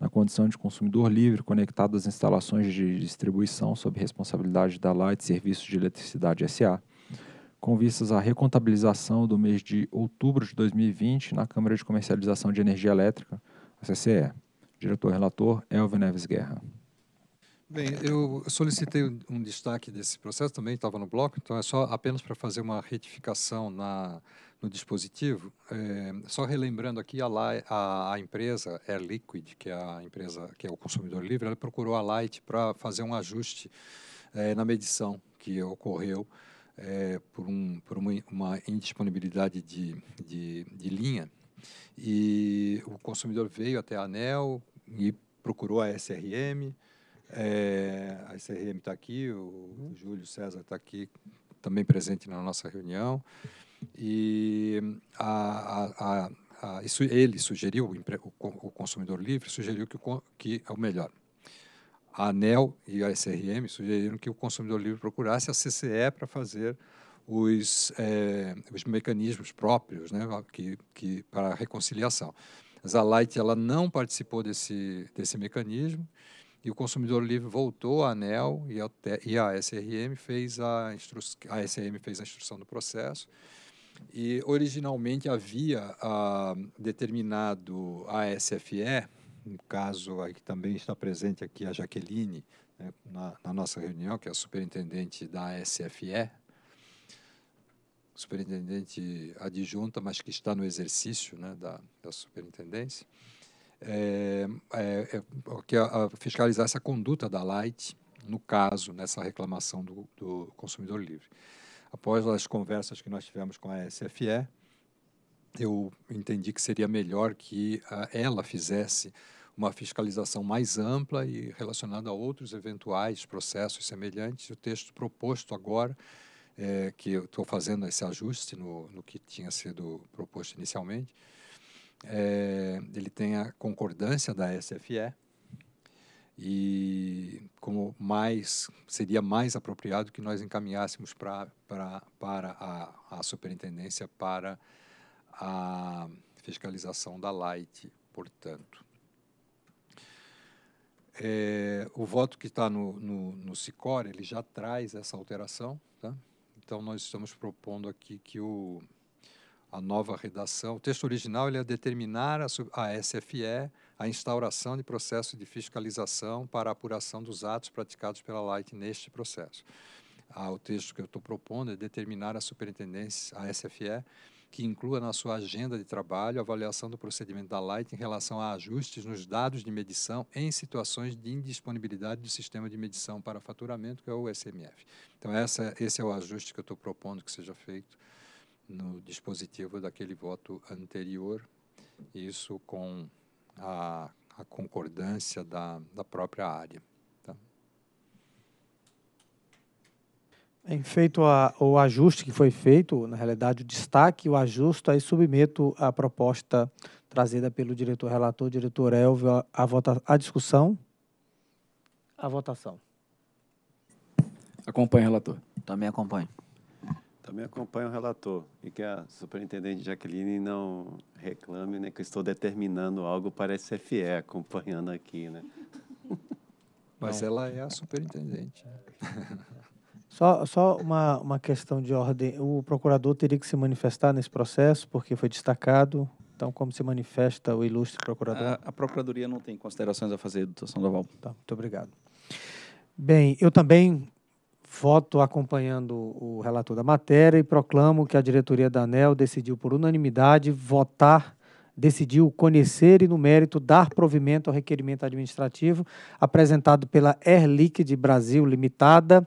na condição de consumidor livre conectado às instalações de distribuição sob responsabilidade da Light Serviços de Eletricidade SA, com vistas à recontabilização do mês de outubro de 2020 na Câmara de Comercialização de Energia Elétrica, a CCE. Diretor-relator Elvin Neves Guerra. Bem, eu solicitei um destaque desse processo, também estava no bloco, então é só apenas para fazer uma retificação na, no dispositivo. É, só relembrando aqui, a, a, a, empresa Air Liquid, que é a empresa que é o consumidor livre, ela procurou a Light para fazer um ajuste é, na medição que ocorreu é, por, um, por uma, uma indisponibilidade de, de, de linha. E o consumidor veio até a ANEL e procurou a SRM, é, a CRM está aqui, o, uhum. o Júlio César está aqui, também presente na nossa reunião. E a, a, a, isso, ele sugeriu, o, o, consumidor livre sugeriu que, o, que é o melhor. A ANEL e a SRM sugeriram que o consumidor livre procurasse a CCE para fazer os, é, os mecanismos próprios né, que, que, para a reconciliação. Mas a Light ela não participou desse, desse mecanismo e o consumidor livre voltou à ANEL e, e a SRM fez a, instru, a SRM fez a instrução do processo. E originalmente havia ah, determinado a SFE, no caso que também está presente aqui a Jaqueline, né, na, na, nossa reunião, que é a superintendente da SFE, superintendente adjunta, mas que está no exercício né, da, da superintendência, é, é, é que a, é a fiscalizar essa conduta da Light, no caso, nessa reclamação do, do consumidor livre. Após as conversas que nós tivemos com a SFE, eu entendi que seria melhor que a, ah, ela fizesse uma fiscalização mais ampla e relacionada a outros eventuais processos semelhantes. O texto proposto agora, é, que eu estou fazendo esse ajuste no, no que tinha sido proposto inicialmente, é, ele tem a concordância da SFE e como mais seria mais apropriado que nós encaminhássemos pra, pra, para a, a superintendência para a fiscalização da Light, portanto. É, o voto que está no, no, no CICOR, ele já traz essa alteração, tá? Então, nós estamos propondo aqui que o, a nova redação. O texto original ele é determinar a, a SFE a instauração de processo de fiscalização para apuração dos atos praticados pela Light neste processo. Ah, o texto que eu estou propondo é determinar a superintendência, a SFE, que inclua na sua agenda de trabalho a avaliação do procedimento da Light em relação a ajustes nos dados de medição em situações de indisponibilidade do sistema de medição para faturamento, que é o SMF. Então, essa, esse é o ajuste que eu estou propondo que seja feito no dispositivo daquele voto anterior, isso com a, a concordância da, da própria área. Tá? Em feito a, o ajuste que foi feito, na realidade, o destaque, o ajuste, aí submeto a proposta trazida pelo diretor relator, diretor Elvio, a, vota, a discussão, a votação. Acompanhe, relator. Também acompanho. Também acompanho o relator e que a superintendente Jaqueline não reclame né, que eu estou determinando algo para a SFE, acompanhando aqui. Né? Mas não. ela é a superintendente. Só, só uma, uma questão de ordem. O procurador teria que se manifestar nesse processo, porque foi destacado. Então, como se manifesta o ilustre procurador? A, a Procuradoria não tem considerações a fazer, doutor Sandoval. Tá, muito obrigado. Bem, eu também Voto acompanhando o relator da matéria e proclamo que a diretoria da ANEL decidiu por unanimidade votar, decidiu conhecer e, no mérito, dar provimento ao requerimento administrativo apresentado pela Air Liquid Brasil Limitada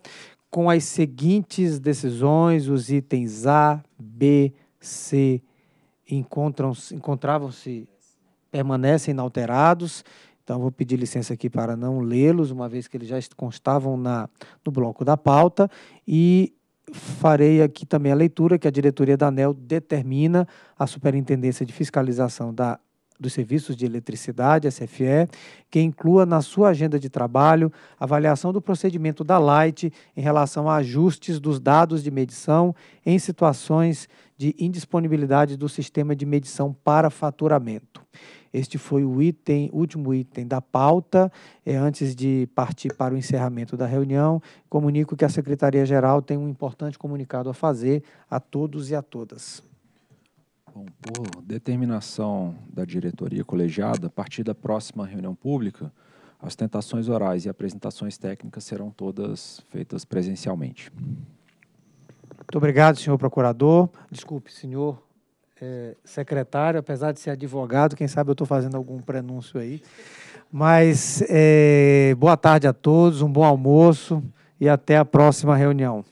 com as seguintes decisões, os itens A, B, C encontram-se, encontravam-se, permanecem inalterados então, vou pedir licença aqui para não lê-los, uma vez que eles já constavam na, no bloco da pauta, e farei aqui também a leitura que a diretoria da ANEL determina a Superintendência de Fiscalização da dos Serviços de Eletricidade, SFE, que inclua na sua agenda de trabalho avaliação do procedimento da Light em relação a ajustes dos dados de medição em situações de indisponibilidade do sistema de medição para faturamento. Este foi o item, último item da pauta. É, antes de partir para o encerramento da reunião, comunico que a Secretaria-Geral tem um importante comunicado a fazer a todos e a todas. Bom, por determinação da diretoria colegiada, a partir da próxima reunião pública, as tentações orais e apresentações técnicas serão todas feitas presencialmente. Muito obrigado, senhor procurador. Desculpe, senhor é, secretário, apesar de ser advogado, quem sabe eu estou fazendo algum prenúncio aí. Mas é, boa tarde a todos, um bom almoço e até a próxima reunião.